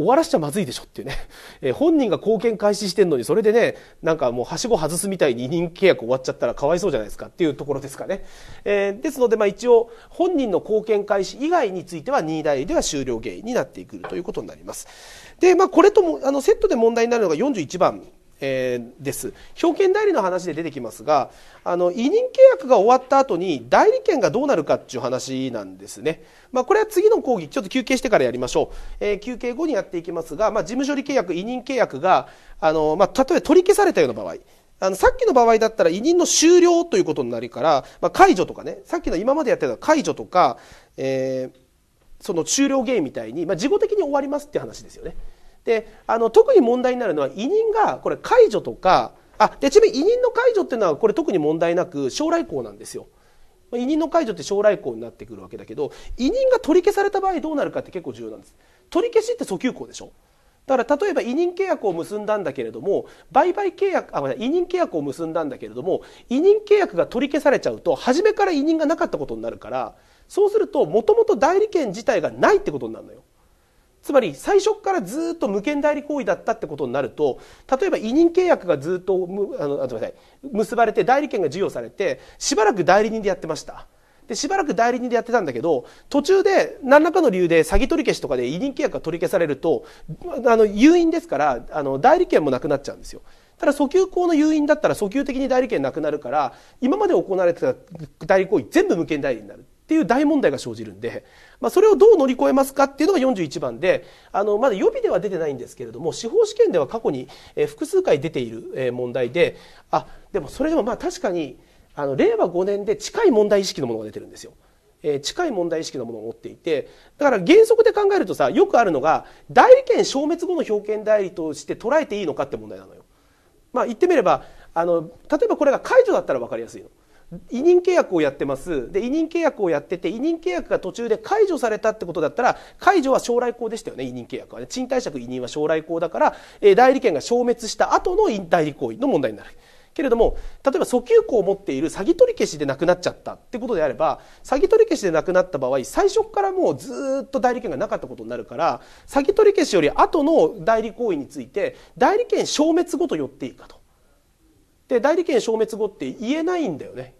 終わらしちゃまずいでしょっていうね、えー、本人が貢献開始してんのにそれでねなんかもうはしご外すみたいに委任契約終わっちゃったらかわいそうじゃないですかっていうところですかね、えー、ですのでまあ一応本人の貢献開始以外については任意代理では終了原因になってくるということになりますでまあこれともあのセットで問題になるのが41番えー、です表券代理の話で出てきますがあの委任契約が終わった後に代理権がどうなるかっていう話なんですね、まあ、これは次の講義ちょっと休憩してからやりましょう、えー、休憩後にやっていきますが、まあ、事務処理契約委任契約があの、まあ、例えば取り消されたような場合あの、さっきの場合だったら委任の終了ということになるから、まあ、解除とかね、さっきの今までやってた解除とか、えー、その終了原因みたいに、まあ、事後的に終わりますって話ですよね。であの特に問題になるのは委任がこれ解除とかあでちなみに委任の解除っていうのはこれ特に問題なく将来校なんですよ。委任の解除って将来校になってくるわけだけど委任が取り消された場合どうなるかって結構重要なんです。取り消しって訴求校でしょだから例えば委任契約を結んだんだけれども売買契約あ委任契約を結んだんだけれども委任契約が取り消されちゃうと初めから委任がなかったことになるからそうするともともと代理権自体がないってことになるのよ。つまり最初からずっと無権代理行為だったってことになると例えば委任契約がずっとあのあすみません結ばれて代理権が授与されてしばらく代理人でやってました。でしばらく代理人でやってたんだけど途中で何らかの理由で詐欺取り消しとかで委任契約が取り消されるとあの誘引ですからあの代理権もなくなっちゃうんですよ。ただ訴求法の誘引だったら訴求的に代理権なくなるから今まで行われてた代理行為全部無権代理になるっていう大問題が生じるんでまあ、それをどう乗り越えますかっていうのが41番で、あの、まだ予備では出てないんですけれども、司法試験では過去に、え複数回出ている問題で、あ、でもそれでもまあ確かに、あの、令和5年で近い問題意識のものが出てるんですよ。え近い問題意識のものを持っていて、だから原則で考えるとさ、よくあるのが、代理権消滅後の表見代理として捉えていいのかって問題なのよ。まあ言ってみれば、あの、例えばこれが解除だったら分かりやすいの。委任契約をやってますで委任契約をやってて委任契約が途中で解除されたってことだったら解除は将来項でしたよね委任契約はね賃貸借委任は将来項だから、えー、代理権が消滅した後の引理行為の問題になる。けれども例えば訴求項を持っている詐欺取り消しでなくなっちゃったってことであれば詐欺取り消しでなくなった場合最初からもうずっと代理権がなかったことになるから詐欺取り消しより後の代理行為について代理権消滅後と寄っていいかと。で代理権消滅後って言えないんだよね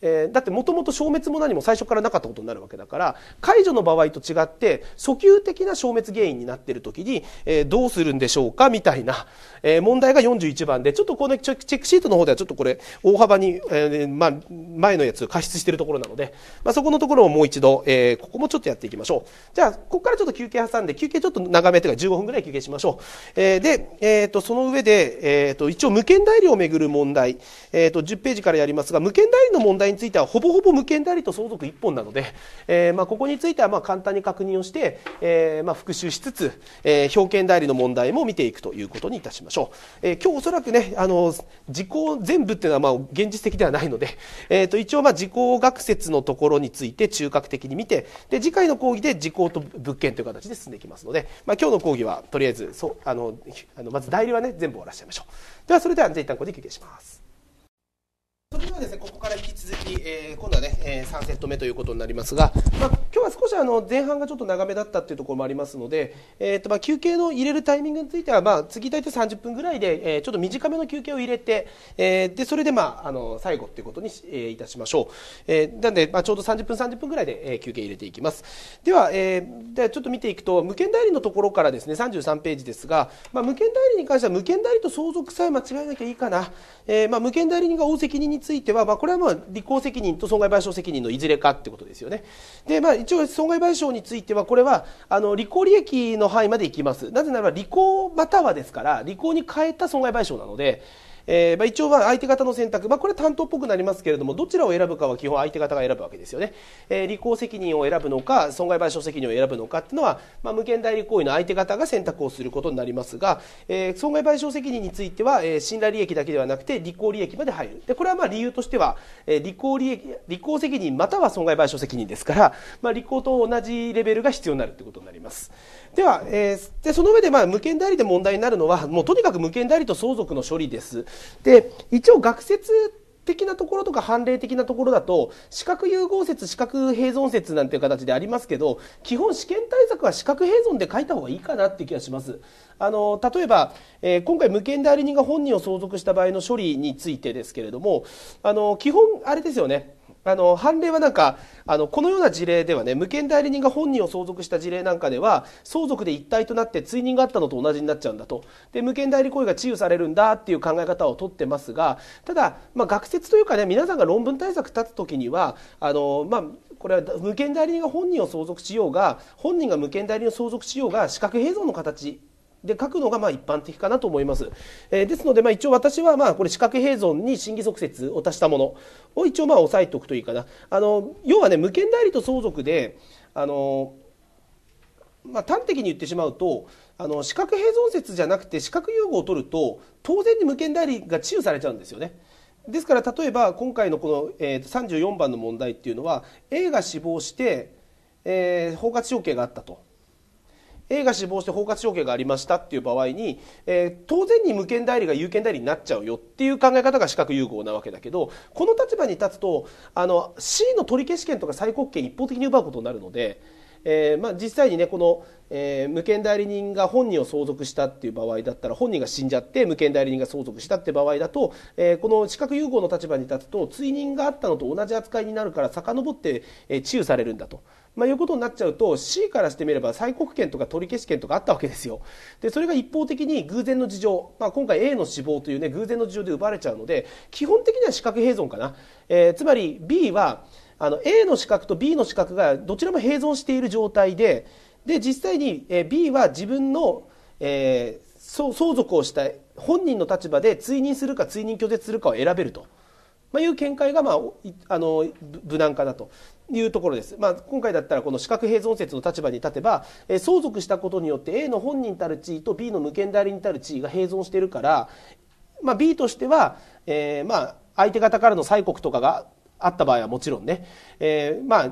えー、だってもともと消滅も何も最初からなかったことになるわけだから解除の場合と違って訴求的な消滅原因になっている時に、えー、どうするんでしょうかみたいな、えー、問題が41番でちょっとこのチェックシートの方ではちょっとこれ大幅に、えーまあ、前のやつ加筆しているところなので、まあ、そこのところをもう一度、えー、ここもちょっとやっていきましょうじゃあここからちょっと休憩挟んで休憩ちょっと長めというか15分ぐらい休憩しましょう、えー、で、えー、とその上で、えー、と一応無権代理をめぐる問題、えー、と10ページからやりますが無権代理の問題題についてはほぼほぼ無権代理と相続一本なので、えー、まあ、ここについてはま簡単に確認をして、えー、まあ、復習しつつ、えー、表代理の問題も見ていくということにいたしましょう、えー、今日おそらくねあの時効全部っていうのはまあ現実的ではないので、えー、と一応まあ時効学説のところについて中核的に見てで次回の講義で時効と物件という形で進んでいきますので、まあ、今日の講義はとりあえずそうあのあのまず代理はね全部終わらせちゃいましょうではそれでは一旦ここで休憩しますそれではですね、ここから引き続き、えー、今度はね、えー、3セット目ということになりますが、まあ、今日は少しあの前半がちょっと長めだったっていうところもありますので、えーとまあ、休憩の入れるタイミングについては、まあ、次大体30分ぐらいで、えー、ちょっと短めの休憩を入れて、えー、でそれで、まあ、あの最後ということに、えー、いたしましょう、えー、なので、まあ、ちょうど30分30分ぐらいで、えー、休憩入れていきますでは、えー、ではちょっと見ていくと無権代理のところからですね33ページですが、まあ、無権代理に関しては無権代理と相続さえ間違えなきゃいいかな、えーまあ、無権代理人が大責任にについては、まあ、これはまあ履行責任と損害賠償責任のいずれかってことですよね。で、まあ、一応損害賠償については、これはあの履行利益の範囲までいきます。なぜならば履行またはですから、履行に変えた損害賠償なので、えー、まあ、一応は相手方の選択、まあ、これ担当っぽくなりますけれどもどちらを選ぶかは基本相手方が選ぶわけですよね、えー、履行責任を選ぶのか損害賠償責任を選ぶのかっていうのは、まあ、無限代理行為の相手方が選択をすることになりますが、えー、損害賠償責任については、えー、信頼利益だけではなくて履行利益まで入るでこれはまあ理由としては、えー、履行利益履行責任または損害賠償責任ですから、まあ、履行と同じレベルが必要になるということになります。では、えー、でその上で、まあ、無権代理で問題になるのはもうとにかく無権代理と相続の処理です。で一応学説的なところとか判例的なところだと資格融合説資格併存説なんていう形でありますけど基本試験対策は資格併存で書いた方がいいかなって気がします。あの例えば、えー、今回無権代理人が本人を相続した場合の処理についてですけれどもあの基本あれですよねあの判例はなんかあのこのような事例ではね無権代理人が本人を相続した事例なんかでは相続で一体となって追認があったのと同じになっちゃうんだとで無権代理行為が治癒されるんだっていう考え方をとってますがただ、まあ、学説というかね皆さんが論文対策立つ時にはあの、まあ、これは無権代理人が本人を相続しようが本人が無権代理人を相続しようが資格併存の形で書くのがまあ一般的かなと思います。えー、ですので、まあ、一応私はまあこれ四角併存に審議即説を足したものを一応まあ押さえておくといいかな。あの要はね無権代理と相続であの、まあ、端的に言ってしまうとあの資格併存説じゃなくて資格融合を取ると当然に無権代理が治癒されちゃうんですよね。ですから例えば今回のこの、えー、34番の問題っていうのは A が死亡して、えー、包括承継があったと。A が死亡して包括証券がありましたっていう場合に、えー、当然に無権代理が有権代理になっちゃうよっていう考え方が資格融合なわけだけどこの立場に立つとあの C の取り消し権とか催告権一方的に奪うことになるので。えー、まあ、実際にねこの、えー、無権代理人が本人を相続したっていう場合だったら本人が死んじゃって無権代理人が相続したって場合だと、えー、この資格融合の立場に立つと追認があったのと同じ扱いになるから遡って、え治癒されるんだと。まあ、いうことになっちゃうと C からしてみれば催告権とか取り消し権とかあったわけですよでそれが一方的に偶然の事情、まあ、今回 A の死亡というね偶然の事情で奪われちゃうので基本的には資格併存かな、えつまり B はあの A の四角と B の四角がどちらも併存している状態でで実際に B は自分の、えー、相続をした本人の立場で追認するか追認拒絶するかを選べると、まあ、いう見解が、まあ、あの無難かなと。いうところです、まあ、今回だったらこの資格併存説の立場に立てば、えー、相続したことによって A の本人たる地位と B の無権代理にたる地位が併存しているから、まあ、B としては、えー、まあ相手方からの催告とかがあった場合はもちろんね、えー、まあ、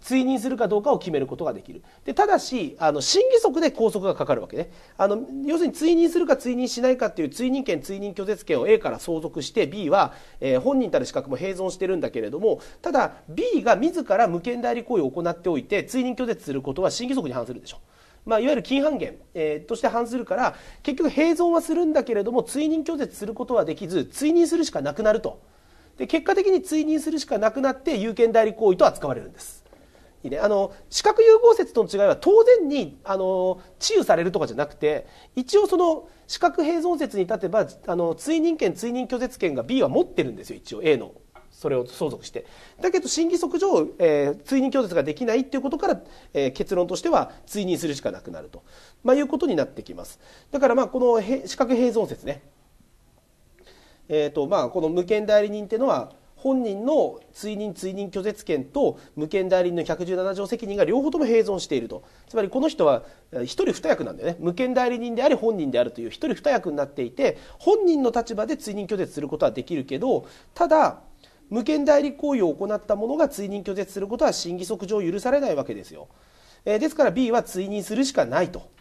追認するかどうかを決めることができる。で、ただし、あの、審議則で拘束がかかるわけね。あの、要するに追認するか追認しないかっていう追認権、追認拒絶権を A から相続して B は、えー、本人たる資格も併存してるんだけれども、ただ B が自ら無権代理行為を行っておいて、追認拒絶することは審議則に反するでしょ。まあ、いわゆる禁犯権、えー、として反するから結局併存はするんだけれども追認拒絶することはできず追認するしかなくなると。で結果的に追認するしかなくなって有権代理行為と扱われるんです。いいね、あの資格融合説との違いは当然にあの治癒されるとかじゃなくて一応その資格併存説に立てばあの追認権追認拒絶権が B は持ってるんですよ一応 A のそれを相続してだけど審議則上、えー、追認拒絶ができないっていうことから、えー、結論としては追認するしかなくなると、まあ、いうことになってきますだからまあこの資格併存説ねえーとまあ、この無権代理人っていうのは本人の追認追認拒絶権と無権代理人の117条責任が両方とも併存しているとつまりこの人は一人二役なんだよね無権代理人であり本人であるという一人二役になっていて本人の立場で追認拒絶することはできるけどただ無権代理行為を行った者が追認拒絶することは審議則上許されないわけですよ、えー、ですから B は追認するしかないと。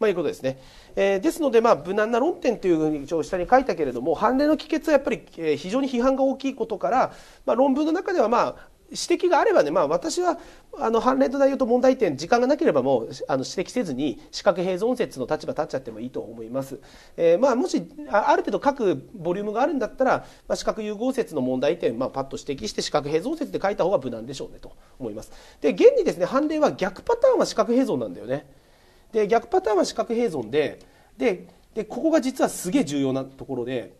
まあ、いうことですね。えー、ですので、まあ、無難な論点というふうに下に書いたけれども、判例の帰結はやっぱり、え非常に批判が大きいことから、まあ、論文の中では、まあ、指摘があればね、まあ、私はあの判例と内容と問題点時間がなければもうあの指摘せずに視覚併存説の立場立っちゃってもいいと思います、えー、まあ、もしある程度書くボリュームがあるんだったら、まあ、視覚融合説の問題点、まあ、パッと指摘して視覚併存説で書いた方が無難でしょうねと思いますで現にですね判例は逆パターンは視覚併存なんだよねで逆パターンは四角併存でででここが実はすげえ重要なところで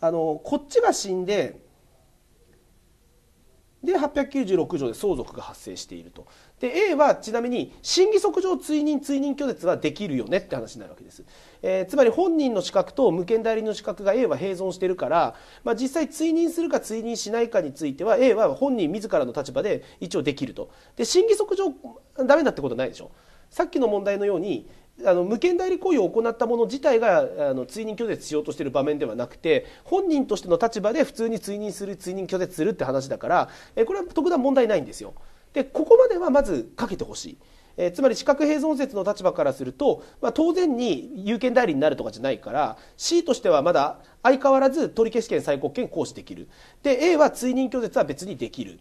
あのこっちが死んでで896条で相続が発生しているとで A はちなみに審議則上追認追認拒絶はできるよねって話になるわけです、えー、つまり本人の資格と無権代理の資格が A は併存してるから、まあ、実際追認するか追認しないかについては A は本人自らの立場で一応できるとで審議則上ダメだってことはないでしょさっきの問題のようにあの無権代理行為を行ったもの自体があの追認拒絶しようとしている場面ではなくて本人としての立場で普通に追認する追認拒絶するって話だからえこれは特段問題ないんですよ。でここまではまずかけてほしい。えつまり資格併存説の立場からすると、まあ、当然に有権代理になるとかじゃないから C としてはまだ相変わらず取消権最高権行使できるで A は追認拒絶は別にできる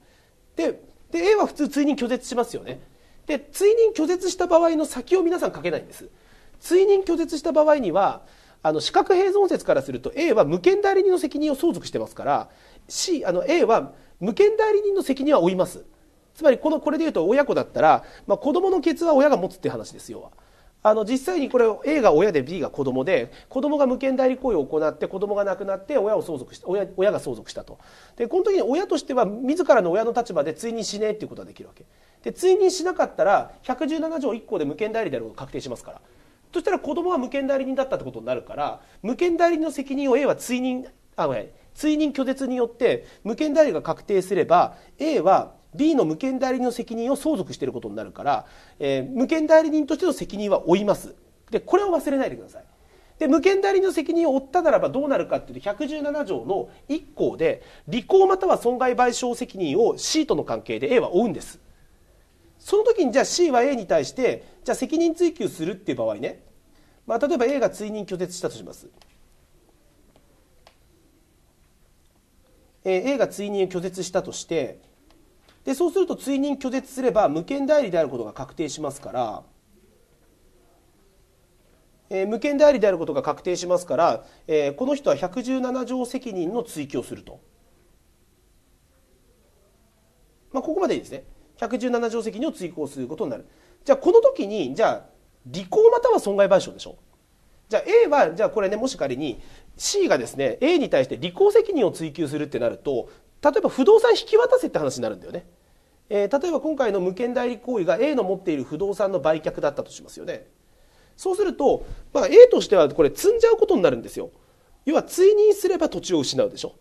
でで A は普通追認拒絶しますよね。で追認拒絶した場合の先を皆さん書けないんです追認拒絶した場合にはあの資格併存説からすると A は無権代理人の責任を相続してますから C あの A は無権代理人の責任は負いますつまりこのこれでいうと親子だったら、まあ、子供のケツは親が持つっていう話ですよあの実際にこれ A が親で B が子供で子供が無権代理行為を行って子供が亡くなって親を相続した親親が相続したとでこの時に親としては自らの親の立場で追認しねえっていうことができるわけ。で追認しなかったら117条1項で無権代理であることが確定しますからそしたら子供は無権代理人だったってことになるから無権代理人の責任を A は追認あごめん追認拒絶によって無権代理が確定すれば A は B の無権代理人の責任を相続していることになるから、えー、無権代理人としての責任は負いますでこれを忘れないでくださいで無権代理の責任を負ったならばどうなるかというと117条の1項で履行または損害賠償責任を C との関係で A は負うんですその時にじゃあ C は A に対してじゃあ責任追及するっていう場合ね、まあ、例えば A が追認拒絶したとします。えー、A が追認を拒絶したとしてでそうすると追認拒絶すれば無権代理であることが確定しますから、えー、無権代理であることが確定しますから、えー、この人は117条責任の追及をすると、まあ、ここまでいいですね。117条責任を追考することになるじゃあこの時にじゃあ履行または損害賠償でしょじゃあ A はじゃあこれねもし仮に C がですね A に対して履行責任を追及するってなると例えば不動産引き渡せって話になるんだよね、えー、例えば今回の無権代理行為が A の持っている不動産の売却だったとしますよねそうすると、まあ、A としてはこれ積んじゃうことになるんですよ要は追認すれば土地を失うでしょ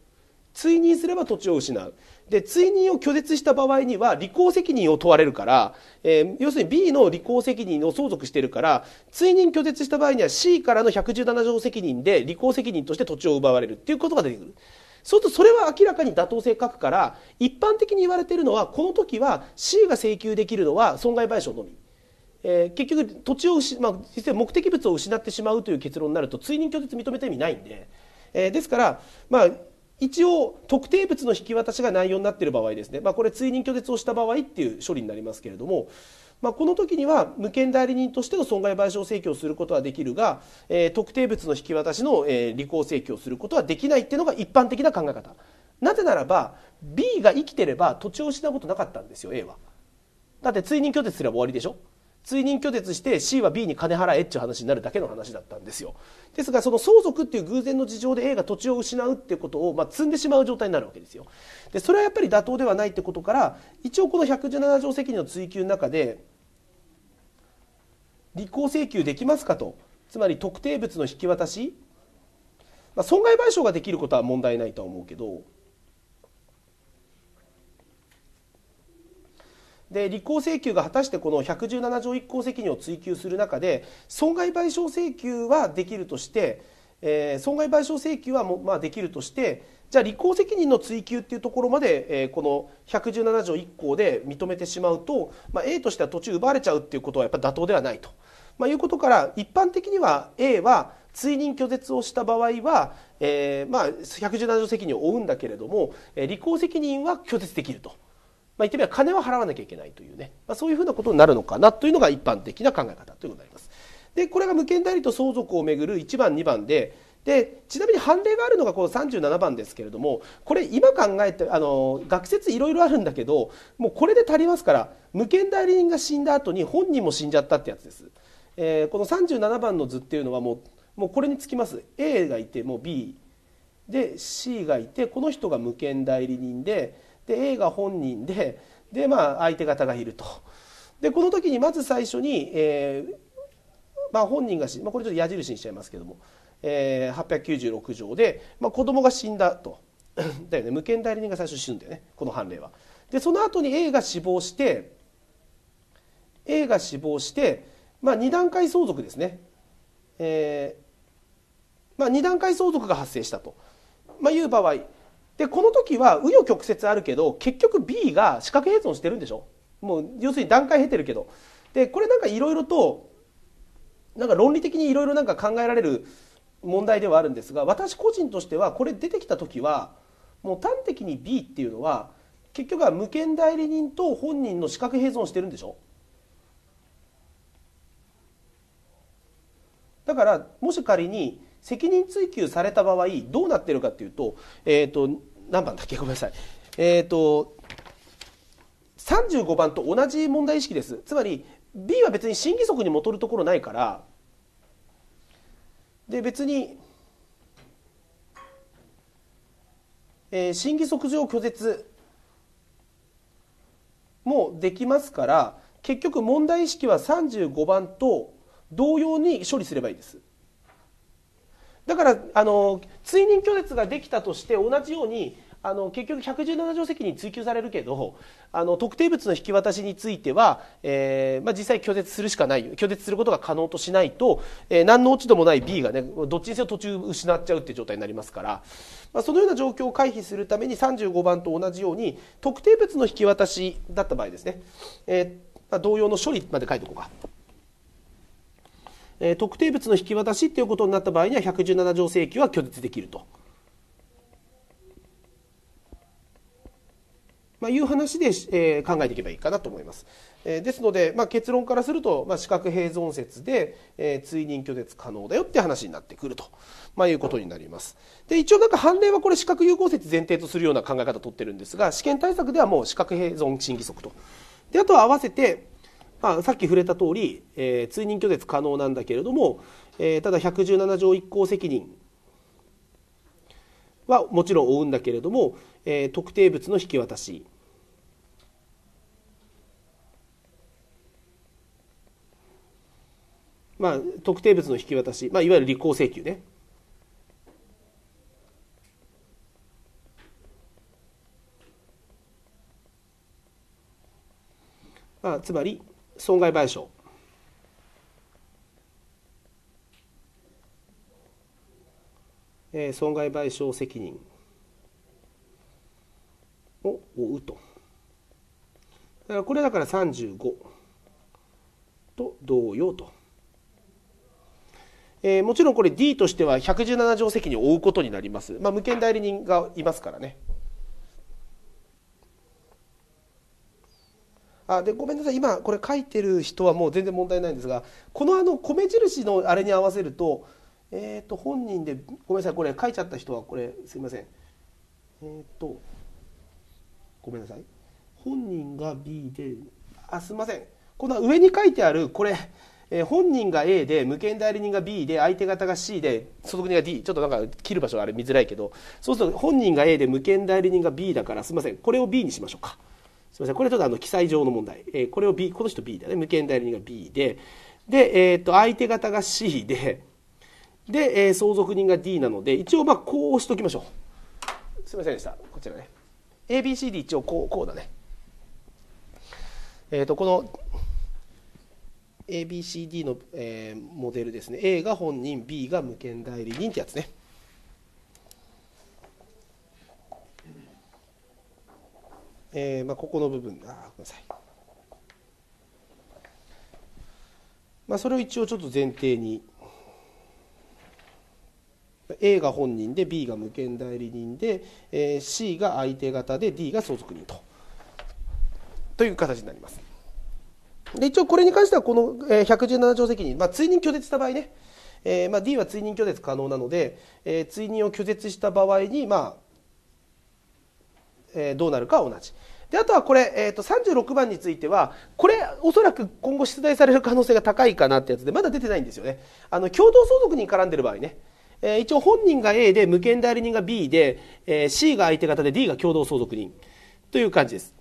追認すれば土地を失うで、追認を拒絶した場合には、履行責任を問われるから、えー、要するに B の履行責任を相続しているから、追認拒絶した場合には C からの117条責任で履行責任として土地を奪われるっていうことが出てくる。そうするとそれは明らかに妥当性書くから、一般的に言われているのは、この時は C が請求できるのは損害賠償のみ。えー、結局土地を失、まあ、実際目的物を失ってしまうという結論になると追認拒絶認めた意味ないんで、えー、ですから、まあ、一応特定物の引き渡しが内容になっている場合ですね、まあ、これ追認拒絶をした場合っていう処理になりますけれども、まあ、この時には無権代理人としての損害賠償請求をすることはできるが、えー、特定物の引き渡しの、えー、履行請求をすることはできないっていうのが一般的な考え方なぜならば B が生きてれば土地を失うことなかったんですよ A はだって追認拒絶すれば終わりでしょ追認拒絶して C は B に金払えっていう話になるだけの話だったんですよですがその相続っていう偶然の事情で A が土地を失うっていうことを、まあ、積んでしまう状態になるわけですよでそれはやっぱり妥当ではないってことから一応この117条責任の追及の中で履行請求できますかとつまり特定物の引き渡し、まあ、損害賠償ができることは問題ないとは思うけどで立候請求が果たしてこの117条1項責任を追及する中で損害賠償請求はできるとして、えー、損害賠償請求はも、まあ、できるとしてじゃあ履行責任の追及というところまで、えー、この117条1項で認めてしまうと、まあ、A としては途中奪われちゃうっていうことはやっぱ妥当ではないと、まあ、いうことから一般的には A は追認拒絶をした場合は、えーまあ、117条責任を負うんだけれども、えー、履行責任は拒絶できると。まあ、言ってみれば金は払わなきゃいけないというね、まあ、そういうふうなことになるのかなというのが一般的な考え方ということになります。でこれが無権代理と相続をめぐる1番2番ででちなみに判例があるのがこの37番ですけれどもこれ今考えてあの学説いろいろあるんだけどもうこれで足りますから無権代理人が死んだ後に本人も死んじゃったってやつです。えー、この37番の図っていうのはもうもうこれにつきます A がいてもう B で C がいてこの人が無権代理人でで A が本人でで、まあ、相手方がいると。でこの時にまず最初に、えーまあ、本人が、まあ、これちょっと矢印にしちゃいますけども、えー、896条で、まあ、子供が死んだと だよね無権代理人が最初死ぬんだよねこの判例は。でその後に A が死亡して A が死亡して、まあ、2段階相続ですね、えーまあ、2段階相続が発生したと、まあ、いう場合で、この時は、紆余曲折あるけど、結局 B が四角併存してるんでしょもう、要するに段階経てるけど。で、これなんかいろいろと、なんか論理的にいろいろなんか考えられる問題ではあるんですが、私個人としては、これ出てきた時は、もう端的に B っていうのは、結局は無権代理人と本人の資格併存してるんでしょだからもし仮に責任追及された場合どうなってるかっていうと,、えーと何番だっけごめんなさいえっ、ー、と35番と同じ問題意識ですつまり B は別に審議則にもとるところないからで別に、えー、審議則上拒絶もできますから結局問題意識は35番と同様に処理すればいいです。だからあの追認拒絶ができたとして同じようにあの結局117条責任追及されるけどあの特定物の引き渡しについては、えーまあ、実際拒絶するしかない拒絶することが可能としないと、えー、何の落ち度もない B がねどっちにせよ途中失っちゃうっていう状態になりますから、まあ、そのような状況を回避するために35番と同じように特定物の引き渡しだった場合ですね、えーまあ、同様の処理まで書いておこうか。えー、特定物の引き渡しっていうことになった場合には117条請求は拒絶できると。まあ、いう話で、えー、考えていけばいいかなと思います。えー、ですので、まあ、結論からすると、まあ、資格併存説で、えー、追認拒絶可能だよって話になってくると、まあ、いうことになります。で一応なんか判例はこれ資格有効説前提とするような考え方をとってるんですが試験対策ではもう資格併存審議則と。であとは合わせてまあ、さっき触れた通り、えー、追認拒絶可能なんだけれども、えー、ただ117条一項責任はもちろん負うんだけれども、えー、特定物の引き渡しまあ、特定物の引き渡し、まあ、いわゆる履行請求ね。まあ、つまり損害賠償えー、損害賠償責任を負うと。だからこれだから35と同様と。えー、もちろんこれ D としては117条責任を負うことになります。まあ、無権代理人がいますからね。あでごめんなさい今これ書いてる人はもう全然問題ないんですがこのあの米印のあれに合わせると,、えー、と本人でごめんなさいこれ書いちゃった人はこれすいませんえっ、ー、とごめんなさい本人が B であすいませんこの上に書いてあるこれ、えー、本人が A で無権代理人が B で相手方が C で外国人が D ちょっとなんか切る場所あれ見づらいけどそうすると本人が A で無権代理人が B だからすいませんこれを B にしましょうか。すみません。これちょっとあの記載上の問題。えー、これを B、この人 B だね。無権代理人が B で、で、えっ、ー、と、相手方が C で、で、えー、相続人が D なので、一応まあこうしときましょう。すみませんでした。こちらね。ABCD 一応こう、こうだね。えっ、ー、と、この ABCD の、えー、モデルですね。A が本人、B が無権代理人ってやつね。えー、まあ、ここの部分あごめんなさい、まあ、それを一応ちょっと前提に A が本人で B が無権代理人で、えー、C が相手方で D が相続人とという形になります。で一応これに関してはこの、え117条責任、まあ、追認拒絶した場合ね、えーまあ、D は追認拒絶可能なので、えー、追認を拒絶した場合に、まあえー、どうなるかは同じ。であとはこれ、えーと、36番についてはこれおそらく今後出題される可能性が高いかなってやつでまだ出てないんですよねあの共同相続に絡んでる場合ね、えー、一応本人が A で無権代理人が B で、えー、C が相手方で D が共同相続人という感じです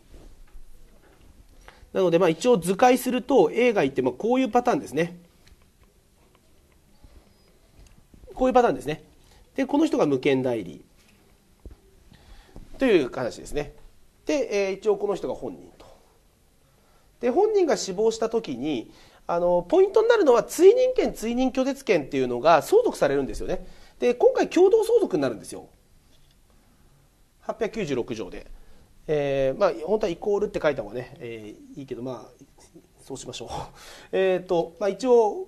なのでまあ一応図解すると A がいてまあこういうパターンですねこういうパターンですねでこの人が無権代理という話ですねで、え一応この人が本人と。で本人が死亡した時にあのポイントになるのは追認権追認拒絶権っていうのが相続されるんですよね。で今回共同相続になるんですよ。896条で。えー、まあ本当はイコールって書いた方がね、えー、いいけどまあそうしましょう。えっ、ー、とまあ一応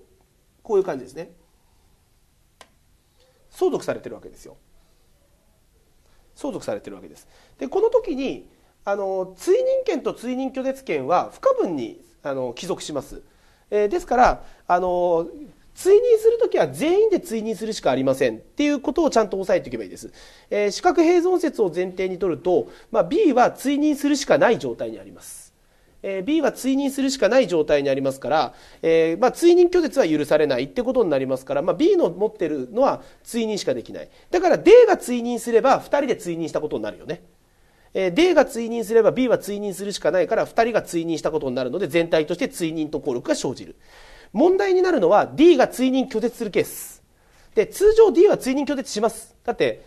こういう感じですね。相続されてるわけですよ。相続されてるわけです。でこの時にあの追認権と追認拒絶権は不可分にあの帰属します、えー、ですからあの追認するときは全員で追認するしかありませんっていうことをちゃんと押さえておけばいいです。えー、四併存説を前提にとると、まあ、B は追認するしかない状態にあります。え B は追認するしかない状態にありますから、えー、まあ、追認拒絶は許されないってことになりますから、まあ、B の持ってるのは追認しかできない。だから D が追認すれば2人で追認したことになるよね。え D が追認すれば B は追認するしかないから2人が追認したことになるので全体として追認と効力が生じる。問題になるのは D が追認拒絶するケース。で、通常 D は追認拒絶します。だって、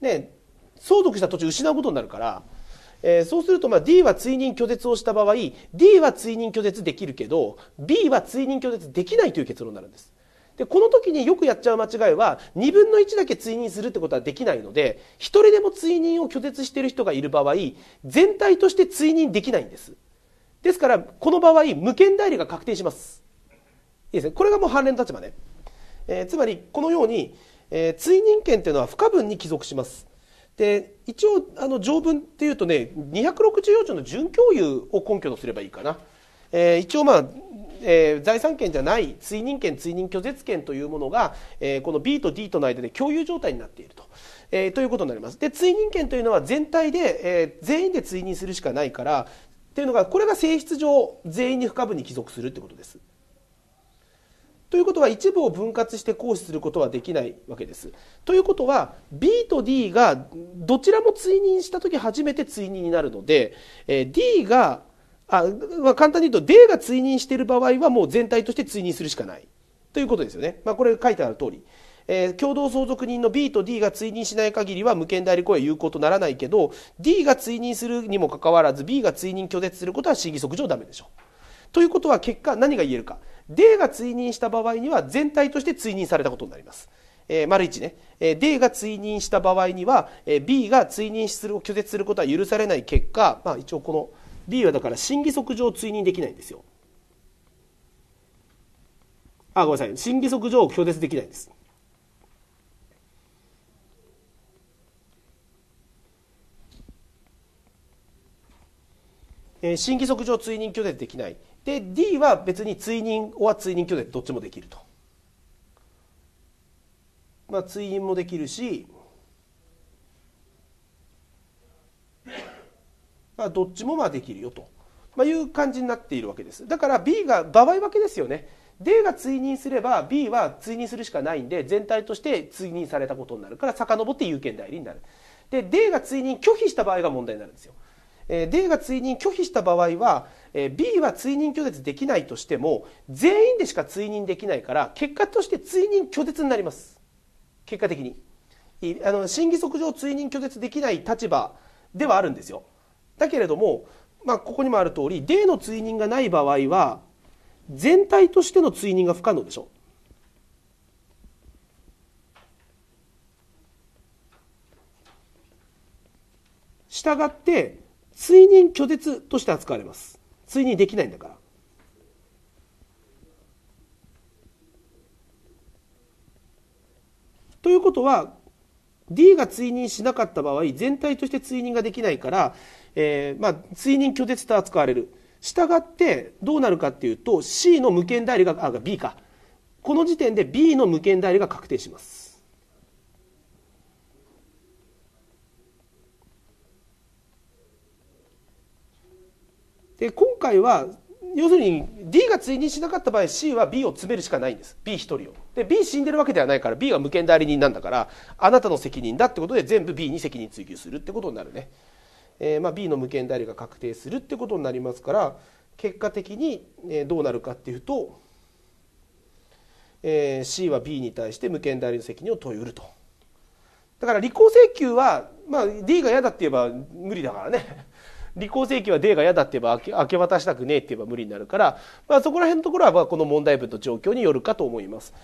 ね、相続した土地失うことになるから、えー、そうするとま D は追認拒絶をした場合 D は追認拒絶できるけど B は追認拒絶できないという結論になるんですでこの時によくやっちゃう間違いは2分の1だけ追認するってことはできないので1人でも追認を拒絶している人がいる場合全体として追認できないんですですからこの場合無権代理が確定しますいいですねこれがもう判例の立場ね、えー、つまりこのように、えー、追認権というのは不可分に帰属しますで一応あの条文っていうとね264条の準共有を根拠とすればいいかな、えー、一応まあえー、財産権じゃない追認権追認拒絶権というものが、えー、この B と D との間で共有状態になっていると。えー、ということになります。で追認権というのは全体で、え全員で追認するしかないからというのがこれが性質上全員に不可分に帰属するということです。ということは一部を分割して行使することはできないわけです。ということは B と D がどちらも追認した時初めて追認になるので、え D があまあ、簡単に言うと、デーが追認している場合はもう全体として追認するしかないということですよね。まあ、これ書いてある通り。えー、共同相続人の B と D が追認しない限りは無権代理行為は有効とならないけど D が追認するにもかかわらず B が追認拒絶することは審議則上だめでしょう。ということは結果何が言えるか D が追認した場合には全体として追認されたことになります。えー、丸1ね、えー、D が追認した場合には、えー、B が追認する拒絶することは許されない結果、まあ、一応この B はだから心理則上追認できないんですよあごめんなさい心理則上拒絶できないんですえー、新規則上追認拒絶できないで D は別に追認は追認拒絶どっちもできると、まあ、追認もできるしまあ、どっちもまあできるよと、まあ、いう感じになっているわけですだから B が場合分けですよね D が追認すれば B は追認するしかないんで全体として追認されたことになるから遡って有権代理になるで D が追認拒否した場合が問題になるんですよ、えー、D が追認拒否した場合は、えー、B は追認拒絶できないとしても全員でしか追認できないから結果として追認拒絶になります結果的にあの審議則上追認拒絶できない立場ではあるんですよだけれども、まあ、ここにもある通り例の追認がない場合は全体としての追認が不可能でしょしたがって追認拒絶として扱われます追認できないんだからということは D が追認しなかった場合、全体として追認ができないから、えー、まあ、追認拒絶と扱われる。したがって、どうなるかっていうと、C の無権代理が、あ、B か。この時点で B の無権代理が確定します。で今回は要するに D が追認しなかった場合 C は B を詰めるしかないんです B1 人をで B 死んでるわけではないから B が無権代理人なんだからあなたの責任だってことで全部 B に責任追及するってことになるね、えー、まあ、B の無権代理が確定するってことになりますから結果的に、えどうなるかっていうと、えー、C は B に対して無権代理の責任を問いうるとだから履行請求は、まあ、D が嫌だって言えば無理だからね履行請求は D が嫌だって言えば明け渡したくねえって言えば無理になるから、まあ、そこら辺のところはまあこの問題文の状況によるかと思います。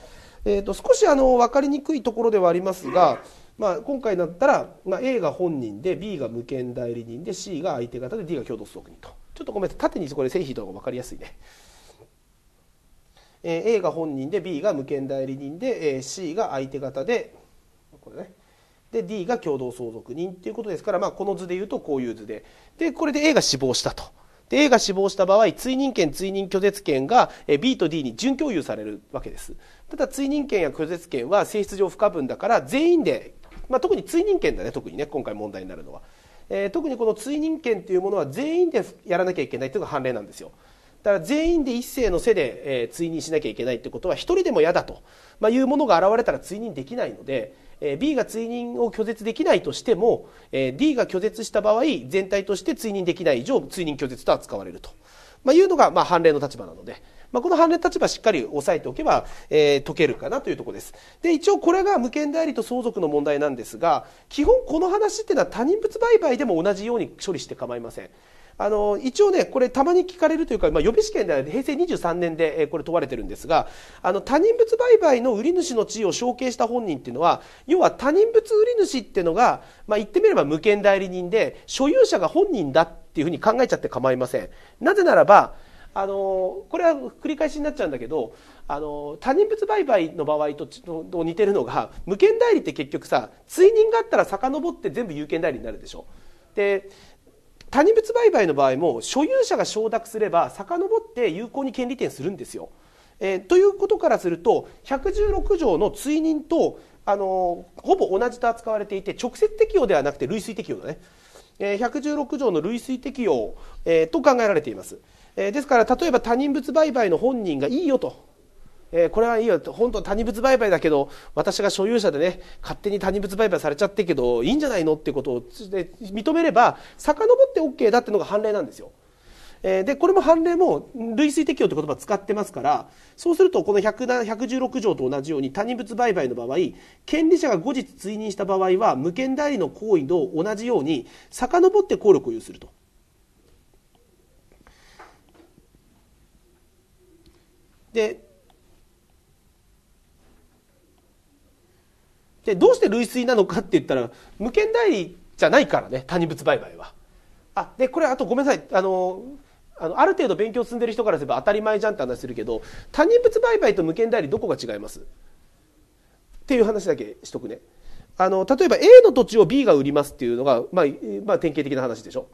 えーと、少しあの分かりにくいところではありますが、まあ、今回だったら、まあ、A が本人で B が無権代理人で C が相手方で D が共同相続人とちょっとごめんなさい縦にこれ線引いた方が分かりやすいね。えー、A が本人で B が無権代理人で、えー、C が相手方でこれねで D が共同相続人っていうことですから、まあ、この図で言うとこういう図ででこれで A が死亡したと。で A が死亡した場合追認権追認拒絶権が B と D に準共有されるわけですただ追認権や拒絶権は性質上不可分だから全員で、まあ、特に追認権だね特にね今回問題になるのは、えー、特にこの追認権というものは全員でやらなきゃいけないというのが判例なんですよだから全員で一斉の背で、えー、追認しなきゃいけないってことは1人でも嫌だと、まあ、いうものが現れたら追認できないのでえ B が追認を拒絶できないとしても、え D が拒絶した場合全体として追認できない以上追認拒絶と扱われると、まあ、いうのが、まあ、判例の立場なので。まあ、この判例立場しっかり押さえておけば、えー、解けるかなというとこです。で、一応これが無権代理と相続の問題なんですが、基本この話っていうのは他人物売買でも同じように処理して構いません。あの一応ねこれたまに聞かれるというか、まあ、予備試験では平成23年で、えこれ問われてるんですがあの他人物売買の売り主の地位を承継した本人っていうのは要は他人物売り主っていうのが、まあ、言ってみれば無権代理人で所有者が本人だっていうふうに考えちゃって構いません。なぜならばあのこれは繰り返しになっちゃうんだけどあの他人物売買の場合とと似てるのが無権代理って結局さ追認があったら遡って全部有権代理になるでしょ。で他人物売買の場合も所有者が承諾すれば遡って有効に権利点するんですよ。えー、ということからすると116条の追認とあのー、ほぼ同じと扱われていて直接適用ではなくて類推適用だね、えー、116条の類推適用、えー、と考えられています、えですから例えば他人物売買の本人がいいよとえー、これはいいよ本当他人物売買だけど私が所有者でね勝手に他人物売買されちゃってけどいいんじゃないのっていうことを認めれば遡って OK だっていうのが判例なんですよ。えでこれも判例も類推適用という言葉を使ってますからそうするとこの116条と同じように他人物売買の場合権利者が後日追認した場合は無権代理の行為と同じように遡って効力を有すると。でで、どうして類推なのかって言ったら、無権代理じゃないからね、他人物売買は。あ、で、これあとごめんなさい。あの、あのある程度勉強積んでる人からすれば当たり前じゃんって話するけど、他人物売買と無権代理どこが違いますっていう話だけしとくね。あの、例えば A の土地を B が売りますっていうのが、まあ、まあ、典型的な話でしょ。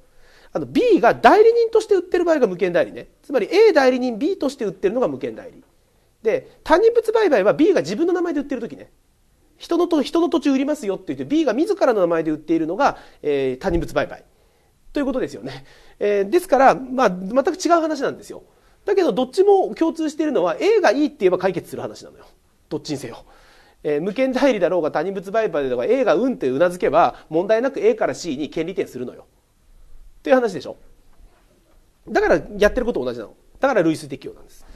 あの、B が代理人として売ってる場合が無権代理ね。つまり A 代理人 B として売ってるのが無権代理。で、他人物売買は B が自分の名前で売ってる時ね。人のと人の土地売りますよって言って B が自らの名前で売っているのが、えー、他人物売買ということですよね、えー、ですから、まあ、全く違う話なんですよだけどどっちも共通しているのは A がいいって言えば解決する話なのよどっちにせよ。えー、無権代理だろうが他人物売買だろうが A がうんってうなずけば問題なく A から C に権利点するのよ。っていう話でしょ。だからやってること同じなの。だから類推適用なんです。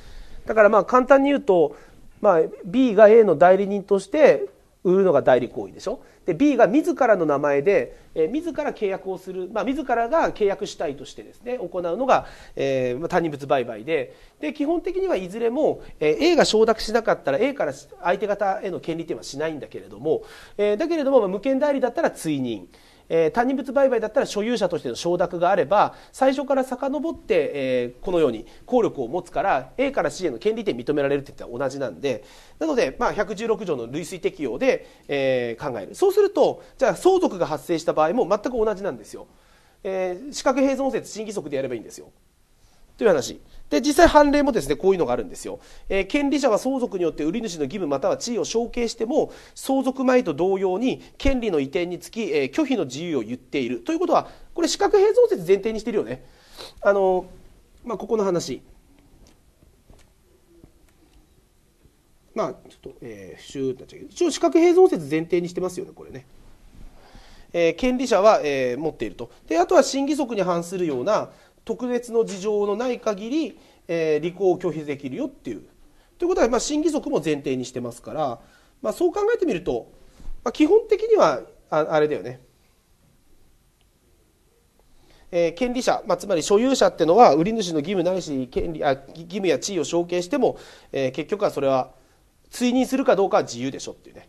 だからまあ簡単に言うと、まあ、B が A の代理人として売るのが代理行為でしょで B が自らの名前で、えー、自ら契約をする、まあ、自らが契約主体としてですね行うのが、えー、他人物売買でで基本的にはいずれも、えー、A が承諾しなかったら A から相手方への権利点はしないんだけれども、えー、だけれども、まあ、無権代理だったら追認。えー、単人物売買だったら所有者としての承諾があれば最初から遡って、えー、このように効力を持つから A から C への権利点認められるって言ったら同じなんでなので、まあ、116条の類推適用で、えー、考えるそうするとじゃあ相続が発生した場合も全く同じなんですよ。えー、資格併存説審議則でやればいいんですよ。という話。で、実際判例もですね、こういうのがあるんですよ。えー、権利者は相続によって売り主の義務または地位を承継しても、相続前と同様に権利の移転につき、えー、拒否の自由を言っている。ということは、これ資格併存説前提にしてるよね。あの、まあ、ここの話。まあ、ちょっと、えー、シューってなっちゃうけど、一応資格併存説前提にしてますよね、これね。えー、権利者は、えー、持っていると。で、あとは審議則に反するような、特別の事情のない限り、えー、履行を拒否できるよっていう。ということは、まあ、審議則も前提にしてますから、まあ、そう考えてみると、まあ、基本的にはああれだよね、えー、権利者、まあ、つまり所有者っていうのは売り主の義務ないし権利あ義務や地位を承継しても、えー、結局はそれは追認するかどうかは自由でしょっていうね。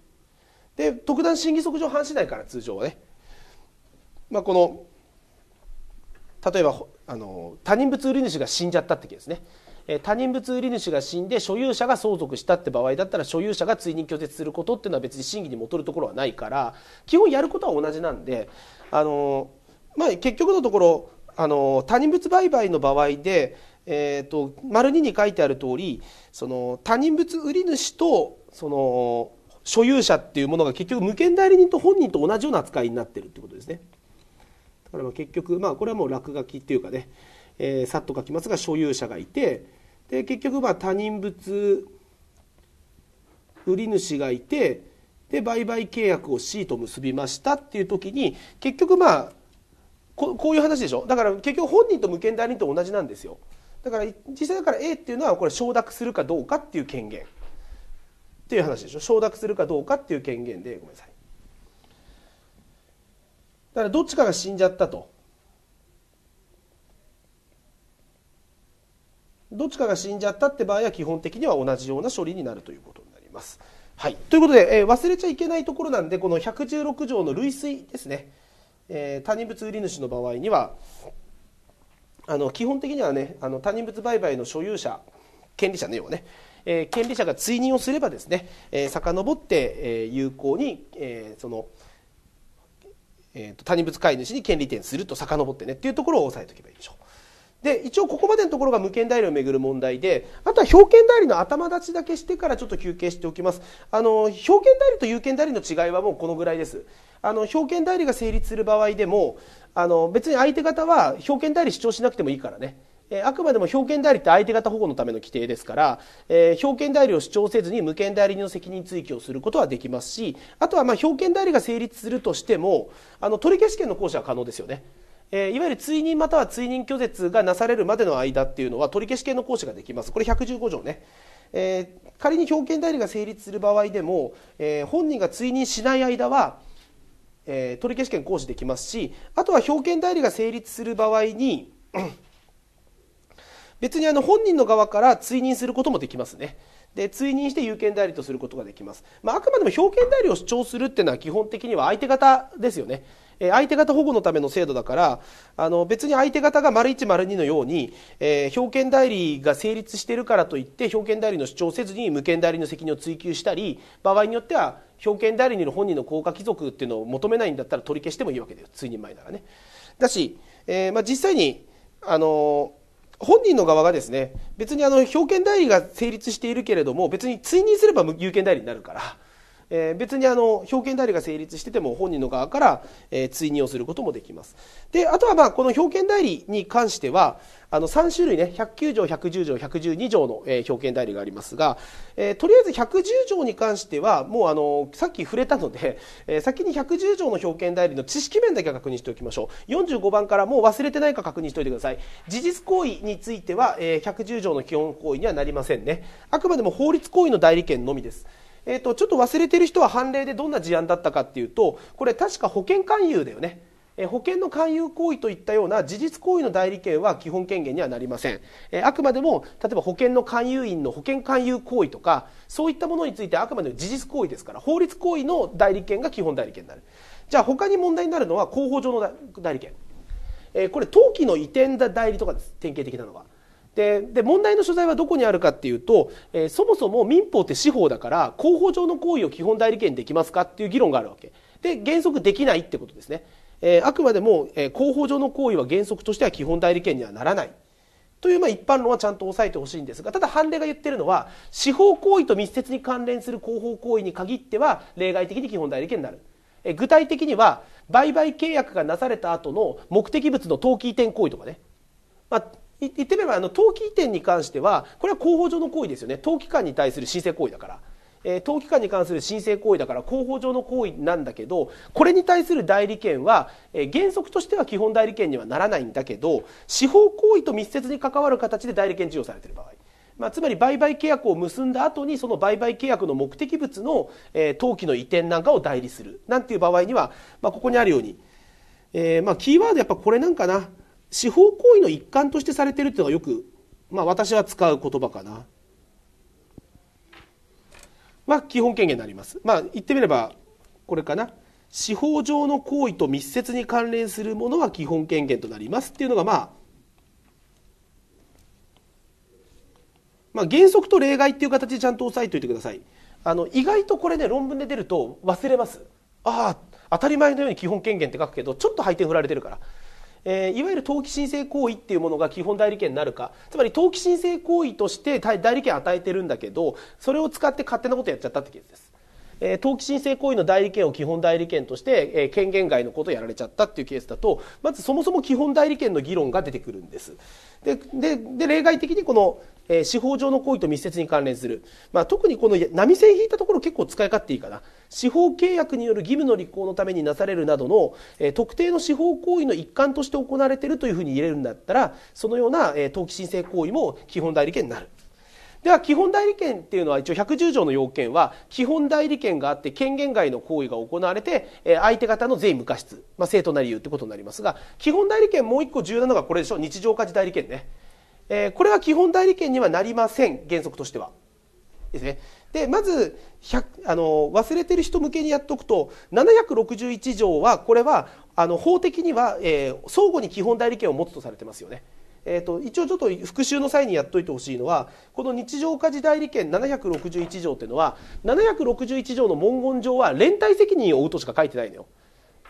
で特段審議則上反しないから通常はね。まあ、この例えばあの他人物売り主が死んじゃったってケースね他人物売り主が死んで所有者が相続したって場合だったら所有者が追認拒絶することっていうのは別に審議にもとるところはないから基本やることは同じなんであの、まあ、結局のところあの他人物売買の場合で、えーと、丸2に書いてある通りその他人物売り主とその所有者っていうものが結局無権代理人と本人と同じような扱いになってるってことですね。から結局、まあ、これはもう落書きっていうかね、えー、さっと書きますが所有者がいてで結局まあ他人物売り主がいてで売買契約を C と結びましたっていう時に結局まあここういう話でしょだから結局本人と無権代理人と同じなんですよだから実際だから A っていうのはこれ承諾するかどうかっていう権限っていう話でしょ承諾するかどうかっていう権限でごめんなさいだからどっちかが死んじゃったと。どっちかが死んじゃったって場合は基本的には同じような処理になるということになります。はい、ということで、えー、忘れちゃいけないところなんでこの116条の類推ですね、えー、他人物売り主の場合にはあの基本的にはねあの他人物売買の所有者権利者のようね、えー、権利者が追認をすればですね、えー、遡って、えー、有効に、えー、その、ええーと、と他人物買い主に権利点すると遡ってねっていうところを押さえておけばいいでしょう。で一応ここまでのところが無権代理をめぐる問題であとは表権代理の頭立ちだけしてからちょっと休憩しておきますあの表権代理と有権代理の違いはもうこのぐらいですあの表権代理が成立する場合でもあの別に相手方は表権代理主張しなくてもいいからねあくまでも表見代理って相手方保護のための規定ですから、えー、表見代理を主張せずに無権代理の責任追及をすることはできますしあとはまあ表見代理が成立するとしてもあの取消権の行使は可能ですよね。えいわゆる追認または追認拒絶がなされるまでの間っていうのは取り消し権の行使ができます。これ115条ね。えー、仮に表見代理が成立する場合でも、えー、本人が追認しない間は、えー、取り消し権行使できますし、あとは表見代理が成立する場合に別にあの本人の側から追認することもできますね。で追認して有権代理とすることができます、まあ、あくまでも表権代理を主張するっていうのは基本的には相手方ですよね、えー、相手方保護のための制度だからあの別に相手方が丸1丸2のように、えー、表権代理が成立してるからといって表権代理の主張せずに無権代理の責任を追及したり場合によっては表権代理にいる本人の効果貴族っていうのを求めないんだったら取り消してもいいわけだよ追認前ならねだし、えーまあ、実際にあのー本人の側がですね別にあの表見代理が成立しているけれども別に追認すれば有権代理になるから。えー、別にあの表券代理が成立してても本人の側から、えー、追認をすることもできます。であとはまあこの表券代理に関してはあの3種類ね109条110条112条の、えー、表券代理がありますが、えー、とりあえず110条に関してはもうあのさっき触れたので、えー、先に110条の表券代理の知識面だけ確認しておきましょう45番からもう忘れてないか確認しておいてください事実行為については、えー、110条の基本行為にはなりませんねあくまでも法律行為の代理権のみですえーと、ちょっと忘れてる人は判例でどんな事案だったかっていうとこれ確か保険勧誘だよね。え保険の勧誘行為といったような事実行為の代理権は基本権限にはなりません、えあくまでも例えば保険の勧誘員の保険勧誘行為とかそういったものについてあくまでも事実行為ですから法律行為の代理権が基本代理権になるじゃあ他に問題になるのは広報上の代理権、えこれ登記の移転代理とかです典型的なのはでで問題の所在はどこにあるかっていうと、えー、そもそも民法って司法だから広報上の行為を基本代理権できますかっていう議論があるわけで原則できないってことですね、えー、あくまでも、えー、広報上の行為は原則としては基本代理権にはならないというまあ一般論はちゃんと押さえてほしいんですがただ判例が言ってるのは司法行為と密接に関連する広報行為に限っては例外的に基本代理権になる。え具体的には売買契約がなされた後の目的物の登記移転行為とかね、まあ、言ってみればあの登記移転に関してはこれは広報上の行為ですよね登記官に対する申請行為だから。えー、登記官に関する申請行為だから広報上の行為なんだけどこれに対する代理権は、え原則としては基本代理権にはならないんだけど司法行為と密接に関わる形で代理権授与されている場合。まあ、つまり売買契約を結んだ後にその売買契約の目的物の、えー、登記の移転なんかを代理するなんていう場合には、まあ、ここにあるように、えーまあ、キーワードやっぱこれなんかな司法行為の一環としてされてるっていうのがよく、まあ、私は使う言葉かな。は基本権限になります。まあ、言ってみればこれかな。司法上の行為と密接に関連するものは基本権限となりますっていうのが、まあ、まあ、原則と例外っていう形でちゃんと押さえておいてください。あの意外とこれね論文で出ると忘れます。ああ当たり前のように基本権限って書くけどちょっと配点振られてるからえー、いわゆる登記申請行為っていうものが基本代理権になるかつまり登記申請行為として代理権与えてるんだけどそれを使って勝手なことやっちゃったってケースです。え登記申請行為の代理権を基本代理権として、え権限外のことをやられちゃったっていうケースだとまずそもそも基本代理権の議論が出てくるんです。でで例外的にこのえ司法上の行為と密接に関連する、まあ、特にこの波線引いたところ結構使い勝手いいかな司法契約による義務の履行のためになされるなどの、え特定の司法行為の一環として行われているというふうに言えるんだったらそのような、え登記申請行為も基本代理権になる。では基本代理権っていうのは一応110条の要件は基本代理権があって権限外の行為が行われて相手方の税無過失、まあ、正当な理由ってことになりますが基本代理権もう一個重要なのがこれでしょ日常家事代理権ね、えー、これは基本代理権にはなりません原則としては。ですね。でまずあの忘れてる人向けにやっとくと761条はこれはあの法的には、えー、相互に基本代理権を持つとされてますよね。えーと、一応ちょっと復習の際にやっといてほしいのはこの日常家事代理権761条っていうのは761条の文言上は連帯責任を負うとしか書いてないのよ。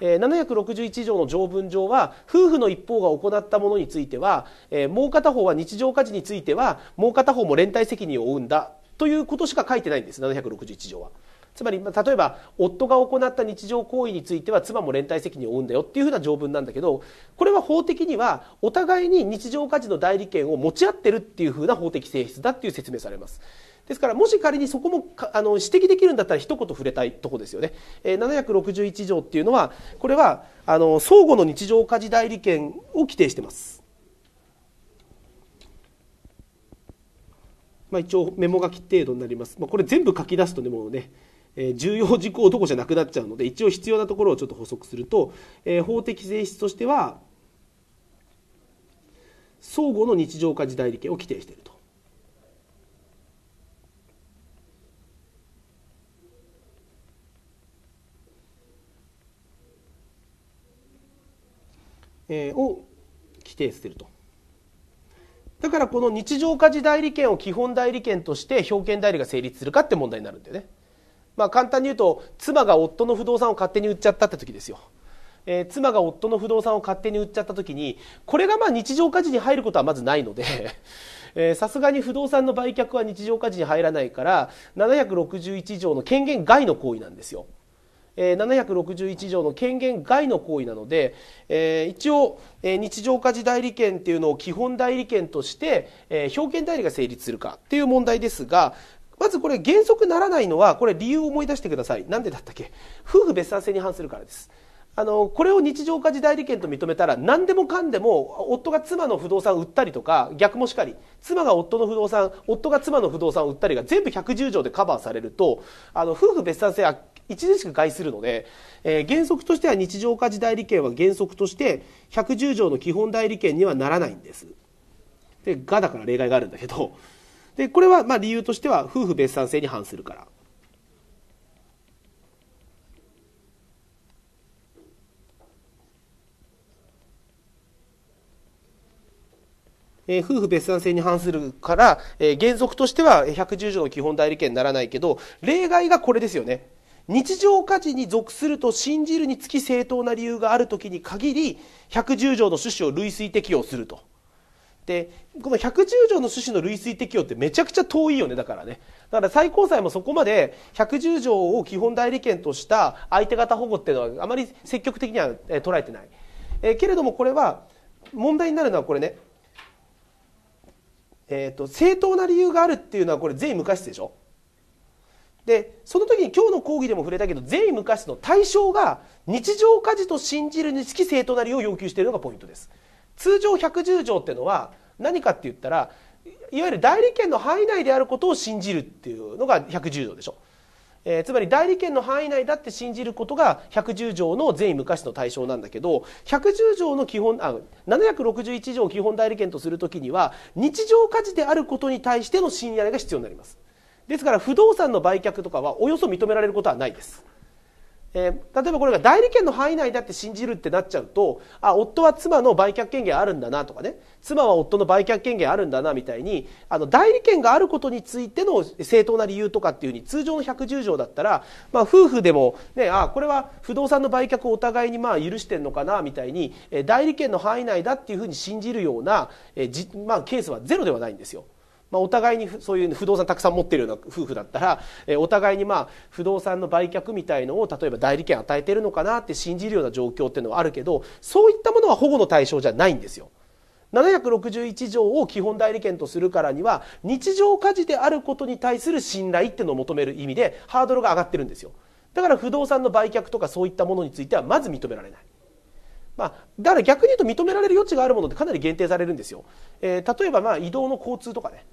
えー、761条の条文上は夫婦の一方が行ったものについては、えー、もう片方は日常家事についてはもう片方も連帯責任を負うんだということしか書いてないんです761条は。つまり例えば夫が行った日常行為については妻も連帯責任を負うんだよっていうふうな条文なんだけどこれは法的にはお互いに日常家事の代理権を持ち合ってるっていうふうな法的性質だっていう説明されます。ですからもし仮にそこもあの指摘できるんだったら一言触れたいとこですよね、えー、761条っていうのはこれはあの相互の日常家事代理権を規定してます、まあ、一応メモ書き程度になります、まあ、これ全部書き出すとねもうねえ重要事項どこじゃなくなっちゃうので一応必要なところをちょっと補足すると、え法的性質としては相互の日常化時代理権を規定していると。えを規定してると。だからこの日常化時代理権を基本代理権として表現代理が成立するかって問題になるんだよね。まあ、簡単に言うと妻が夫の不動産を勝手に売っちゃったって時ですよ、えー、妻が夫の不動産を勝手に売っちゃった時にこれがまあ日常家事に入ることはまずないので さすがに不動産の売却は日常家事に入らないから761条の権限外の行為なんですよ。761条の権限外の行為なので、一応、日常家事代理権っていうのを基本代理権として、表現代理が成立するかっていう問題ですがまずこれ原則ならないのはこれ理由を思い出してください何でだったっけ夫婦別産性に反するからですあのこれを日常化時代理権と認めたら何でもかんでも夫が妻の不動産を売ったりとか逆もしかり妻が夫の不動産夫が妻の不動産を売ったりが全部110条でカバーされるとあの夫婦別産性は著しく害するので、えー、原則としては日常化時代理権は原則として110条の基本代理権にはならないんです。で「が」だから例外があるんだけど。で、これはまあ理由としては夫婦別産制に反するから。えー、夫婦別産制に反するから、えー、原則としては110条の基本代理権にならないけど例外がこれですよね日常家事に属すると信じるにつき正当な理由があるときに限り110条の趣旨を類推適用すると。でこの110条の趣旨の類推適用ってめちゃくちゃ遠いよねだからねだから最高裁もそこまで110条を基本代理権とした相手方保護っていうのはあまり積極的には捉えてない、えー、けれどもこれは問題になるのはこれねえーと、正当な理由があるっていうのはこれ善意無価値でしょでその時に今日の講義でも触れたけど善意無価値の対象が日常家事と信じるにつき正当な理由を要求しているのがポイントです。通常110条っていうのは何かって言ったらいわゆる代理権の範囲内であることを信じるっていうのが110条でしょ。えー、つまり代理権の範囲内だって信じることが110条の善意無価値の対象なんだけど110条の基本あ761条を基本代理権とするときには日常価値であることに対しての信頼が必要になりますですから不動産の売却とかはおよそ認められることはないですえー、例えばこれが代理権の範囲内だって信じるってなっちゃうとあ夫は妻の売却権限あるんだなとかね妻は夫の売却権限あるんだなみたいにあの代理権があることについての正当な理由とかっていうふうに通常の110条だったら、まあ、夫婦でも、ね、あこれは不動産の売却をお互いにまあ許してるのかなみたいに、えー、代理権の範囲内だっていうふうに信じるような、えーじまあ、ケースはゼロではないんですよ。まあ、お互いにそういう不動産たくさん持ってるような夫婦だったら、えお互いにまあ不動産の売却みたいのを例えば代理権与えてるのかなって信じるような状況っていうのはあるけどそういったものは保護の対象じゃないんですよ。761条を基本代理権とするからには日常家事であることに対する信頼っていうのを求める意味でハードルが上がってるんですよだから不動産の売却とかそういったものについてはまず認められないまあ、だから逆に言うと認められる余地があるものってかなり限定されるんですよ、えー、例えばまあ移動の交通とかね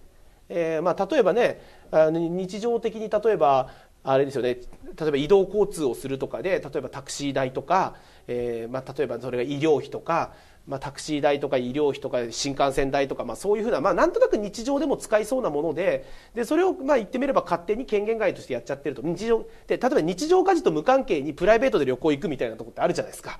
えー、まあ、例えばねあの日常的に例えばあれですよね例えば移動交通をするとかで例えばタクシー代とか、えー、まあ、例えばそれが医療費とか、まあ、タクシー代とか医療費とか新幹線代とか、まあ、そういうふうな、まあ、なんとなく日常でも使いそうなものででそれをまあ言ってみれば勝手に権限外としてやっちゃってると日常で例えば日常家事と無関係にプライベートで旅行行くみたいなとこってあるじゃないですか。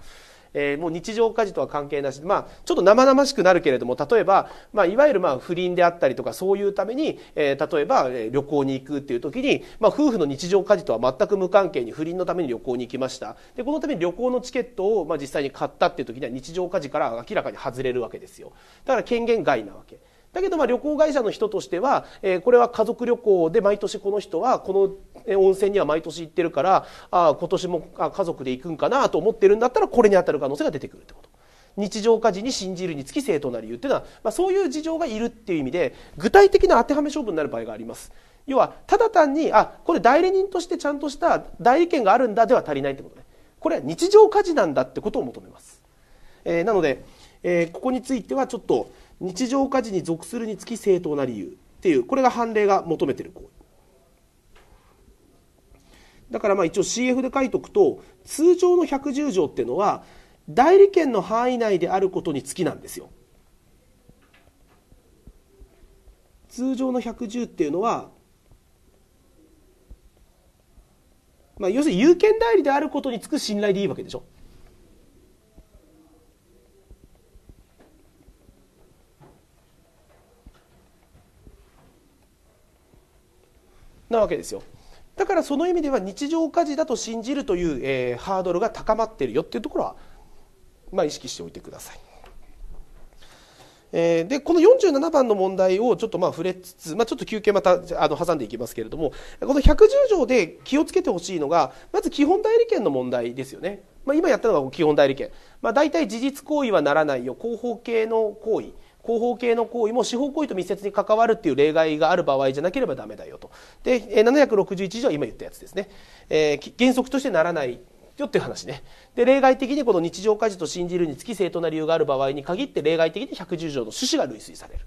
えー、もう日常家事とは関係なし、まあ、ちょっと生々しくなるけれども例えば、まあ、いわゆるまあ不倫であったりとかそういうために、えー、例えば旅行に行くっていう時に、まあ、夫婦の日常家事とは全く無関係に不倫のために旅行に行きましたでこのために旅行のチケットをまあ実際に買ったっていう時には日常家事から明らかに外れるわけですよだから権限外なわけ。だけどまあ旅行会社の人としては、えー、これは家族旅行で毎年この人はこの温泉には毎年行ってるからあ今年も家族で行くんかなと思ってるんだったらこれに当たる可能性が出てくるってこと。日常家事に信じるにつき正当な理由っていうのは、まあ、そういう事情がいるっていう意味で具体的な当てはめ勝負になる場合があります。要はただ単にあこれ代理人としてちゃんとした代理権があるんだでは足りないってことねこれは日常家事なんだってことを求めます、えー、なので、えー、ここについてはちょっと日常家事に属するにつき正当な理由っていうこれが判例が求めてる行為だからまあ一応 CF で書いとくと通常の110条っていうのは代理権の範囲内であることにつきなんですよ通常の110っていうのは、まあ、要するに有権代理であることにつく信頼でいいわけでしょなわけですよ。だからその意味では日常家事だと信じるという、えー、ハードルが高まってるよっていうところは、まあ、意識しておいてください。えー、でこの47番の問題をちょっとまあ触れつつ、まあ、ちょっと休憩またあの挟んでいきますけれどもこの110条で気をつけてほしいのがまず基本代理権の問題ですよね、まあ、今やったのが基本代理権、まあ、大体事実行為はならないよ広報系の行為広報系の行為も司法行為と密接に関わるっていう例外がある場合じゃなければだめだよと。で、761条は今言ったやつですね。えー、原則としてならないよっていう話ね。で、例外的にこの日常家事と信じるにつき正当な理由がある場合に限って例外的に110条の趣旨が類推される。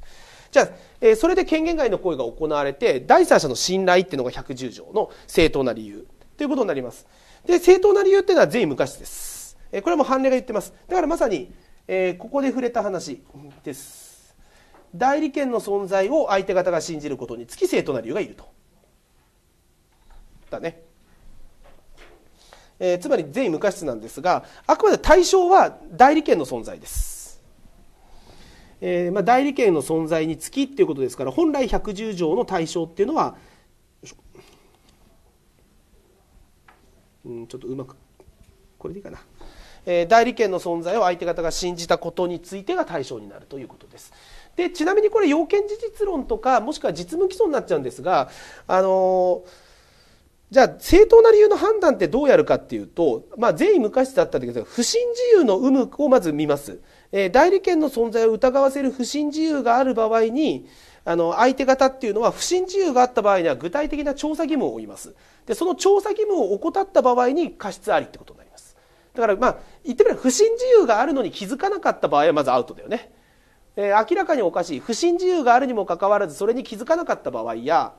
じゃあ、えー、それで権限外の行為が行われて、第三者の信頼っていうのが110条の正当な理由ということになります。で、正当な理由っていうのは全員昔です。えー、これも判例が言ってます。だからまさに、えー、ここで触れた話です。代理権の存在を相手方が信じることにつき正当な理由がいると。だね。えー、つまり善意無過失なんですがあくまで対象は代理権の存在です、えー、まあ、代理権の存在につきっていうことですから本来110条の対象っていうのはうんちょっとうまくこれでいいかな、えー、代理権の存在を相手方が信じたことについてが対象になるということですでちなみにこれ要件事実論とかもしくは実務基礎になっちゃうんですがあのじゃあ正当な理由の判断ってどうやるかっていうと、まあ、善意無過失だったんだけど不審自由の有無をまず見ます、えー、代理権の存在を疑わせる不審自由がある場合にあの相手方っていうのは不審自由があった場合には具体的な調査義務を負いますでその調査義務を怠った場合に過失ありってことになりますだからまあ言ってみれば不審自由があるのに気づかなかった場合はまずアウトだよねえー、明らかにおかしい不信自由があるにもかかわらずそれに気づかなかった場合や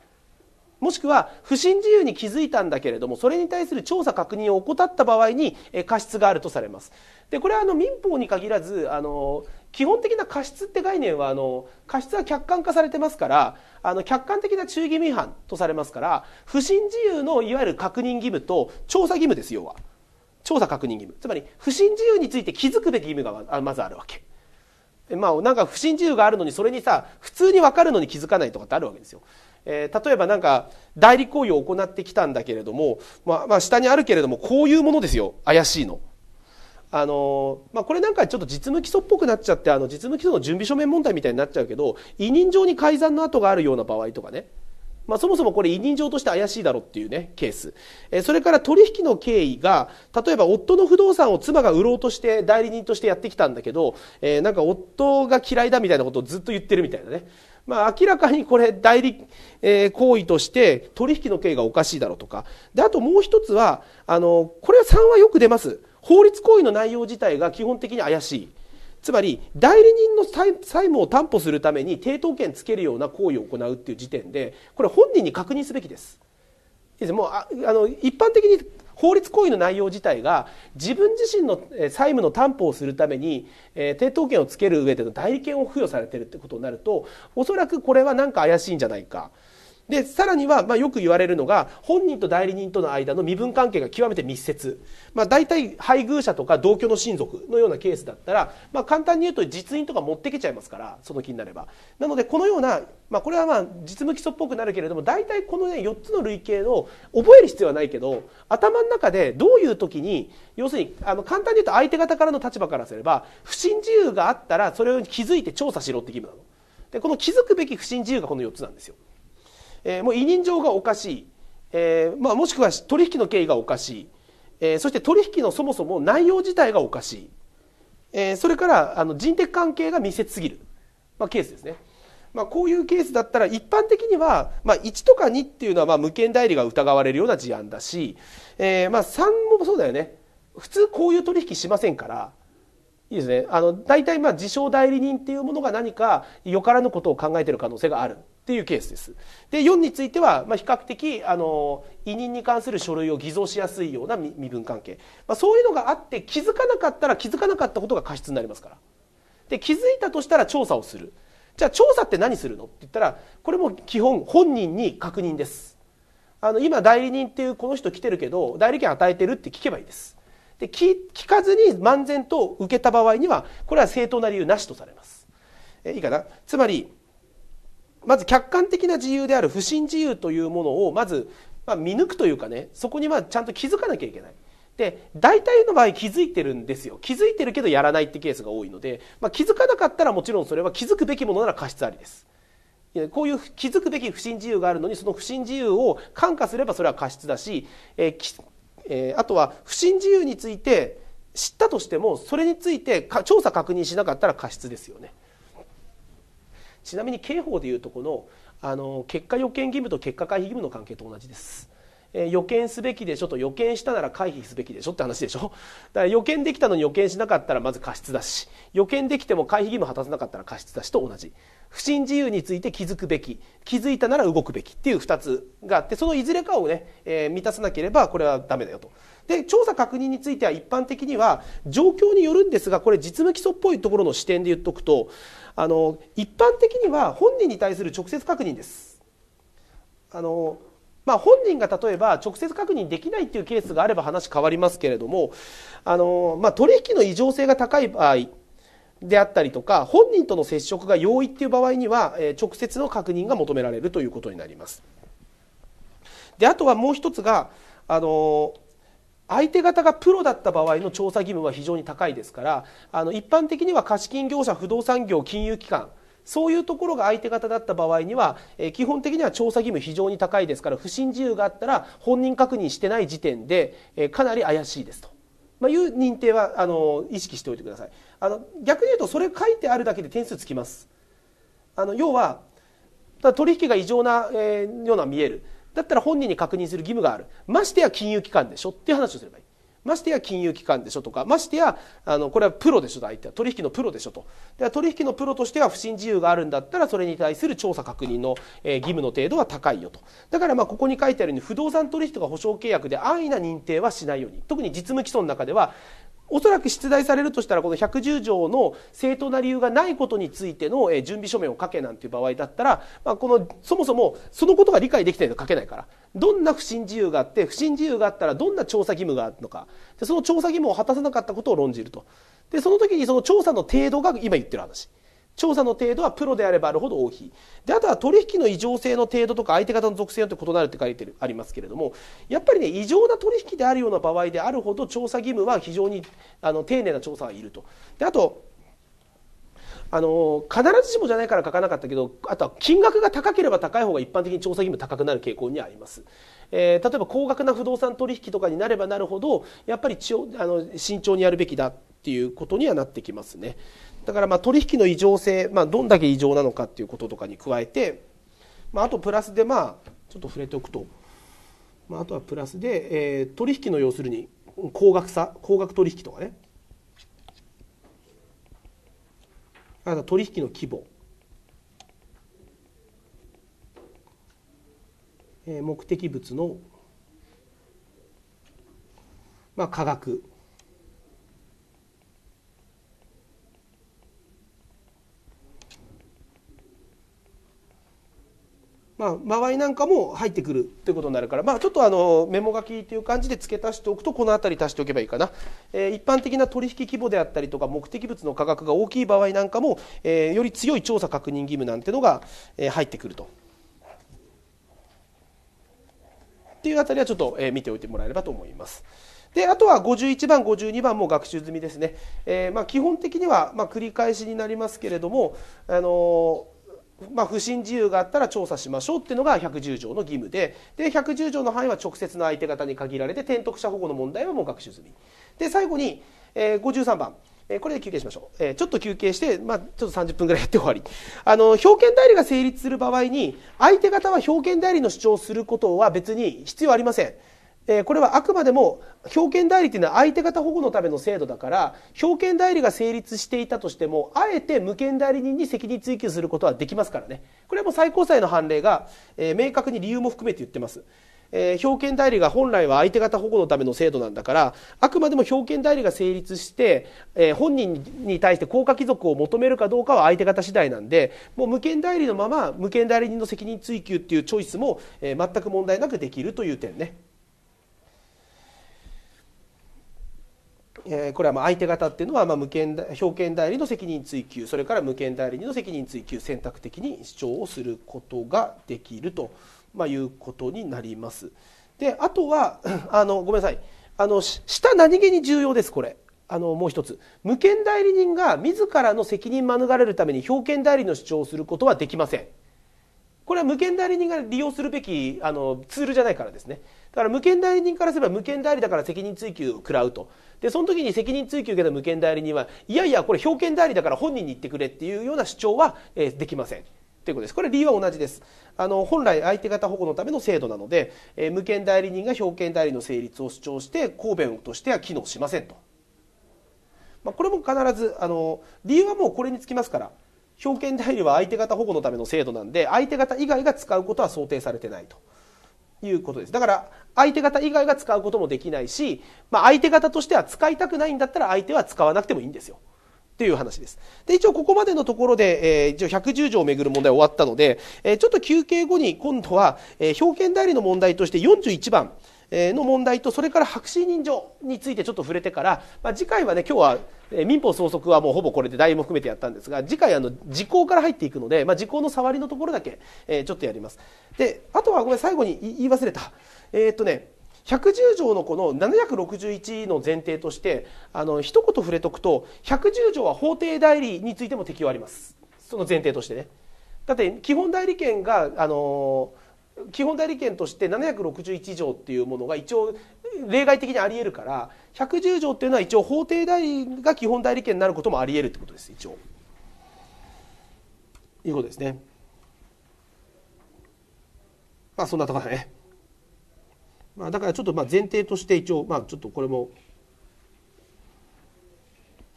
もしくは不信自由に気づいたんだけれどもそれに対する調査確認を怠った場合に、え過失があるとされます。でこれはあの民法に限らずあの基本的な過失って概念はあの過失は客観化されてますからあの客観的な忠義務違反とされますから不信自由のいわゆる確認義務と調査義務です要は調査確認義務つまり不信自由について気づくべき義務がまずあるわけ。まあ、なんか不信自由があるのにそれにさ普通に分かるのに気づかないとかってあるわけですよ。えー、例えばなんか代理行為を行ってきたんだけれども、まあ、まあ、下にあるけれどもこういうものですよ怪しいの。あのまあ、これなんかちょっと実務基礎っぽくなっちゃってあの実務基礎の準備書面問題みたいになっちゃうけど委任状に改ざんの跡があるような場合とかねまあ、そもそもこれ委任状として怪しいだろっていうね、ケース。えそれから取引の経緯が、例えば夫の不動産を妻が売ろうとして代理人としてやってきたんだけど、えー、なんか夫が嫌いだみたいなことをずっと言ってるみたいなね。まあ、明らかにこれ代理、えー、行為として取引の経緯がおかしいだろうとか。で、あともう一つは、あの、これは3はよく出ます。法律行為の内容自体が基本的に怪しい。つまり代理人の債務を担保するために抵当権つけるような行為を行うっていう時点でこれ本人に確認すべきです。もうあの一般的に法律行為の内容自体が自分自身の債務の担保をするために、え抵当権をつける上での代理権を付与されてるってことになるとおそらくこれは何か怪しいんじゃないか。で、さらには、まあ、よく言われるのが、本人と代理人との間の身分関係が極めて密接。まあ、大体、配偶者とか同居の親族のようなケースだったら、まあ、簡単に言うと実印とか持ってきちゃいますから、その気になれば。なので、このような、まあ、これはまあ、実務基礎っぽくなるけれども、大体このね、4つの類型を覚える必要はないけど、頭の中でどういう時に、要するに、あの、簡単に言うと相手方からの立場からすれば、不審自由があったら、それを気づいて調査しろって義務なの。で、この気づくべき不審自由がこの4つなんですよ。えー、もう委任状がおかしい、えーまあ、もしくは取引の経緯がおかしい、えー、そして取引のそもそも内容自体がおかしい、えー、それからあの人的関係が密接すぎる、まあ、ケースですね。まあ、こういうケースだったら一般的には、まあ、1とか2っていうのはまあ無権代理が疑われるような事案だし、えー、まあ3もそうだよね普通こういう取引しませんからいいですねあの大体まあ自称代理人っていうものが何かよからぬことを考えている可能性があるっていうケースです。で4については、ま比較的あの委任に関する書類を偽造しやすいような身分関係、まあ、そういうのがあって気づかなかったら気づかなかったことが過失になりますから。で気づいたとしたら調査をする。じゃあ調査って何するのって言ったらこれも基本本人に確認です。あの今代理人っていうこの人来てるけど代理権与えてるって聞けばいいです。で聞かずに漫然と受けた場合にはこれは正当な理由なしとされます。えいいかなつまりまず客観的な自由である不信自由というものをまず、ま見抜くというかねそこにまちゃんと気づかなきゃいけない。で大体の場合気づいてるんですよ気づいてるけどやらないってケースが多いので、まあ、気づかなかったらもちろんそれは気づくべきものなら過失ありですこういう気づくべき不信自由があるのにその不信自由を感化すればそれは過失だし、えーえー、あとは不信自由について知ったとしてもそれについて調査確認しなかったら過失ですよね。ちなみに刑法でいうとこのあの結果予見義務と結果回避義務の関係と同じです。えー、予見すべきでしょと予見したなら回避すべきでしょって話でしょだから予見できたのに予見しなかったらまず過失だし予見できても回避義務果たせなかったら過失だしと同じ不審自由について気づくべき気づいたなら動くべきっていう2つがあってそのいずれかをね、えー、満たさなければこれはダメだよと。で調査確認については一般的には状況によるんですがこれ実務基礎っぽいところの視点で言っとくとあの一般的には本人に対する直接確認です。あのまあ、本人が例えば直接確認できないっていうケースがあれば話変わりますけれどもあの、まあ、取引の異常性が高い場合であったりとか本人との接触が容易っていう場合には、え直接の確認が求められるということになります。であとはもう一つがあの相手方がプロだった場合の調査義務は非常に高いですからあの一般的には貸金業者不動産業金融機関そういうところが相手方だった場合には、えー、基本的には調査義務非常に高いですから不審自由があったら本人確認してない時点で、えー、かなり怪しいですと。まあ、いう認定はあの意識しておいてくださいあの逆に言うとそれ書いてあるだけで点数つきますあの要はただ取引が異常な、えー、ような見えるだったら本人に確認する義務がある。ましてや金融機関でしょっていう話をすればいい。ましてや金融機関でしょとか、ましてや、あの、これはプロでしょと、相手は取引のプロでしょと。で取引のプロとしては不審自由があるんだったら、それに対する調査確認の、えー、義務の程度は高いよと。だからまあ、ここに書いてあるように、不動産取引とか保証契約で安易な認定はしないように。特に実務基礎の中では、おそらく出題されるとしたらこの110条の正当な理由がないことについての準備書面を書けなんていう場合だったら、まあ、このそもそもそのことが理解できてないと書けないからどんな不審自由があって不審自由があったらどんな調査義務があるのかでその調査義務を果たさなかったことを論じるとでその時にその調査の程度が今言ってる話。調査の程度はプロであればあるほど大きい。で、あとは取引の異常性の程度とか相手方の属性によって異なるって書いてありますけれども、やっぱりね、異常な取引であるような場合であるほど調査義務は非常にあの丁寧な調査はいると。で、あと、あの必ずしもじゃないから書かなかったけどあとは金額が高ければ高い方が一般的に調査義務高くなる傾向にあります、えー、例えば高額な不動産取引とかになればなるほどやっぱりちあの慎重にやるべきだっていうことにはなってきますねだからまあ取引の異常性、まあ、どんだけ異常なのかっていうこととかに加えて、まあ、あとプラスでまあちょっと触れておくと、まあ、あとはプラスで、えー、取引の要するに高額差高額取引とかねあと取引の規模目的物の、まあ、価格まあ、間合いなんかも入ってくるということになるから、まあ、ちょっとあのメモ書きという感じで付け足しておくとこの辺り足しておけばいいかな、えー、一般的な取引規模であったりとか目的物の価格が大きい場合なんかも、えー、より強い調査確認義務なんてのが、えー、入ってくると。っていうあたりはちょっと、えー、見ておいてもらえればと思います。であとは51番、52番も学習済みですね、えーまあ、基本的には、まあ、繰り返しになりますけれども、あのーまあ、不審事由があったら調査しましょうっていうのが110条の義務でで110条の範囲は直接の相手方に限られて転得者保護の問題はもう学習済みで最後に、えー、53番えこれで休憩しましょう、えちょっと休憩して、まあ、ちょっと30分ぐらいやって終わりあの表現代理が成立する場合に相手方は表現代理の主張をすることは別に必要ありませんえー、これはあくまでも表権代理というのは相手方保護のための制度だから表権代理が成立していたとしてもあえて無権代理人に責任追及することはできますからねこれはもう最高裁の判例が、えー、明確に理由も含めて言ってます。えー、表権代理が本来は相手方保護のための制度なんだからあくまでも表権代理が成立して、えー、本人に対して効果貴族を求めるかどうかは相手方次第なんでもう無権代理のまま無権代理人の責任追及っていうチョイスも、えー、全く問題なくできるという点ね。えこれはまあ相手方っていうのはまあ無権表権代理の責任追及それから無権代理の責任追及選択的に主張をすることができると、まあ、いうことになります。であとはあのごめんなさいあの下何気に重要ですこれ。あのもう一つ無権代理人が自らの責任免れるために表権代理の主張をすることはできませんこれは無権代理人が利用するべきあのツールじゃないからですねだから無権代理人からすれば無権代理だから責任追及を食らうと。で、その時に責任追及を受けた無権代理人は、いやいや、これ表権代理だから本人に言ってくれっていうような主張は、えー、できません。ということです。これ理由は同じです。あの、本来相手方保護のための制度なので、えー、無権代理人が表権代理の成立を主張して、公弁としては機能しませんと。まあ、これも必ず、あの、理由はもうこれにつきますから、表権代理は相手方保護のための制度なんで、相手方以外が使うことは想定されてないと。いうことです。だから相手方以外が使うこともできないし、まあ、相手方としては使いたくないんだったら相手は使わなくてもいいんですよ。っていう話です。で、一応ここまでのところで、えー、一応110条をめぐる問題終わったので、えー、ちょっと休憩後に今度は、えー、表現代理の問題として41番、の問題とそれから白紙人情についてちょっと触れてから、まあ、次回はね今日は民法総則はもうほぼこれで代も含めてやったんですが次回あの時効から入っていくので、まあ、時効の触りのところだけ、えー、ちょっとやりますであとはごめん最後に言い忘れたえー、っとね110条のこの761の前提としてあの一言触れとくと110条は法定代理についても適用ありますその前提としてねだって基本代理権があのー基本代理権として761条っていうものが一応例外的にありえるから110条っていうのは一応法定代理が基本代理権になることもありえるってことです一応。いうことですね。まあそんなところだね。まあだからちょっとまあ前提として一応まあちょっとこれも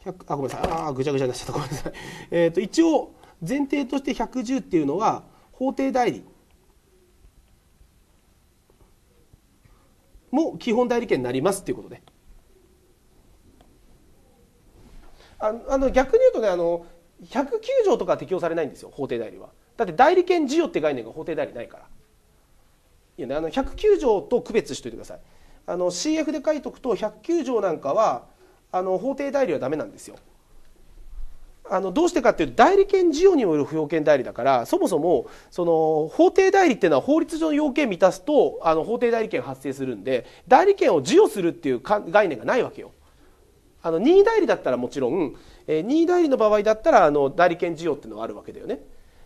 あごめんなさいあぐちゃぐちゃになっちゃったごめんなさい。えっ、ー、と一応前提として110っていうのは法定代理。も基本代理権になりますということで。あのあの逆に言うとねあの109条とか適用されないんですよ法定代理はだって代理権授与って概念が法定代理ないからいや、ね、あの109条と区別しておいてくださいあの CF で書いとくと109条なんかはあの法定代理はダメなんですよあのどうしてかっていうと代理権事業による不要権代理だからそもそもその法定代理っていうのは法律上の要件を満たすとあの法定代理権発生するんで代理権を授与するっていう概念がないわけよ。あの任意代理だったらもちろん、えー、任意代理の場合だったらあの代理権事業っていうのがあるわけだよね。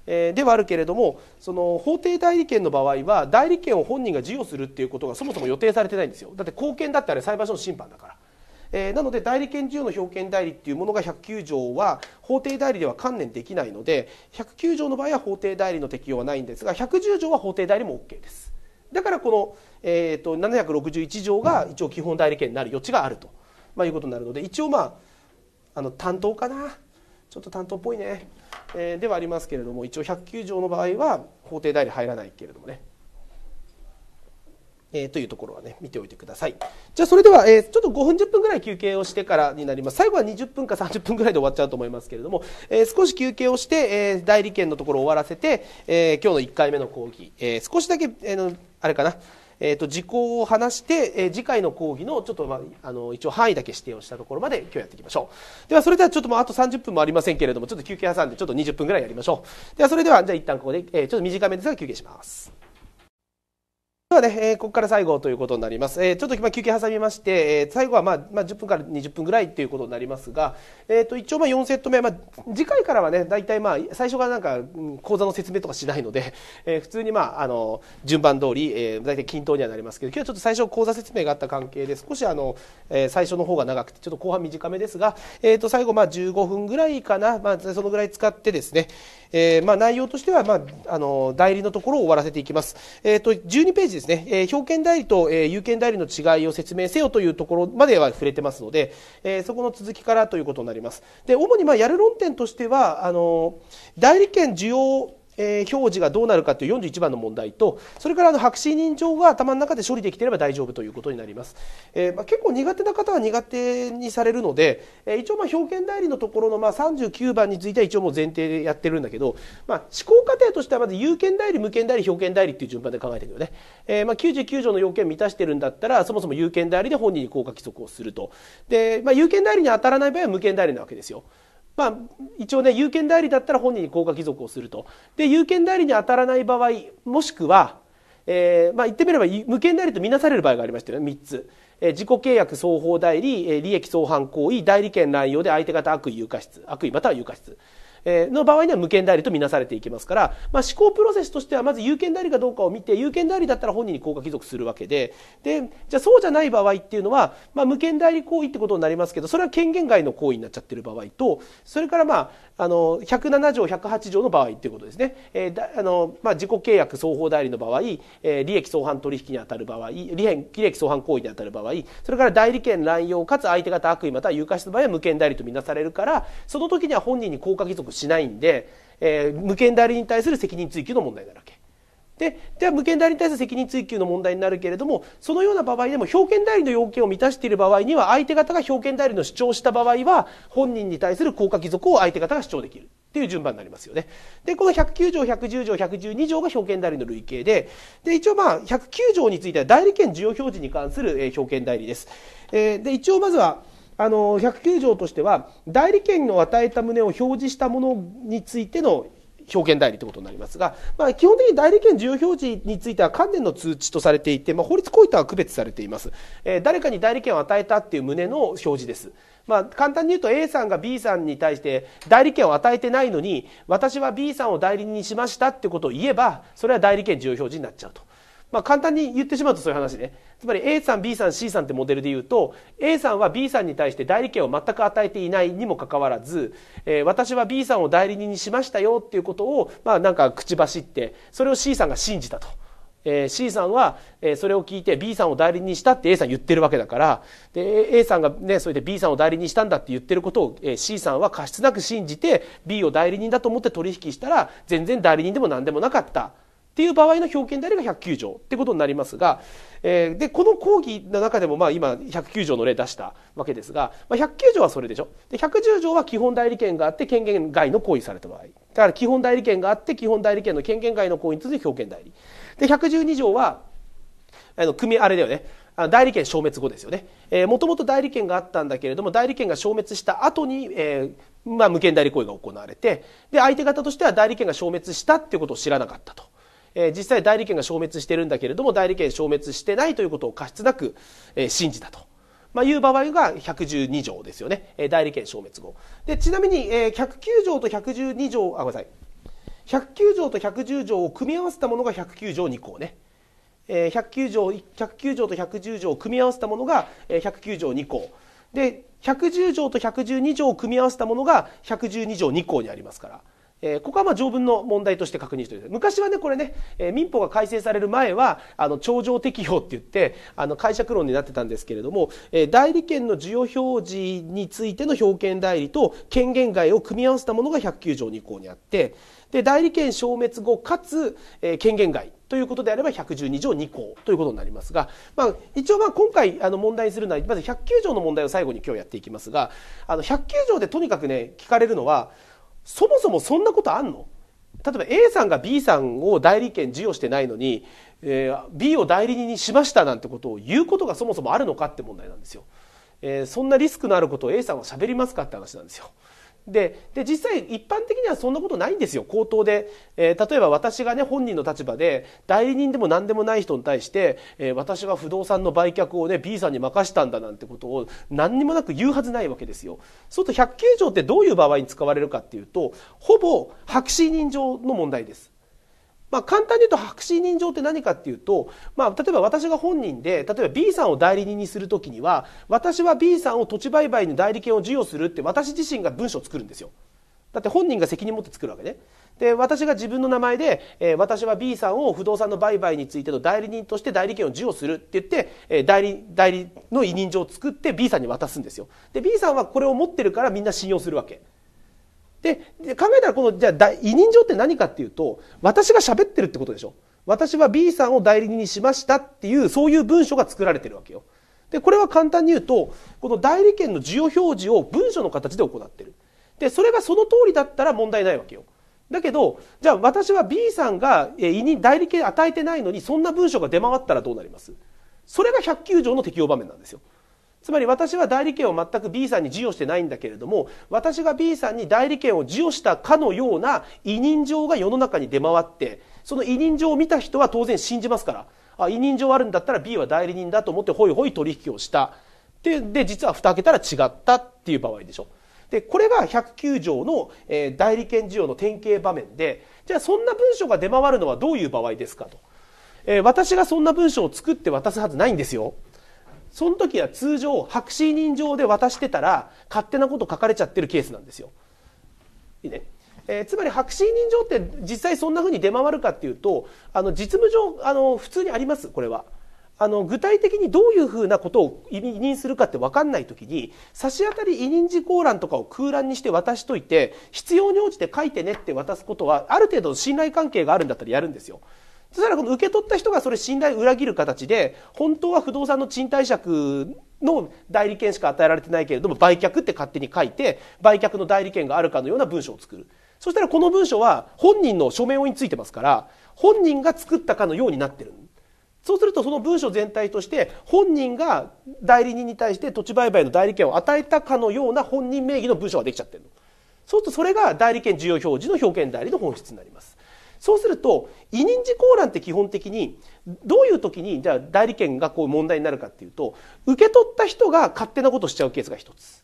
えー、ではあるけれどもその法定代理権の場合は代理権を本人が授与するっていうことがそもそも予定されてないんですよだって貢献だってあれ裁判所の審判だからえー、なので代理権事由の表権代理っていうものが109条は法定代理では観念できないので109条の場合は法定代理の適用はないんですが110条は法定代理も OK です。だからこの、えーと、と761条が一応基本代理権になる余地があると、まあ、いうことになるので一応まああの担当かなちょっと担当っぽいね、えー、ではありますけれども一応109条の場合は法定代理入らないけれどもねえー、というところはね、見ておいてください。じゃあそれでは、えー、ちょっと5分10分ぐらい休憩をしてからになります。最後は20分か30分ぐらいで終わっちゃうと思いますけれども、えー、少し休憩をして、えー、代理権のところを終わらせて、え今日の1回目の講義、え少しだけ、えー、あれかな、えっ、と、時効を話して、え次回の講義の、ちょっと、まあ、あの、一応範囲だけ指定をしたところまで今日やっていきましょう。では、それではちょっともうあと30分もありませんけれども、ちょっと休憩挟んで、ちょっと20分ぐらいやりましょう。では、それでは、じゃあ一旦ここで、えちょっと短めですが休憩します。ではね、えー、ここから最後ということになります。えー、ちょっと今休憩挟みまして、えー、最後はまあ、まあ、10分から20分ぐらいということになりますが、えー、と一応まあ4セット目、まあ、次回からはね、大体まあ最初がなんか講座の説明とかしないので、えー、普通にまああの順番通り、えー、大体均等にはなりますけど、今日はちょっと最初講座説明があった関係で少しあの、えー、最初の方が長くてちょっと後半短めですが、えー、と最後まあ15分ぐらいかな、まあそのぐらい使ってですね、えー、まあ内容としてはまああの代理のところを終わらせていきます。えー、と12ページですね、えー、表見代理と、えー、有権代理の違いを説明せよというところまでは触れてますので、えー、そこの続きからということになります。で主にまあやる論点としてはあの代理権需要えー、表示がどうなるかという41番の問題とそれからあの白紙認証が頭の中で処理できていれば大丈夫ということになります、えー、まあ、結構苦手な方は苦手にされるので、えー、一応まあ表現代理のところのまあ39番については一応もう前提でやってるんだけど、まあ、思考過程としてはまず有権代理無権代理表権代理っていう順番で考えてるよね、えまあ、99条の要件を満たしてるんだったらそもそも有権代理で本人に効果規則をするとで、まあ、有権代理に当たらない場合は無権代理なわけですよまあ、一応ね有権代理だったら本人に降下帰属をするとで有権代理に当たらない場合もしくは、えーまあ、言ってみれば無権代理とみなされる場合がありましたよね3つ、えー、自己契約双方代理、えー、利益相反行為代理権乱用で相手方悪意有価質悪意または有価質えの場合には無権代理とみなされていきますから、まあ、思考プロセスとしてはまず有権代理かどうかを見て有権代理だったら本人に効果帰属するわけででじゃあそうじゃない場合っていうのは、まあ、無権代理行為ってことになりますけどそれは権限外の行為になっちゃってる場合とそれからまああの107条108条の場合ということですね、えーあのまあ、自己契約双方代理の場合、えー、利益相反取引に当たる場合利益相反行為に当たる場合それから代理権乱用かつ相手方悪意または有価者の場合は無権代理とみなされるからその時には本人に降下帰属しないんで、えー、無権代理に対する責任追及の問題だなわけ。ででは無権代理に対する責任追及の問題になるけれどもそのような場合でも表権代理の要件を満たしている場合には相手方が表権代理の主張した場合は本人に対する効果帰属を相手方が主張できるっていう順番になりますよね。でこの109条110条112条が表権代理の類型でで一応まあ109条については代理権需要表示に関する表権代理です。えー、で一応まずはあの109条としては代理権を与えた旨を表示したものについての表現代理ということになりますが、まあ、基本的に代理権自由表示については関連の通知とされていて、まあ、法律行為とは区別されています、えー、誰かに代理権を与えたっていう旨の表示です。まあ、簡単に言うと A さんが B さんに対して代理権を与えてないのに私は B さんを代理人にしましたってことを言えばそれは代理権自由表示になっちゃうとまあ、簡単に言ってしまうとそういう話ね。つまり A さん、B さん、C さんってモデルで言うと、A さんは B さんに対して代理権を全く与えていないにもかかわらず、えー、私は B さんを代理人にしましたよっていうことを、まあなんか口走って、それを C さんが信じたと。えー、C さんは、えー、それを聞いて B さんを代理人にしたって A さん言ってるわけだからで A さんがねそれで B さんを代理人にしたんだって言ってることを、えー、C さんは過失なく信じて B を代理人だと思って取引したら全然代理人でも何でもなかったっていう場合の表現であれば109条ってことになりますが、えー、でこの講義の中でもまあ今109条の例出したわけですが、まあ、109条はそれでしょで110条は基本代理権があって権限外の行為された場合だから基本代理権があって基本代理権の権限外の行為について表現代理で112条はあの組あれだよね代理権消滅後ですよねえもともと代理権があったんだけれども代理権が消滅した後に、えーまあ、無権代理行為が行われてで相手方としては代理権が消滅したっていうことを知らなかったとえー、実際代理権が消滅してるんだけれども代理権消滅してないということを過失なく、えー、信じたと。まあ、いう場合が112条ですよね。えー、代理権消滅後。で、ちなみに、えー、109条と112条、あ、ごめんなさい。109条と110条を組み合わせたものが109条2項ね。えー、109条、109条と110条を組み合わせたものが、えー、109条2項。で、110条と112条を組み合わせたものが112条2項にありますから。えー、ここはま条文の問題として確認しておいて昔はねこれね、えー、民法が改正される前はあの頂上適用って言ってあの解釈論になってたんですけれども、えー、代理権の授与表示についての表権代理と権限外を組み合わせたものが109条2項にあってで代理権消滅後かつ、え権限外ということであれば112条2項ということになりますが、まあ、一応まあ今回あの問題にするのはまず109条の問題を最後に今日やっていきますがあの109条でとにかくね聞かれるのはそもそもそんなことあんの例えば A さんが B さんを代理権授与してないのに、えー、B を代理人にしましたなんてことを言うことがそもそもあるのかって問題なんですよ。えー、そんなリスクのあることを A さんは喋りますかって話なんですよ。でで実際一般的にはそんなことないんですよ口頭で、えー、例えば私がね本人の立場で代理人でも何でもない人に対して、えー、私が不動産の売却をね B さんに任したんだなんてことを何にもなく言うはずないわけですよそうすると百0 9条ってどういう場合に使われるかっていうとほぼ白紙人情の問題ですまあ、簡単に言うと白紙人情って何かっていうと、まあ、例えば私が本人で例えば B さんを代理人にするときには私は B さんを土地売買の代理権を授与するって私自身が文書を作るんですよ。だって本人が責任持って作るわけね。で、私が自分の名前で、えー、私は B さんを不動産の売買についての代理人として代理権を授与するって言って、えー、代理、代理の委任状を作って B さんに渡すんですよ。で、B さんはこれを持ってるからみんな信用するわけ。で考えたらこのじゃあ委任状って何かっていうと私が喋ってるってことでしょ私は B さんを代理人にしましたっていうそういう文書が作られてるわけよでこれは簡単に言うとこの代理権の需要表示を文書の形で行ってるでそれがその通りだったら問題ないわけよだけどじゃあ私は B さんが委任代理権与えてないのにそんな文書が出回ったらどうなりますそれが109条の適用場面なんですよつまり私は代理権を全く B さんに授与してないんだけれども私が B さんに代理権を授与したかのような委任状が世の中に出回ってその委任状を見た人は当然信じますからあ委任状あるんだったら B は代理人だと思ってほいほい取引をしたでで実は蓋開けたら違ったっていう場合でしょ。でこれが109条の、えー、代理権授与の典型場面でじゃあそんな文書が出回るのはどういう場合ですかと、えー、私がそんな文書を作って渡すはずないんですよ。その時は通常白紙人情で渡してたら勝手なこと書かれちゃってるケースなんですよ。いいねえー、つまり白紙人情って実際そんなふうに出回るかっていうとあの実務上あの普通にありますこれは。あの具体的にどういうふうなことを委任するかって分かんない時に差し当たり委任事項欄とかを空欄にして渡しといて必要に応じて書いてねって渡すことはある程度信頼関係があるんだったらやるんですよ。そしたらこの受け取った人がそれ信頼を裏切る形で本当は不動産の賃貸借の代理権しか与えられてないけれども売却って勝手に書いて売却の代理権があるかのような文書を作るそしたらこの文書は本人の署名をについてますから本人が作ったかのようになってるそうするとその文書全体として本人が代理人に対して土地売買の代理権を与えたかのような本人名義の文書ができちゃってるの。そうするとそれが代理権需要表示の表現代理の本質になります。そうすると委任事項欄って基本的にどういう時にじゃあ代理権がこう問題になるかっていうと受け取った人が勝手なことしちゃうケースが一つ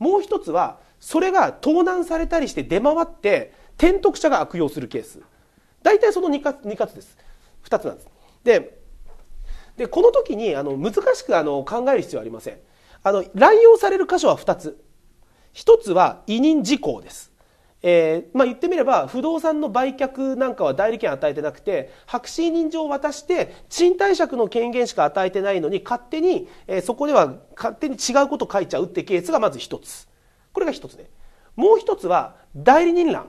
もう一つはそれが盗難されたりして出回って転得者が悪用するケース大体その 2, か2つです2つなんですででこの時にあの難しくあの考える必要はありませんあの乱用される箇所は2つ1つは委任事項ですえー、まあ、言ってみれば不動産の売却なんかは代理権与えてなくて白紙人情を渡して賃貸借の権限しか与えてないのに勝手に、えー、そこでは勝手に違うこと書いちゃうってケースがまず1つこれが1つねもう1つは代理人欄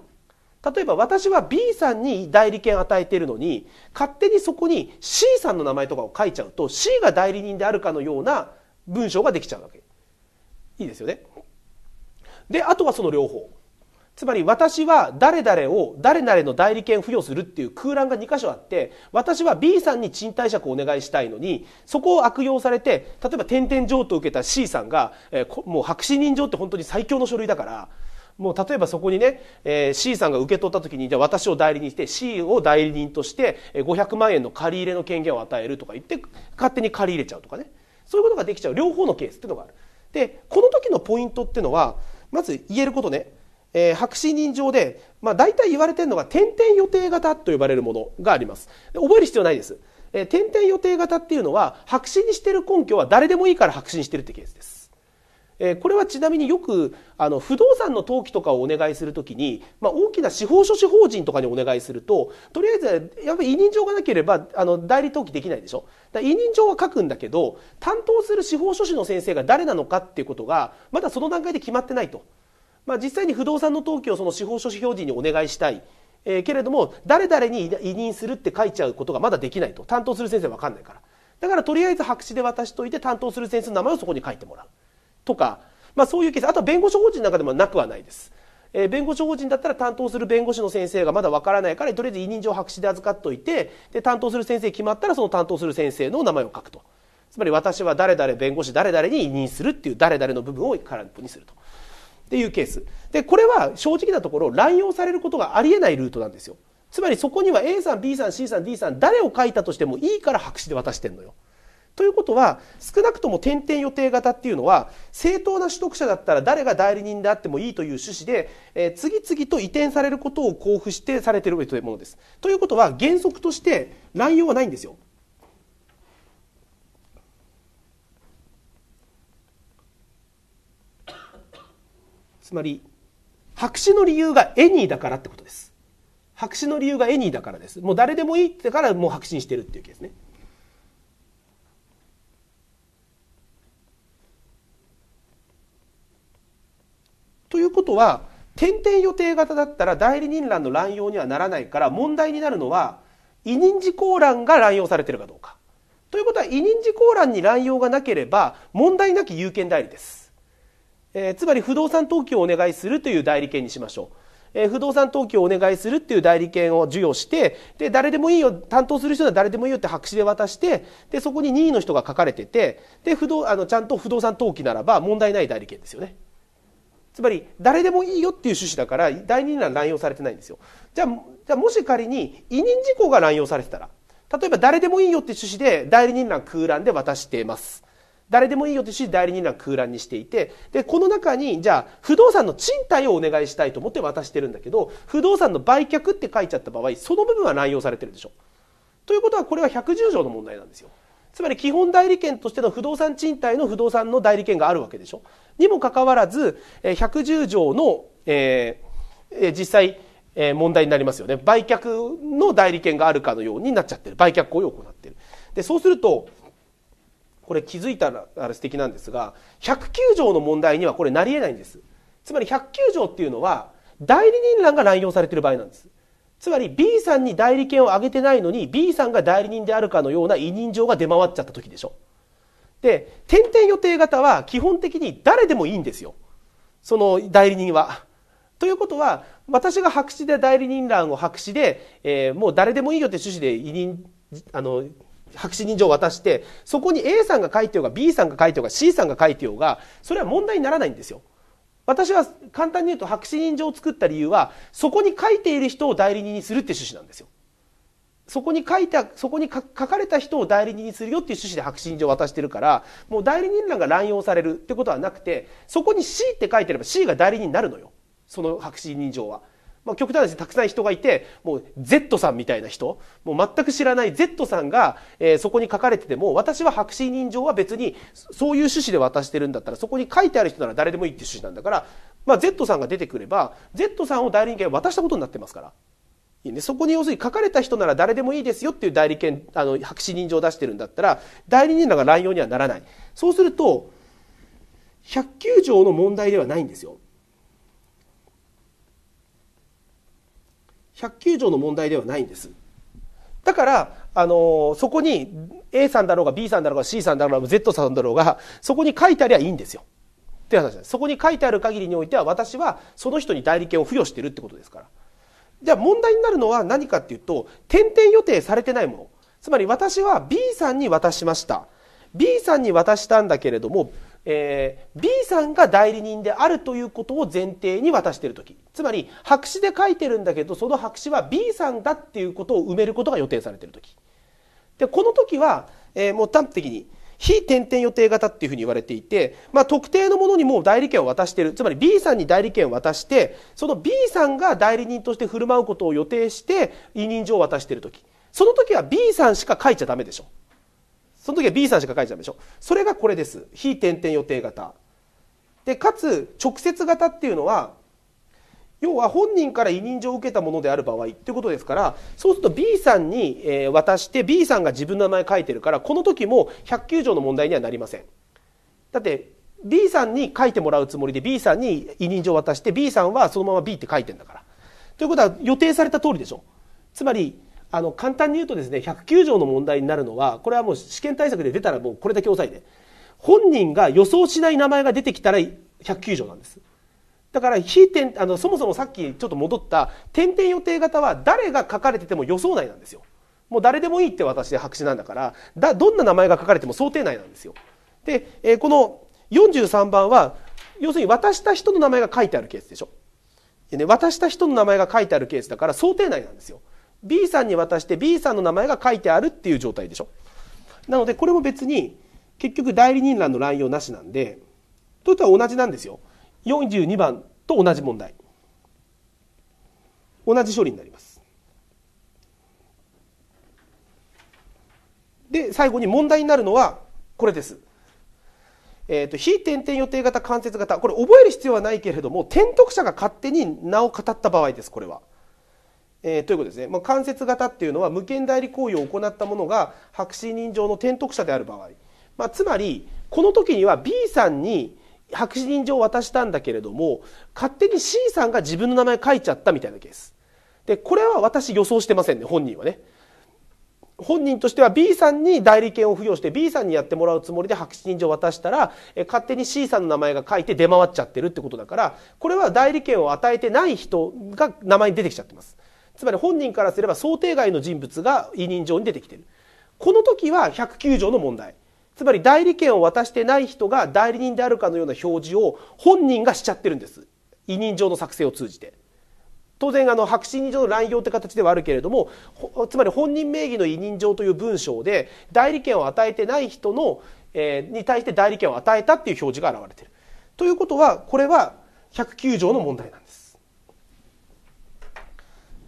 例えば私は B さんに代理権与えてるのに勝手にそこに C さんの名前とかを書いちゃうと C が代理人であるかのような文章ができちゃうわけいいですよねであとはその両方つまり私は誰々を誰々の代理権付与するっていう空欄が2箇所あって私は B さんに賃貸借をお願いしたいのにそこを悪用されて例えば転々譲渡を受けた C さんが、えー、もう白紙人情って本当に最強の書類だからもう例えばそこにね、えー、C さんが受け取った時にじゃあ私を代理にして C を代理人として500万円の借り入れの権限を与えるとか言って勝手に借り入れちゃうとかねそういうことができちゃう両方のケースっていうのがある。でこの時のポイントっていうのはまず言えることねえー、白紙人情で、まあ、大体言われてるのが点々予定型と呼ばれるものがあります。覚える必要ないです。えー、点々予定型っていうのは、白紙にしてる根拠は誰でもいいから白紙にしてるってケースです。えこれはちなみによくあの不動産の登記とかをお願いするときに、まあ、大きな司法書士法人とかにお願いするととりあえずやっぱり委任状がなければあの代理登記できないでしょだ委任状は書くんだけど担当する司法書士の先生が誰なのかっていうことがまだその段階で決まってないと。まあ、実際に不動産の登記をその司法書士表示にお願いしたい、えー、けれども誰々に委任するって書いちゃうことがまだできないと担当する先生分かんないからだからとりあえず白紙で渡しといて担当する先生の名前をそこに書いてもらうとか、まあ、そういうケースあとは弁護士法人の中でもなくはないです。えー、弁護士法人だったら担当する弁護士の先生がまだわからないからとりあえず委任状白紙で預かっておいてで担当する先生決まったらその担当する先生の名前を書くとつまり私は誰々弁護士誰々に委任するっていう誰々の部分を空っぽにするとっていうケース。で、これは正直なところ乱用されることがありえないルートなんですよ。つまりそこには A さん、B さん、C さん、D さん、誰を書いたとしてもいいから白紙で渡してんのよ。ということは、少なくとも点々予定型っていうのは、正当な取得者だったら誰が代理人であってもいいという趣旨で、えー、次々と移転されることを交付してされてるというものです。ということは、原則として乱用はないんですよ。つまり白紙の理由がエニーだからってことです白紙の理由がエニーだからですもう誰でもいいってからもう白紙にしてるっていうケースねということは点々予定型だったら代理人欄の乱用にはならないから問題になるのは委任事項欄が乱用されてるかどうか。ということは委任事項欄に乱用がなければ問題なき有権代理です。えー、つまり不動産登記をお願いするという代理権にしましょう。えー、不動産登記をお願いするっていう代理権を授与して、で、誰でもいいよ、担当する人は誰でもいいよって白紙で渡して、で、そこに任意の人が書かれてて、で、不動、あの、ちゃんと不動産登記ならば問題ない代理権ですよね。つまり、誰でもいいよっていう趣旨だから、第人欄乱用されてないんですよ。じゃあ、じゃもし仮に委任事項が乱用されてたら、例えば誰でもいいよって趣旨で代理人欄空欄で渡してます。誰でもいいよというし代理人欄空欄にしていてでこの中にじゃあ不動産の賃貸をお願いしたいと思って渡してるんだけど不動産の売却って書いちゃった場合その部分は内用されてるでしょ。ということはこれは110条の問題なんですよ。つまり基本代理権としての不動産賃貸の不動産の代理権があるわけでしょ。にもかかわらず110条の、えー、実際え問題になりますよね。売却の代理権があるかのようになっちゃってる。売却行為を行ってる。で、そうすると、これ気づいたらあれ素敵なんですが109条の問題にはこれなりえないんですつまり109条っていうのは代理人欄が乱用されている場合なんですつまり B さんに代理権を上げてないのに B さんが代理人であるかのような委任状が出回っちゃった時でしょで点々予定型は基本的に誰でもいいんですよその代理人は。ということは私が白紙で代理人欄を白紙で、えー、もう誰でもいいよって趣旨で委任あの白紙人情を渡して、そこに A さんが書いてようが B さんが書いてようが C さんが書いてようが、それは問題にならないんですよ。私は簡単に言うと白紙人情を作った理由は、そこに書いている人を代理人にするって趣旨なんですよ。そこに書いた、そこに書かれた人を代理人にするよっていう趣旨で白紙人情を渡してるから、もう代理人欄が乱用されるってことはなくて、そこに C って書いてれば C が代理人になるのよ。その白紙人情は。まあ、極端な話たくさん人がいてもう Z さんみたいな人もう全く知らない Z さんが、えー、そこに書かれてても私は白紙人情は別にそういう趣旨で渡してるんだったらそこに書いてある人なら誰でもいいって趣旨なんだから、まあ、Z さんが出てくれば Z さんを代理人権渡したことになってますから。そこに要するに書かれた人なら誰でもいいですよっていう代理権あの白紙人情を出してるんだったら代理人なんか乱用にはならないそうすると109条の問題ではないんですよ109条の問題ではないんです。だから、あのー、そこに A さんだろうが B さんだろうが C さんだろうが Z さんだろうが、そこに書いてありゃいいんですよ。って話です。そこに書いてある限りにおいては、私はその人に代理権を付与してるってことですから。じゃあ問題になるのは何かっていうと、点々予定されてないもの。つまり私は B さんに渡しました。B さんに渡したんだけれども、えー、B さんが代理人であるということを前提に渡しているとき。つまり白紙で書いてるんだけどその白紙は B さんだっていうことを埋めることが予定されてる時でこの時は、えー、もう端的に非点々予定型っていうふうに言われていて、まあ、特定のものにもう代理権を渡しているつまり B さんに代理権を渡してその B さんが代理人として振る舞うことを予定して委任状を渡している時その時は B さんしか書いちゃダメでしょその時は B さんしか書いちゃダメでしょそれがこれです非点々予定型でかつ直接型っていうのは要は本人から委任状を受けたものである場合ということですからそうすると B さんに渡して B さんが自分の名前書いてるからこの時も109条の問題にはなりません。だって B さんに書いてもらうつもりで B さんに委任状を渡して B さんはそのまま B って書いてんだから。ということは予定された通りでしょ。つまりあの簡単に言うとですね109条の問題になるのはこれはもう試験対策で出たらもうこれだけ押さえて本人が予想しない名前が出てきたら109条なんです。だから非点あのそもそもさっきちょっと戻った点々予定型は誰が書かれてても予想内なんですよ。もう誰でもいいって私で白紙なんだからだどんな名前が書かれても想定内なんですよ。で、えー、この43番は要するに渡した人の名前が書いてあるケースでしょ。ね、渡した人の名前が書いてあるケースだから想定内なんですよ。B さんに渡して B さんの名前が書いてあるっていう状態でしょ。なのでこれも別に結局代理人欄の乱用なしなんでというとは同じなんですよ。42番と同じ問題同じ処理になりますで最後に問題になるのはこれですえーと、非点々予定型関節型これ覚える必要はないけれども点得者が勝手に名を語った場合ですこれは。えー、ということですね、まあ、関節型っていうのは無権代理行為を行ったものが白紙人情の転得者である場合、まあ、つまりこの時には B さんに白紙を渡したんだけれども勝手に C さんが自分の名前書いちゃったみたいなケースでこれは私予想してませんね本人はね本人としては B さんに代理権を付与して B さんにやってもらうつもりで白紙人情を渡したら勝手に C さんの名前が書いて出回っちゃってるってことだからこれは代理権を与えてない人が名前に出てきちゃってますつまり本人からすれば想定外の人物が委任状に出てきてるこの時は109条の問題つまり代理権を渡してない人が代理人であるかのような表示を本人がしちゃってるんです委任状の作成を通じて。当然あの白紙委任状の乱用って形ではあるけれどもつまり本人名義の委任状という文章で代理権を与えてない人の、えー、に対して代理権を与えたっていう表示が現れてる。ということはこれは109条の問題なんです。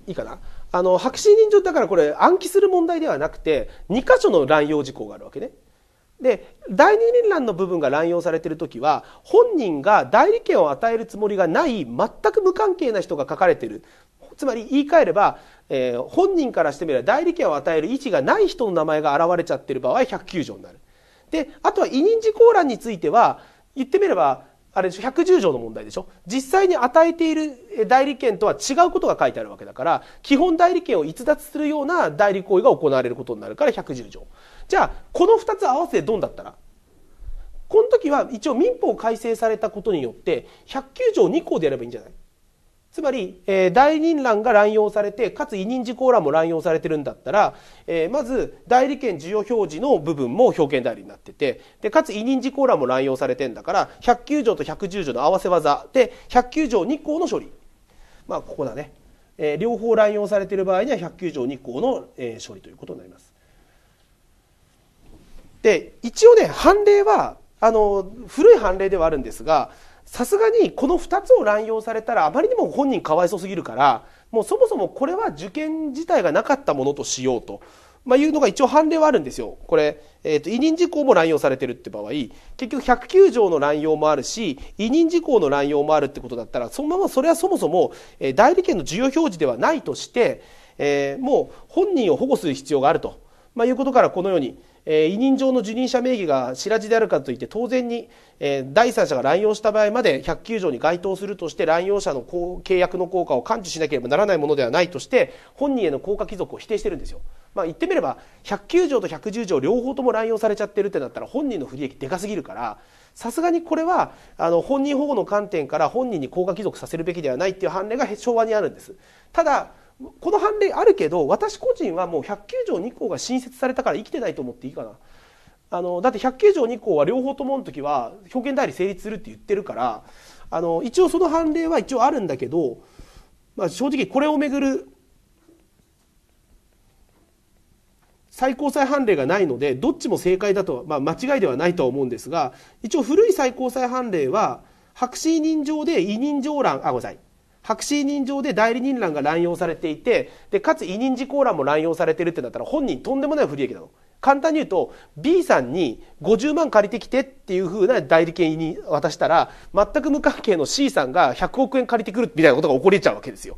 いいかなあの白紙委任状だからこれ暗記する問題ではなくて2箇所の乱用事項があるわけね。で第二輪欄の部分が乱用されている時は本人が代理権を与えるつもりがない全く無関係な人が書かれているつまり言い換えれば、えー、本人からしてみれば代理権を与える位置がない人の名前が現れちゃってる場合109条になる。であとは委任事項欄については言ってみればあれでしょ110条の問題でしょ実際に与えている代理権とは違うことが書いてあるわけだから基本代理権を逸脱するような代理行為が行われることになるから110条じゃあこの2つ合わせてドンだったらこの時は一応民法改正されたことによって109条2項でやればいいんじゃないつまり、えー、大任欄が乱用されてかつ委任事項欄も乱用されてるんだったら、えー、まず代理権需要表示の部分も表現代理になっててでかつ委任事項欄も乱用されてんだから109条と110条の合わせ技で109条2項の処理まあここだね、えー、両方乱用されてる場合には109条2項の、えー、処理ということになります。で一応ね判例はあの古い判例ではあるんですがさすがにこの2つを乱用されたらあまりにも本人かわいそうすぎるからもうそもそもこれは受験自体がなかったものとしようと。まあ、いうのが一応判例はあるんですよ。これ、えーと、委任事項も乱用されてるって場合結局109条の乱用もあるし委任事項の乱用もあるってことだったらそのままそれはそもそも、えー、代理権の授要表示ではないとして、えー、もう本人を保護する必要があると、まあ、いうことからこのように、え委任状の受任者名義が白地であるかといって当然に、え第三者が乱用した場合まで109条に該当するとして乱用者の契約の効果を感知しなければならないものではないとして本人への効果帰属を否定してるんですよ。まあ、言ってみれば109条と110条両方とも乱用されちゃってるってなったら本人の不利益でかすぎるからさすがにこれはあの本人保護の観点から本人に効果帰属させるべきではないっていう判例が昭和にあるんです。ただこの判例あるけど私個人はもう109条2項が新設されたから生きてないと思っていいかなあのだって109条2項は両方ともの時は表現代理成立するって言ってるからあの一応その判例は一応あるんだけど、まあ、正直これをめぐる最高裁判例がないのでどっちも正解だとまあ、間違いではないとは思うんですが一応古い最高裁判例は白紙委任状で委任状欄あごめんなさい白紙委任状で代理人欄が乱用されていてでかつ委任事項欄も乱用されてるってなったら本人とんでもない不利益なの簡単に言うと B さんに50万借りてきてっていうふうな代理権に渡したら全く無関係の C さんが100億円借りてくるみたいなことが起こりちゃうわけですよ。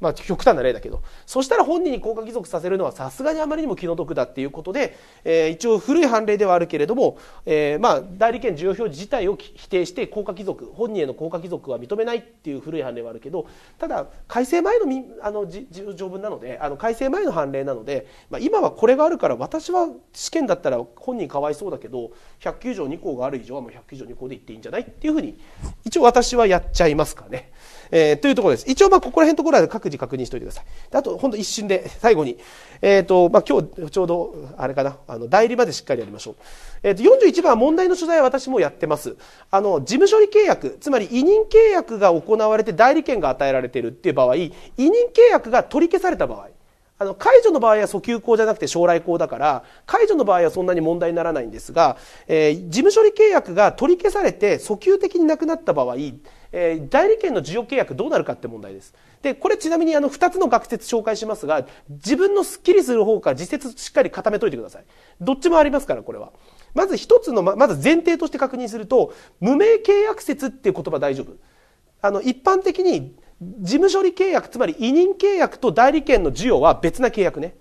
まあ、極端な例だけどそしたら本人に降下帰属させるのはさすがにあまりにも気の毒だっていうことで、えー、一応古い判例ではあるけれども、えーまあ、代理権重要表示自体を否定して降下帰属、本人への降下帰属は認めないっていう古い判例はあるけどただ改正前のあのじ条文なのであの改正前の判例なので、まあ、今はこれがあるから私は試験だったら本人かわいそうだけど109条2項がある以上はもう109条2項で言っていいんじゃないっていうふうに一応私はやっちゃいますかね。えー、というところです。一応、まあ、ここら辺のところは各自確認しておいてください。あと、ほんと一瞬で、最後に、えっ、ー、と、まあ、今日、ちょうど、あれかな、あの、代理までしっかりやりましょう。えっ、ー、と、41番は問題の取材は私もやってます。あの、事務処理契約、つまり委任契約が行われて代理権が与えられているっていう場合、委任契約が取り消された場合、あの解除の場合は訴求行じゃなくて将来行だから解除の場合はそんなに問題にならないんですが、えー、事務処理契約が取り消されて訴求的になくなった場合えー、代理権の需要契約どうなるかって問題です。で、これちなみにあの2つの学説紹介しますが、自分のスッキリする方から自説しっかり固めといてください。どっちもありますから、これは。まず一つの、まず前提として確認すると、無名契約説っていう言葉大丈夫。あの、一般的に事務処理契約、つまり委任契約と代理権の授与は別な契約ね。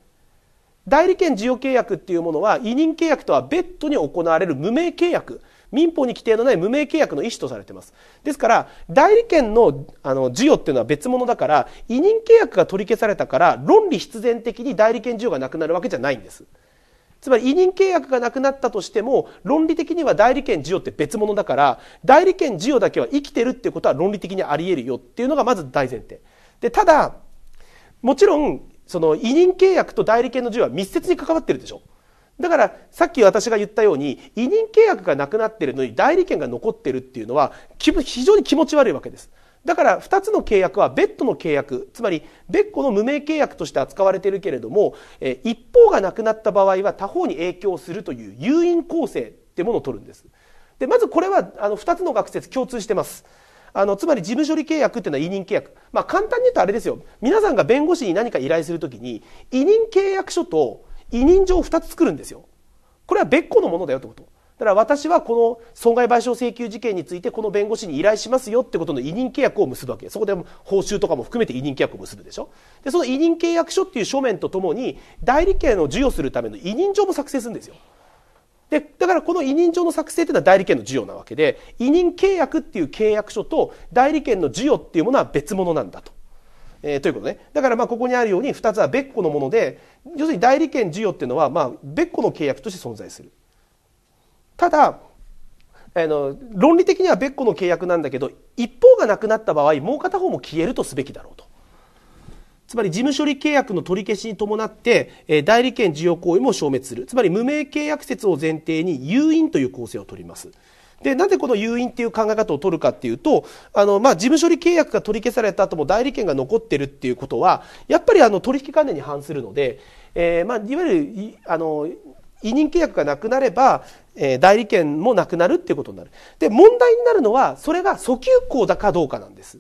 代理権授与契約っていうものは委任契約とは別途に行われる無名契約。民法に規定のない無名契約の意思とされていますですから代理権のあの授与っていうのは別物だから委任契約が取り消されたから論理必然的に代理権授与がなくなるわけじゃないんですつまり委任契約がなくなったとしても論理的には代理権授与って別物だから代理権授与だけは生きてるってことは論理的にありえるよっていうのがまず大前提でただもちろんその委任契約と代理権の授与は密接に関わってるでしょだからさっき私が言ったように委任契約がなくなっているのに代理権が残っているっていうのは非常に気持ち悪いわけです。だから2つの契約は別途の契約つまり別個の無名契約として扱われているけれども一方がなくなった場合は他方に影響するという誘引構成ってものを取るんです。でまずこれはあの2つの学説共通してます。あのつまり事務処理契約っていうのは委任契約、まあ、簡単に言うとあれですよ皆さんが弁護士に何か依頼するときに委任契約書と委任状を2つ作るんですよこれは別個のものだよってことだから私はこの損害賠償請求事件についてこの弁護士に依頼しますよってことの委任契約を結ぶわけそこで報酬とかも含めて委任契約を結ぶでしょでその委任契約書っていう書面とともに代理権を授与するための委任状も作成するんですよでだからこの委任状の作成ていうのは代理権の授与なわけで委任契約っていう契約書と代理権の授与っていうものは別物なんだと。えー、ということねだからまあここにあるように2つは別個のもので要するに代理権授与っていうのは、まあ、別個の契約として存在する。ただあの論理的には別個の契約なんだけど一方がなくなった場合もう片方も消えるとすべきだろうと。つまり事務処理契約の取り消しに伴って、え代理権授与行為も消滅する。つまり無名契約説を前提に誘引という構成を取ります。でなんでこの誘引っていう考え方を取るかっていうとあの、まあ、事務処理契約が取り消された後も代理権が残ってるっていうことはやっぱりあの取引関連に反するので、えーまあ、いわゆるあの委任契約がなくなれば、えー、代理権もなくなるっていうことになる。で問題になるのはそれが訴求項だかどうかなんです。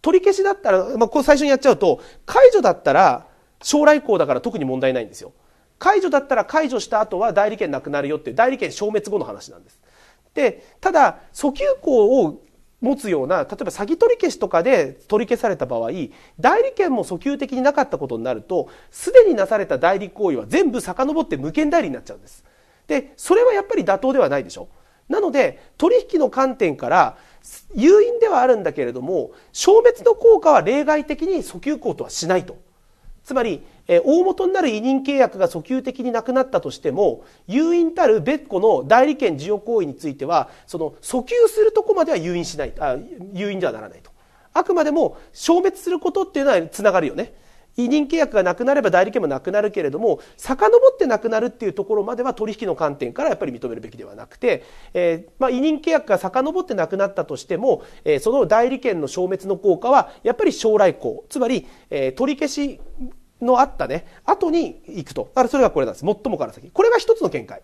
取り消しだったら、まあ、こう最初にやっちゃうと解除だったら将来項だから特に問題ないんですよ。解除だったら解除した後は代理権なくなるよって代理権消滅後の話なんです。で、ただ、訴求項を持つような、例えば詐欺取り消しとかで取り消された場合、代理権も訴求的になかったことになると、すでになされた代理行為は全部遡って無権代理になっちゃうんです。で、それはやっぱり妥当ではないでしょ。なので、取引の観点から、誘引ではあるんだけれども、消滅の効果は例外的に訴求行とはしないと。つまり、えー、大元になる委任契約が訴求的になくなったとしても誘引たる別個の代理権授与行為についてはその訴求するとこまでは誘引しないあ誘引ではならないとあくまでも消滅することっていうのはつながるよね委任契約がなくなれば代理権もなくなるけれども遡ってなくなるっていうところまでは取引の観点からやっぱり認めるべきではなくて、えー、まあ、委任契約が遡ってなくなったとしても、えー、その代理権の消滅の効果はやっぱり将来効つまり、えー、取り消しのあったね後に行くとだからそれがこれなんです最もから先これが一つの見解。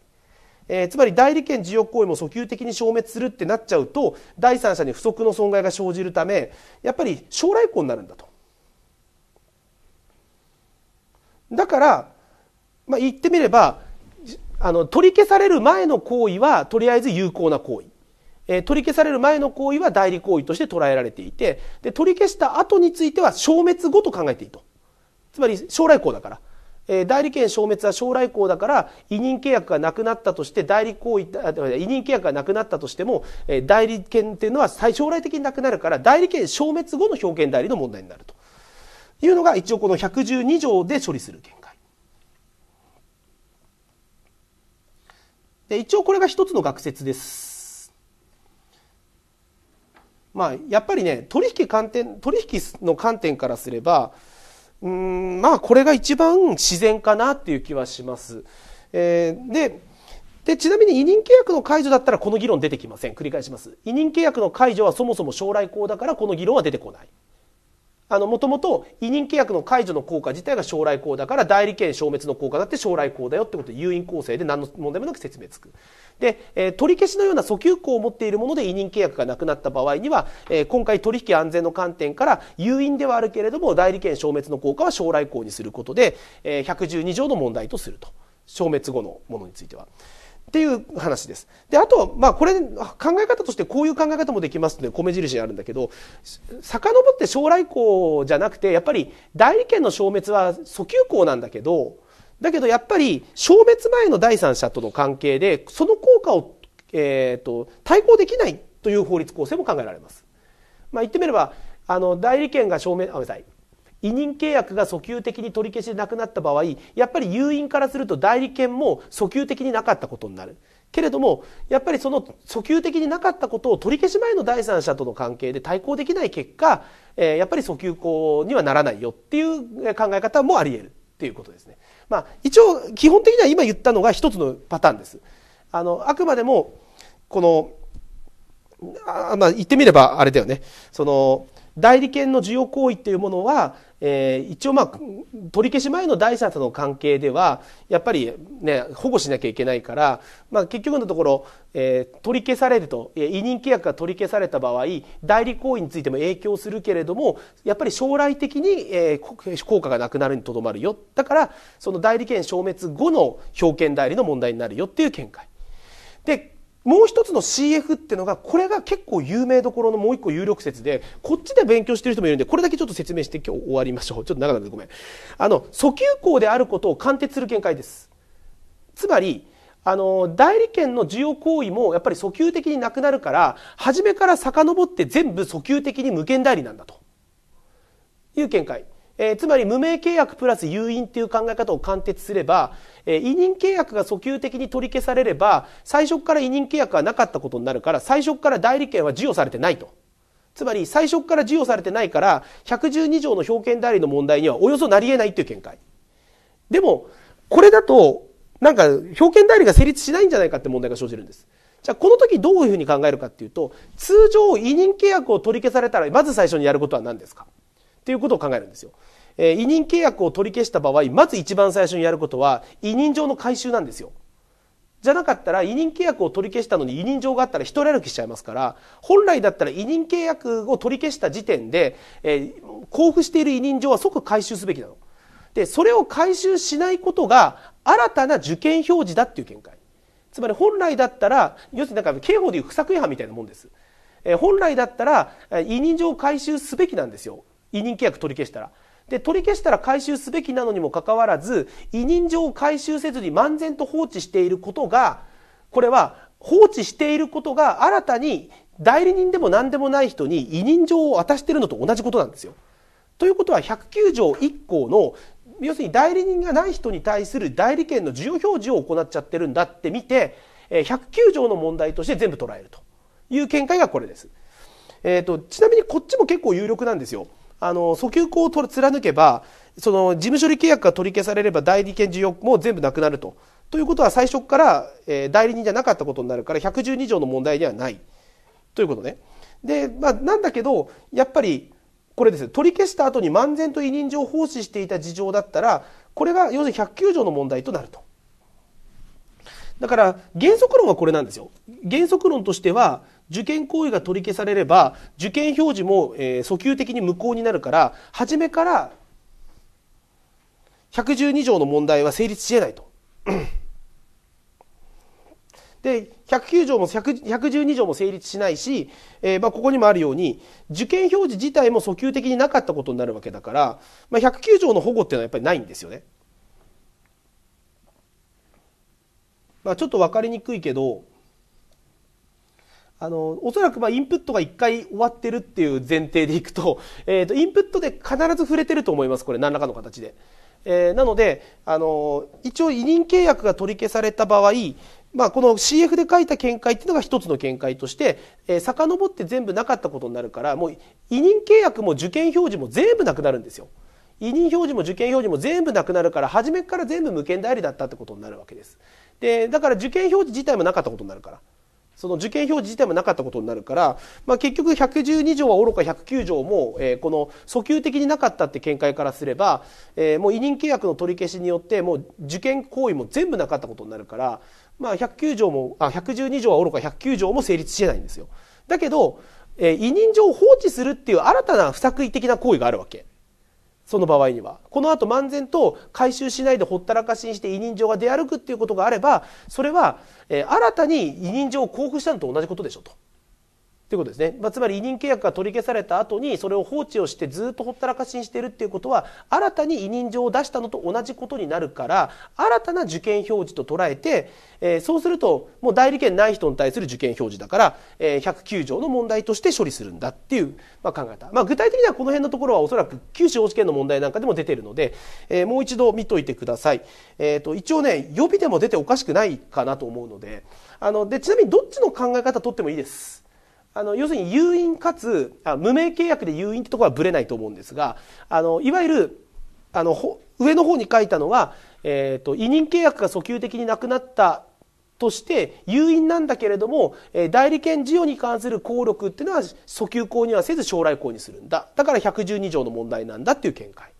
えー、つまり代理権受与行為も訴求的に消滅するってなっちゃうと第三者に不足の損害が生じるためやっぱり将来婚になるんだとだから、まあ、言ってみればあの取り消される前の行為はとりあえず有効な行為、えー、取り消される前の行為は代理行為として捉えられていてで取り消した後については消滅後と考えていいとつまり将来行だから、えー、代理権消滅は将来行だから委任契約がなくなったとして代理行為委任契約がなくなったとしても、えー、代理権っていうのは将来的になくなるから代理権消滅後の表現代理の問題になると。いうのが一応この112条で処理する見解。で一応これが一つの学説です。まあやっぱりね取引観点取引の観点からすればうんまあこれが一番自然かなっていう気はします。えー、ででちなみに委任契約の解除だったらこの議論出てきません繰り返します委任契約の解除はそもそも将来うだからこの議論は出てこないあの、もともと委任契約の解除の効果自体が将来効だから、代理権消滅の効果だって将来効だよってことで、誘引構成で何の問題もなく説明つく。で、えー、取り消しのような訴求項を持っているもので委任契約がなくなった場合には、えー、今回取引安全の観点から誘引ではあるけれども代理権消滅の効果は将来項にすることで、えー、112条の問題とすると消滅後のものについては。っていう話です。で、あと、まあ、これ、考え方としてこういう考え方もできますので、米印にあるんだけど、遡って将来校じゃなくて、やっぱり代理権の消滅は訴求校なんだけど、だけどやっぱり消滅前の第三者との関係で、その効果を、えっ、ー、と、対抗できないという法律構成も考えられます。まあ、言ってみれば、あの、代理権が消滅、あ、ごめんなさい。委任契約が訴求的に取り消しでなくなった場合やっぱり誘引からすると代理権も訴求的になかったことになる。けれどもやっぱりその訴求的になかったことを取り消し前の第三者との関係で対抗できない結果、えやっぱり訴求項にはならないよっていう考え方もあり得るっていうことですね。まあ、一応基本的には今言ったのが一つのパターンです。あのあくまでもこのあまあ言ってみればあれだよねその代理権の需要行為っていうものはえー、一応まあ取り消し前の第三者との関係ではやっぱりね保護しなきゃいけないから、まあ、結局のところ、えー、取り消されると委任契約が取り消された場合代理行為についても影響するけれどもやっぱり将来的に、えー、効果がなくなるにとどまるよだからその代理権消滅後の表権代理の問題になるよっていう見解。でもう一つの CF ってのが、これが結構有名どころのもう一個有力説で、こっちで勉強してる人もいるんで、これだけちょっと説明して今日終わりましょう。ちょっと長くなってごめん。あの、訴求項であることを貫徹する見解です。つまり、あの、代理権の需要行為もやっぱり訴求的になくなるから、初めから遡って全部訴求的に無限代理なんだと。いう見解。えー、つまり無名契約プラス誘引っていう考え方を貫徹すれば、えー、委任契約が訴求的に取り消されれば、最初から委任契約がなかったことになるから、最初から代理権は授与されてないと。つまり最初から授与されてないから、112条の表権代理の問題にはおよそなり得ないという見解。でも、これだと、なんか表権代理が成立しないんじゃないかって問題が生じるんです。じゃあこの時どういうふうに考えるかっていうと、通常委任契約を取り消されたら、まず最初にやることは何ですかということを考えるんですよ。えー、委任契約を取り消した場合、まず一番最初にやることは、委任状の回収なんですよ。じゃなかったら委任契約を取り消したのに委任状があったら一人歩きしちゃいますから、本来だったら委任契約を取り消した時点で、えー、交付している委任状は即回収すべきなの。で、それを回収しないことが新たな受験表示だっていう見解。つまり本来だったら、要するになんか刑法でいう不作違反みたいなもんです。え本来だったら、委任状を回収すべきなんですよ。委任契約取り消したら。で、取り消したら回収すべきなのにもかかわらず、委任状を回収せずに漫然と放置していることが、これは放置していることが新たに代理人でも何でもない人に委任状を渡しているのと同じことなんですよ。ということは109条1項の要するに代理人がない人に対する代理権の需要表示を行っちゃってるんだって見て、109条の問題として全部捉えるという見解がこれです。えっ、ー、と、ちなみにこっちも結構有力なんですよ。あの訴求項を貫けばその事務処理契約が取り消されれば代理権需要も全部なくなると。ということは最初から、えー、代理人じゃなかったことになるから112条の問題ではないということね。で、まあ、なんだけどやっぱりこれです取り消した後に漫然と委任状を奉仕していた事情だったらこれが要するに109条の問題となると。だから原則論はこれなんですよ。原則論としては受験行為が取り消されれば受験表示も、えー、訴求的に無効になるから初めから112条の問題は成立し得ないと。で109条も112条も成立しないし、えーまあ、ここにもあるように受験表示自体も訴求的になかったことになるわけだから、まあ、109条の保護っていうのはやっぱりないんですよね。まあ、ちょっと分かりにくいけどあの、おそらくまあインプットが一回終わってるっていう前提でいくと、えっ、ー、と、インプットで必ず触れてると思います、これ、何らかの形で。えー、なので、あの、一応委任契約が取り消された場合、まあ、この CF で書いた見解っていうのが一つの見解として、えー、遡って全部なかったことになるから、もう委任契約も受験表示も全部なくなるんですよ。委任表示も受験表示も全部なくなるから、初めから全部無権代理だったってことになるわけです。で、だから受験表示自体もなかったことになるから。その受験表示自体もなかったことになるから、まあ、結局112条はおろか109条も、えー、この訴求的になかったって見解からすれば、えー、もう委任契約の取り消しによってもう受験行為も全部なかったことになるから、まあ、109条もあ112条はおろか109条も成立してないんですよ。だけど、えー、委任状を放置するっていう新たな不作為的な行為があるわけ。その場合には。この後漫然と回収しないでほったらかしにして委任状が出歩くっていうことがあれば、それは、えー、新たに委任状を交付したのと同じことでしょうと。ということですね、まあ、つまり委任契約が取り消された後にそれを放置をしてずっとほったらかしにしているっていうことは新たに委任状を出したのと同じことになるから新たな受験表示と捉えて、えー、そうするともう代理権ない人に対する受験表示だから、えー、109条の問題として処理するんだっていう、まあ、考え方、まあ、具体的にはこの辺のところはおそらく九州大試験の問題なんかでも出ているので、えー、もう一度見といてください、えーと、と一応ね予備でも出ておかしくないかなと思うのであのでちなみにどっちの考え方とってもいいです。あの、要するに誘引かつ、あ無名契約で誘引ってところはぶれないと思うんですが、あの、いわゆる、あの、上の方に書いたのは、えっ、ー、と、委任契約が訴求的になくなったとして、誘引なんだけれども、えー、代理権事業に関する効力っていうのは訴求項にはせず将来項にするんだ。だから112条の問題なんだっていう見解。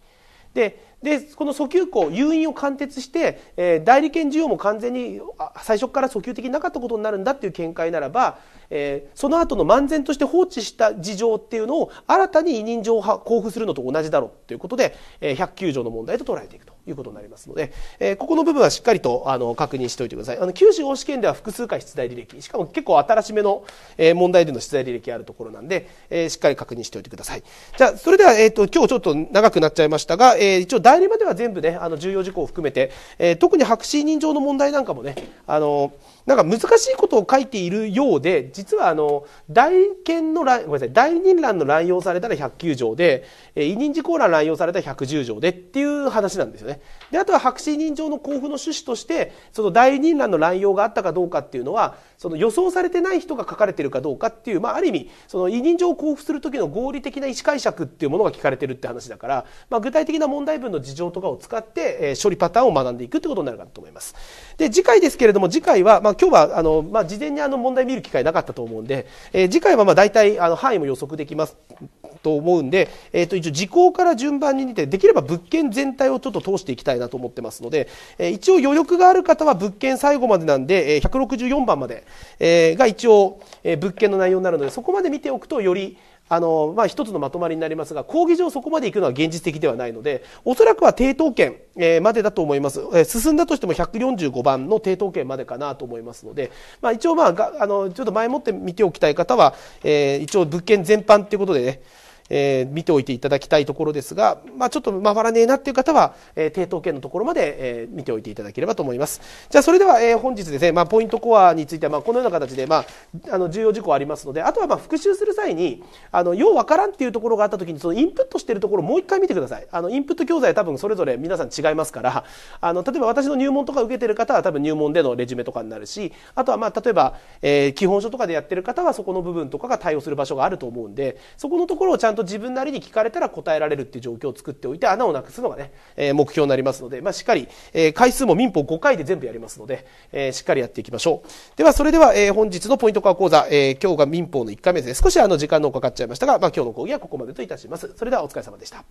ででこの訴求口誘引を貫徹して、えー、代理権需要も完全に最初から訴求的になかったことになるんだっていう見解ならば、えー、その後の漫然として放置した事情っていうのを新たに委任状を交付するのと同じだろうということで、えー、109条の問題と捉えていくと。いうことになりますので、えー、ここの部分はしっかりとあの確認しておいてください。あの九州試験では複数回出題履歴、しかも結構新しめの、え問題での出題履歴があるところなんで、えー、しっかり確認しておいてください。じゃあ、それでは、えっ、と、今日ちょっと長くなっちゃいましたが、え一応、代理までは全部ね、あの、重要事項を含めて、え特に白紙認証の問題なんかもね、あの、なんか難しいことを書いているようで実はあの大憲のごめんなさい大任欄の乱用されたら109条で、えー、委任事項欄乱用されたら110条でっていう話なんですよね。であとは白紙委任状の交付の趣旨としてその大人欄の乱用があったかどうかっていうのはその予想されてない人が書かれてるかどうかっていう、まあ、ある意味その委任状を交付する時の合理的な意思解釈っていうものが聞かれてるって話だから、まあ、具体的な問題文の事情とかを使って、えー、処理パターンを学んでいくってことになるかと思います。で次回ですけれども次回は、まあ、今日はあの、まあ、事前にあの問題見る機会なかったと思うんで、えー、次回はまあ大体あの範囲も予測できます。と思うんで、えー、と一応時効から順番に見てできれば物件全体をちょっと通していきたいなと思ってますので、えー、一応余力がある方は物件最後までなんで、えー、164番まで、えー、が一応、えー、物件の内容になるのでそこまで見ておくとよりあの、まあ、一つのまとまりになりますが、講義上そこまで行くのは現実的ではないので、おそらくは抵当権、えー、までだと思います。えー、進んだとしても145番の抵当権までかなと思いますので、まあ、一応まあ、あの、ちょっと前もって見ておきたい方は、えー、一応物件全般っていうことでね、えー、見ておいていただきたいところですが、まあ、ちょっと回らねえなっていう方は、えー、低等圏のところまで、えー、見ておいていただければと思います。じゃあ、それでは、えー、本日ですね、まあ、ポイントコアについては、まあ、このような形で、まあ、あの、重要事項ありますので、あとは、まあ、復習する際に、あの、ようわからんっていうところがあった時に、そのインプットしてるところをもう一回見てください。あの、インプット教材多分それぞれ皆さん違いますから、あの、例えば私の入門とか受けてる方は多分入門でのレジュメとかになるし、あとは、まあ、例えば、えー、基本書とかでやってる方はそこの部分とかが対応する場所があると思うんで、そこのところをちゃんとと自分なりに聞かれたら答えられるっていう状況を作っておいて穴をなくすのがね、え目標になりますので、まあ、しっかり、え回数も民法5回で全部やりますので、えしっかりやっていきましょう。では、それでは、え本日のポイント化講座、え今日が民法の1回目ですね、少しあの時間のかかっちゃいましたが、まあ、今日の講義はここまでといたします。それではお疲れ様でした。